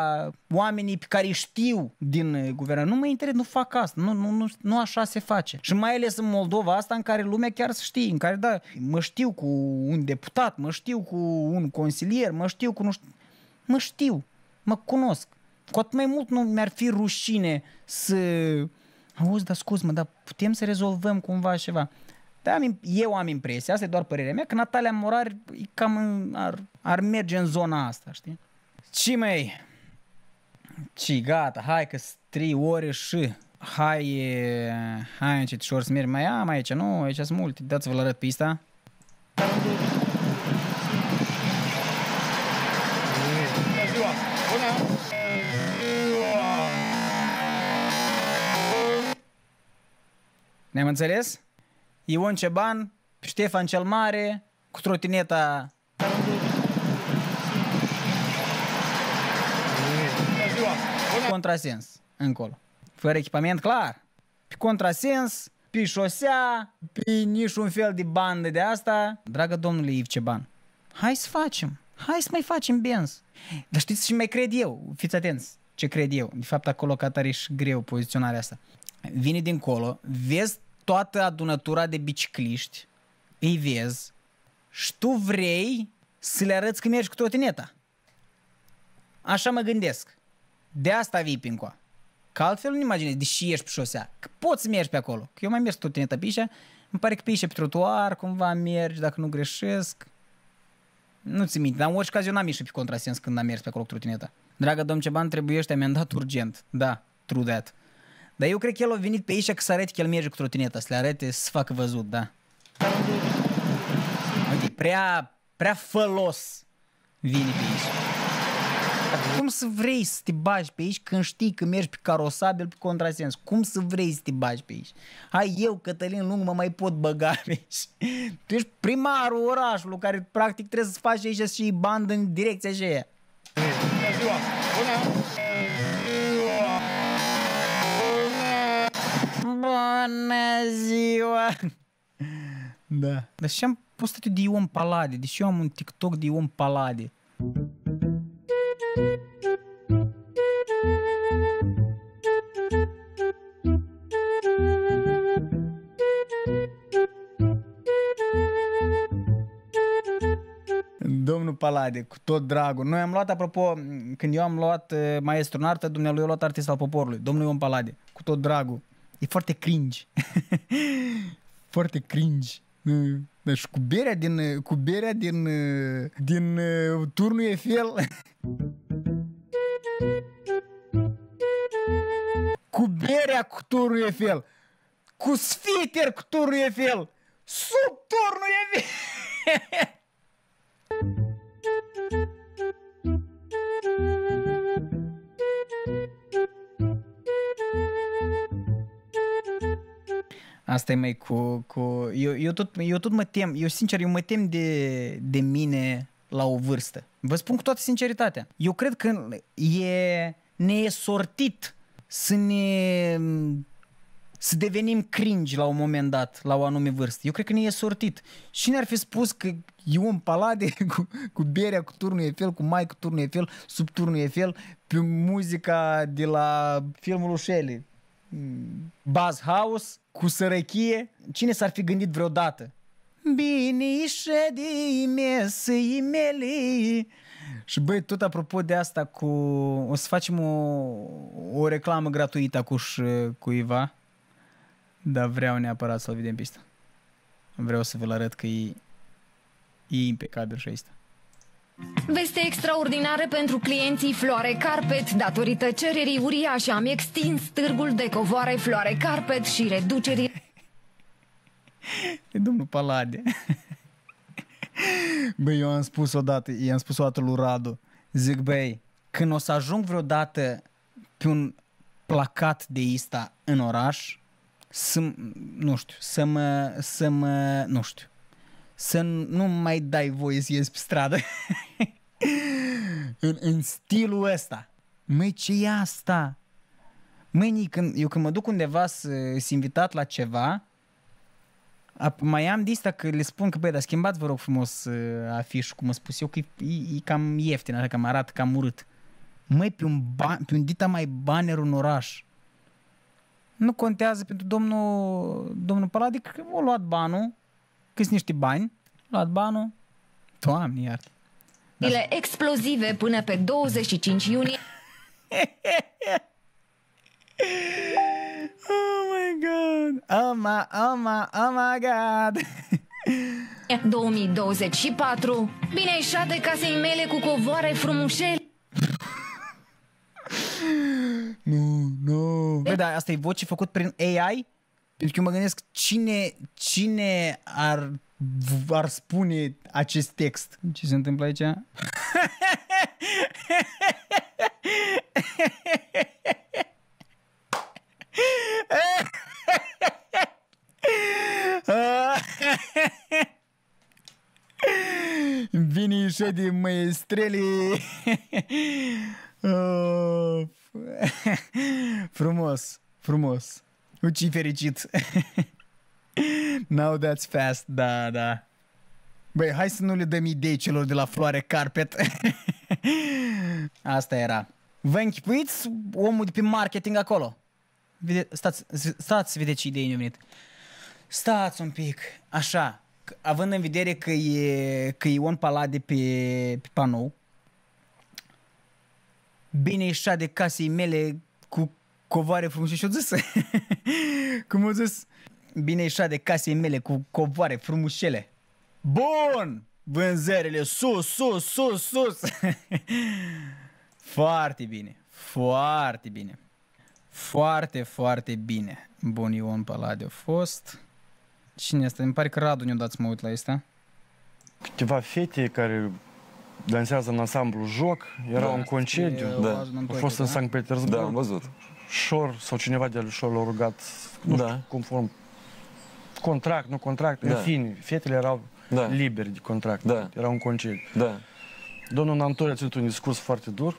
oamenii pe care știu din guvern. Nu mă interesează, nu fac asta, nu, nu, nu, nu așa se face. Și mai ales în Moldova asta în care lumea chiar să știe, în care da, mă știu cu un deputat, mă știu cu un consilier, mă știu cu nu știu, mă știu, mă cunosc. Cu atât mai mult nu mi-ar fi rușine să Auzi, dar scuz mă, dar putem să rezolvăm cumva ceva. Dar am, eu am impresia, asta e doar părerea mea, că Natalia Morar cam în, ar, ar merge în zona asta, știi? Ci mai, ci gata, hai că 3 ore și hai, hai încetișor să merg. Mai am aici, nu, aici sunt multe. Dați vă arăt pista. Ne-am înțeles? Ion Ceban, Ștefan cel Mare, cu trotineta... Contrasens, încolo. Fără echipament, clar. Pe contrasens, pe șosea, pe niciun fel de bandă de asta. Dragă domnule Iv Ceban, hai să facem. Hai să mai facem benz. Dar știți ce mai cred eu? Fiți atenți ce cred eu. De fapt, acolo că și greu poziționarea asta. Vine dincolo, vezi toată adunătura de bicicliști, îi vezi și tu vrei să le arăți că mergi cu trotineta. Așa mă gândesc. De asta vii prin coa. Că altfel nu imaginezi, deși ești pe șosea, că poți mergi pe acolo. Că eu mai mers trotineta pe aici, îmi pare că pe aici pe trotuar cumva mergi, dacă nu greșesc. Nu ți minte, dar în orice caz eu n-am ieșit pe contrasens când am mers pe acolo cu trotineta. Dragă domn Ceban, trebuiește amendat urgent. Da, true that. Dar eu cred că el a venit pe aici că să arate că el merge cu trotineta, să le arate să facă văzut, da. Uite, prea, prea fălos vine pe aici. Cum să vrei să te bagi pe aici când știi că mergi pe carosabil pe contrasens? Cum să vrei să te bagi pe aici? Hai eu, Cătălin Lung, mă mai pot băga pe aici. Tu ești primarul orașului care practic trebuie să faci aici și bandă în direcția aceea. Bună ziua! Bună ziua! Da. Dar și am postat de Ion Palade, deci eu am un TikTok de Ion Palade. Domnul Palade, cu tot dragul. Noi am luat, apropo, când eu am luat eh, maestru în artă, dumnealui a luat artist al poporului, domnul Ion Palade, cu tot dragul. E foarte cringe. foarte cringe. Deci cu berea din, cu berea din, din uh, turnul e fel. cu berea cu turnul e fel. Cu sfiter cu turnul e fel. Sub turnul e fel. Asta e mai cu... cu eu, eu, tot, eu tot mă tem, eu sincer, eu mă tem de, de mine la o vârstă. Vă spun cu toată sinceritatea. Eu cred că e, ne e sortit să ne să devenim cringe la un moment dat, la o anume vârstă. Eu cred că ne e sortit. Și ne ar fi spus că Ion Palade cu, cu Berea, cu Turnul Eiffel, cu Mai cu Turnul Eiffel, sub Turnul Eiffel, pe muzica de la filmul Shelley, hmm. Buzz House, cu sărăchie, cine s-ar fi gândit vreodată? Bine ședi mesii mele Și băi, tot apropo de asta cu... O să facem o, o reclamă gratuită cu cuiva Dar vreau neapărat să-l vedem pista. Vreau să vă arăt că e, e impecabil și asta. Veste extraordinare pentru clienții Floare Carpet. Datorită cererii uriașe am extins târgul de covoare Floare Carpet și reducerii... E domnul Palade. Băi, eu am spus odată, i-am spus o lui Radu, zic, băi, când o să ajung vreodată pe un placat de ista în oraș, să, nu știu, să mă, să mă, nu știu, să nu mai dai voie să ies pe stradă. în, în stilul ăsta. Măi, ce e asta? Mâinii, când, eu când mă duc undeva să sunt invitat la ceva, mai am dista că le spun că, băi, dar schimbați, vă rog frumos, uh, afișul, cum am spus eu, că e, e, e cam ieftin, așa, mă arată cam urât. Măi, pe un, ba, pe un dita mai banner în oraș. Nu contează pentru domnul, domnul Paladic că m-a luat banul, câți niște bani, luat banul, doamne iartă. da. explozive până pe 25 iunie. oh my god! Oh my, oh my, oh my god! 2024 Bine ai de casei mele cu covoare frumușel Nu, nu no. dar asta e voce făcut prin AI? Pentru că eu mă gândesc cine, cine ar, ar spune acest text. Ce se întâmplă aici? Vini și de maestrele. Oh, frumos, frumos ci fericit. Now that's fast, da, da. Băi, hai să nu le dăm idei celor de la Floare Carpet. Asta era. Vă închipuiți omul de pe marketing acolo? Vede- stați, stați vedeți ce idei ne venit. Stați un pic, așa, având în vedere că e, că e un palat de pe, pe panou, bine ieșa de casei mele cu covoare frumoase și o zis, cum o zis, bine ieșa de casei mele cu covoare frumușele. Bun! Vânzările sus, sus, sus, sus! foarte bine, foarte bine. Foarte, foarte bine. Bun, Ion Paladiu a fost. Cine este? Îmi pare că Radu ne o dat să mă uit la asta. Câteva fete care dansează în ansamblu joc, erau da, în concediu, da. a fost în da? Sankt Petersburg. Da, am văzut. Șor sau cineva de Șor l-a rugat, nu da. știu, conform contract, nu contract, da. în fine, fetele erau da. liberi de contract, da. erau în concediu. Da. Domnul Nantori a ținut un discurs foarte dur,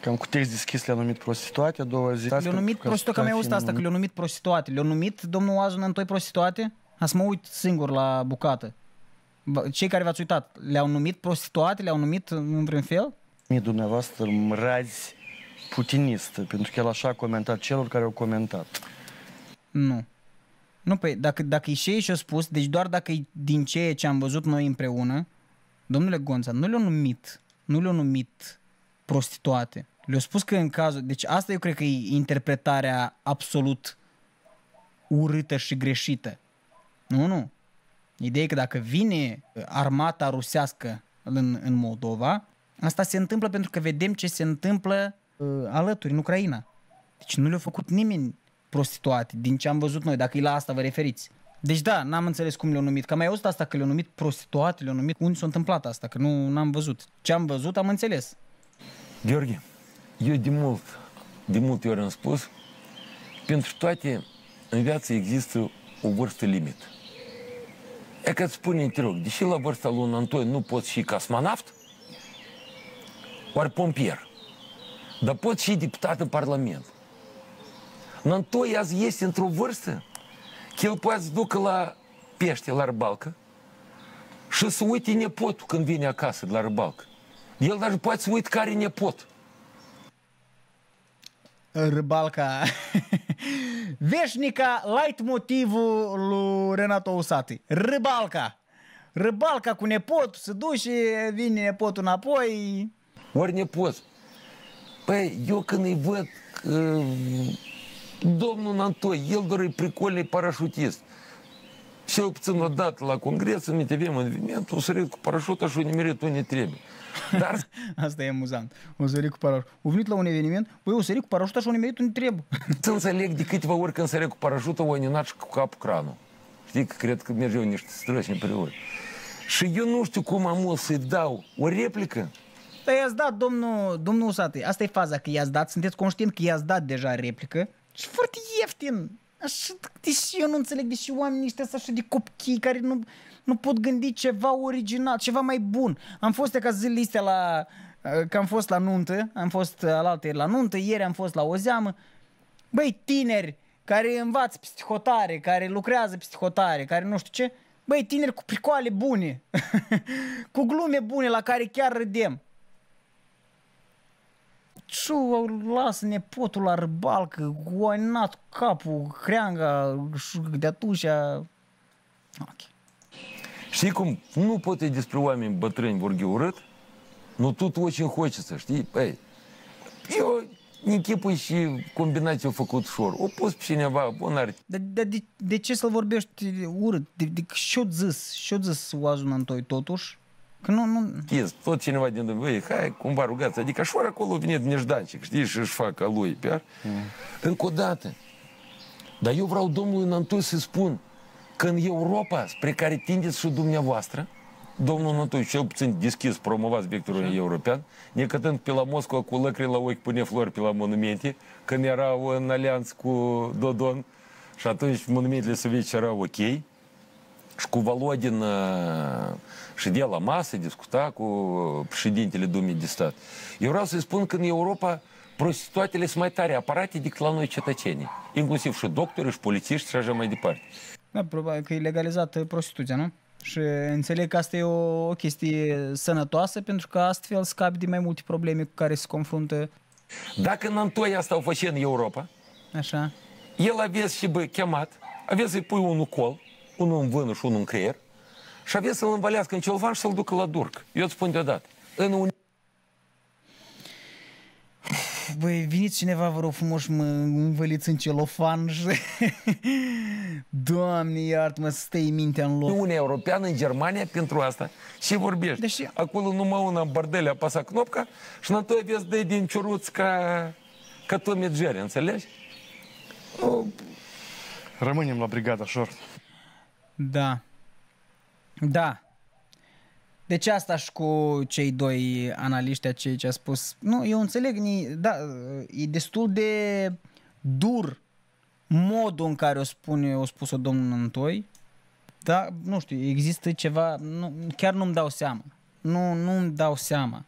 Cam cu text deschis le-a numit prostituate, a doua zi... Le-a numit prostituate, că mi-a auzit asta, că le-a numit prostituate. Le-a numit domnul Oazun Nantori prostituate? A să mă uit singur la bucată. Cei care v-ați uitat, le-au numit prostituate, le-au numit în vreun fel? Mie dumneavoastră mrazi putinistă, pentru că el așa a comentat celor care au comentat. Nu. Nu, păi, dacă, dacă e ei și-au spus, deci doar dacă e din ceea ce am văzut noi împreună, domnule Gonța, nu le-au numit, nu le-au numit prostituate. Le-au spus că în cazul, deci asta eu cred că e interpretarea absolut urâtă și greșită. Nu, nu. Ideea e că dacă vine armata rusească în, în Moldova, asta se întâmplă pentru că vedem ce se întâmplă Uh, alături, în Ucraina. Deci nu le-a făcut nimeni prostituate, din ce am văzut noi, dacă e la asta vă referiți. Deci da, n-am înțeles cum le-au numit. Că mai auzit asta că le-au numit prostituate, le-au numit... Unde s-a întâmplat asta? Că nu am văzut. Ce am văzut, am înțeles. Gheorghe, eu de mult, de multe ori am spus, pentru toate în viață există o vârstă limită. E că îți spune, te rog, deși la vârsta lui Antoi nu poți fi cosmonaut, oare pompier, dar pot și deputat în Parlament. Dar întoi azi este într-o vârstă că el poate să ducă la pește, la răbalcă, și să uite nepotul când vine acasă de la răbalcă. El dar poate să uite care e nepotul. Râbalca. Veșnica light motivul lui Renato Usati. Răbalca. Răbalca cu nepot, se duce, vine nepotul înapoi. Ori nepot Пăi, eu când îi văd uh, domnul Nantoi, el doar e pricolnei parașutist. Cel puțin o dată la congres, în ITVM, în Viment, o sărit cu parașuta și o nimerit unde trebuie. Dar... Asta e amuzant. O sărit cu parașuta. O venit la un eveniment, băi, o sărit cu parașuta și o nimerit unde trebuie. Să înțeleg de câteva ori când sărit cu parașuta, o aninat și cu capul cranul. Știi că cred că mergeau niște străși împreună. Și eu nu știu cum am o să-i dau o replică asta i-ați dat, domnul, domnul Usate, asta e faza, că i-ați dat, sunteți conștient că i-ați dat deja replică și foarte ieftin. Așa, deși eu nu înțeleg, deși oamenii ăștia sunt așa de copchii care nu, nu pot gândi ceva original, ceva mai bun. Am fost ca zilele astea la, uh, că am fost la nuntă, am fost uh, alaltă la nuntă, ieri am fost la o zeamă. Băi, tineri care învață psihotare, care lucrează psihotare, care nu știu ce, băi, tineri cu pricoale bune, cu glume bune la care chiar râdem o lasă nepotul la rbalcă, goinat capul, creanga, de atunci... Ok. Știi cum? Nu poți despre oameni bătrâni vorbi urât, nu o тут очень хочется, știi? Ei, eu închipui și combinația făcut șor. O pus pe cineva, bun ar... Dar de, de, de, ce să-l vorbești urât? De, de, ce-o zis? Ce-o zis oazul întoi totuși? Că nu, nu... Știți, tot cineva din băi, hai, cumva rugați. Adică și ori acolo vine Dnejdancic, știi, și își fac a lui. Pe mm. Încă o dată. Dar eu vreau domnului Nantui să spun că în Europa, spre care tindeți și dumneavoastră, domnul Nantui, cel puțin deschis, promovați vectorul european, necătând pe la Moscova cu lăcri la ochi pune flori pe la monumente, când erau în alianț cu Dodon, și atunci monumentele sovietice erau ok, și cu Volodin și de la masă discuta cu președintele Dumnezeu de stat. Eu vreau să-i spun că în Europa prostituatele sunt mai tare aparate decât la noi cetățenii, inclusiv și doctori, și polițiști și așa mai departe. Da, probabil că e legalizată prostituția, э, nu? Și înțeleg că asta e o, o chestie sănătoasă, pentru că astfel scapi de mai multe probleme cu care se confruntă. Dacă în întoi asta o face în Europa, Așa. el aveți și bă, chemat, aveți să-i pui unul col, unul în vână și unul în creier, și avea să-l învalească în celvan și să-l ducă la durc. Eu îți spun deodată. În un... Băi, veniți cineva, vă rog frumos, mă învăliți în celofan și... Doamne, iartă-mă, stai mintea în loc. Uniunea Europeană în Germania pentru asta. Și vorbești. Deci... Acolo numai una în bordele apasa knopca și na toi vezi de din ciuruț ca... ca Tommy Jerry, înțelegi? O... Rămânem la brigada, șor. Da. Da. Deci asta și cu cei doi analiști, cei ce a spus. Nu, eu înțeleg, da, e destul de dur modul în care o spune, o spus-o domnul Întoi. Da, nu știu, există ceva, nu, chiar nu-mi dau seama. Nu, nu-mi dau seama.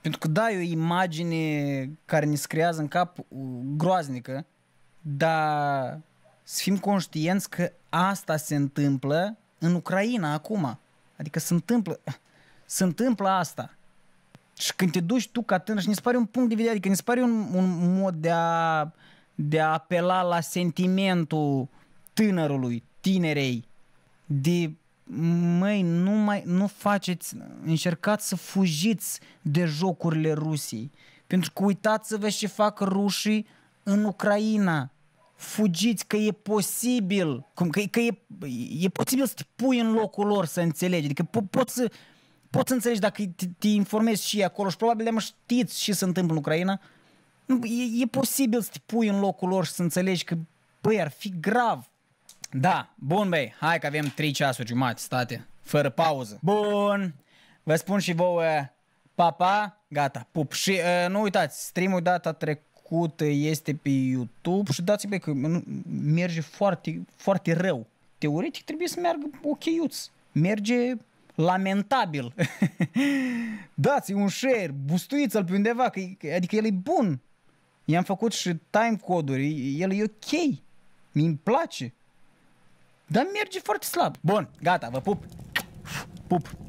Pentru că da, e o imagine care ne screază în cap uh, groaznică, dar să fim conștienți că asta se întâmplă în Ucraina acum. Adică se întâmplă, se întâmplă asta. Și când te duci tu ca tânăr și ne pare un punct de vedere, adică ne pare un, un mod de a, de a apela la sentimentul tânărului, tinerei, de măi, nu mai, nu faceți, încercați să fugiți de jocurile Rusiei. Pentru că uitați-vă ce fac rușii în Ucraina fugiți, că e posibil, cum, că, că e, e posibil să te pui în locul lor să înțelegi. Adică po- poți să poți înțelegi dacă te, te informezi și acolo și probabil am știți ce se întâmplă în Ucraina. E, e posibil să te pui în locul lor și să înțelegi că, băi, ar fi grav. Da, bun băi, hai că avem 3 ceasuri jumate, state, fără pauză. Bun, vă spun și vouă, papa, pa, gata, pup. Și uh, nu uitați, streamul data trecută făcută, este pe YouTube și dați pe că merge foarte, foarte rău. Teoretic trebuie să meargă ochiuț. Merge lamentabil. Dați un share, bustuiți-l pe undeva, că, adică el e bun. I-am făcut și time coduri el e ok. Mi-mi place. Dar merge foarte slab. Bun, gata, vă pup. Pup.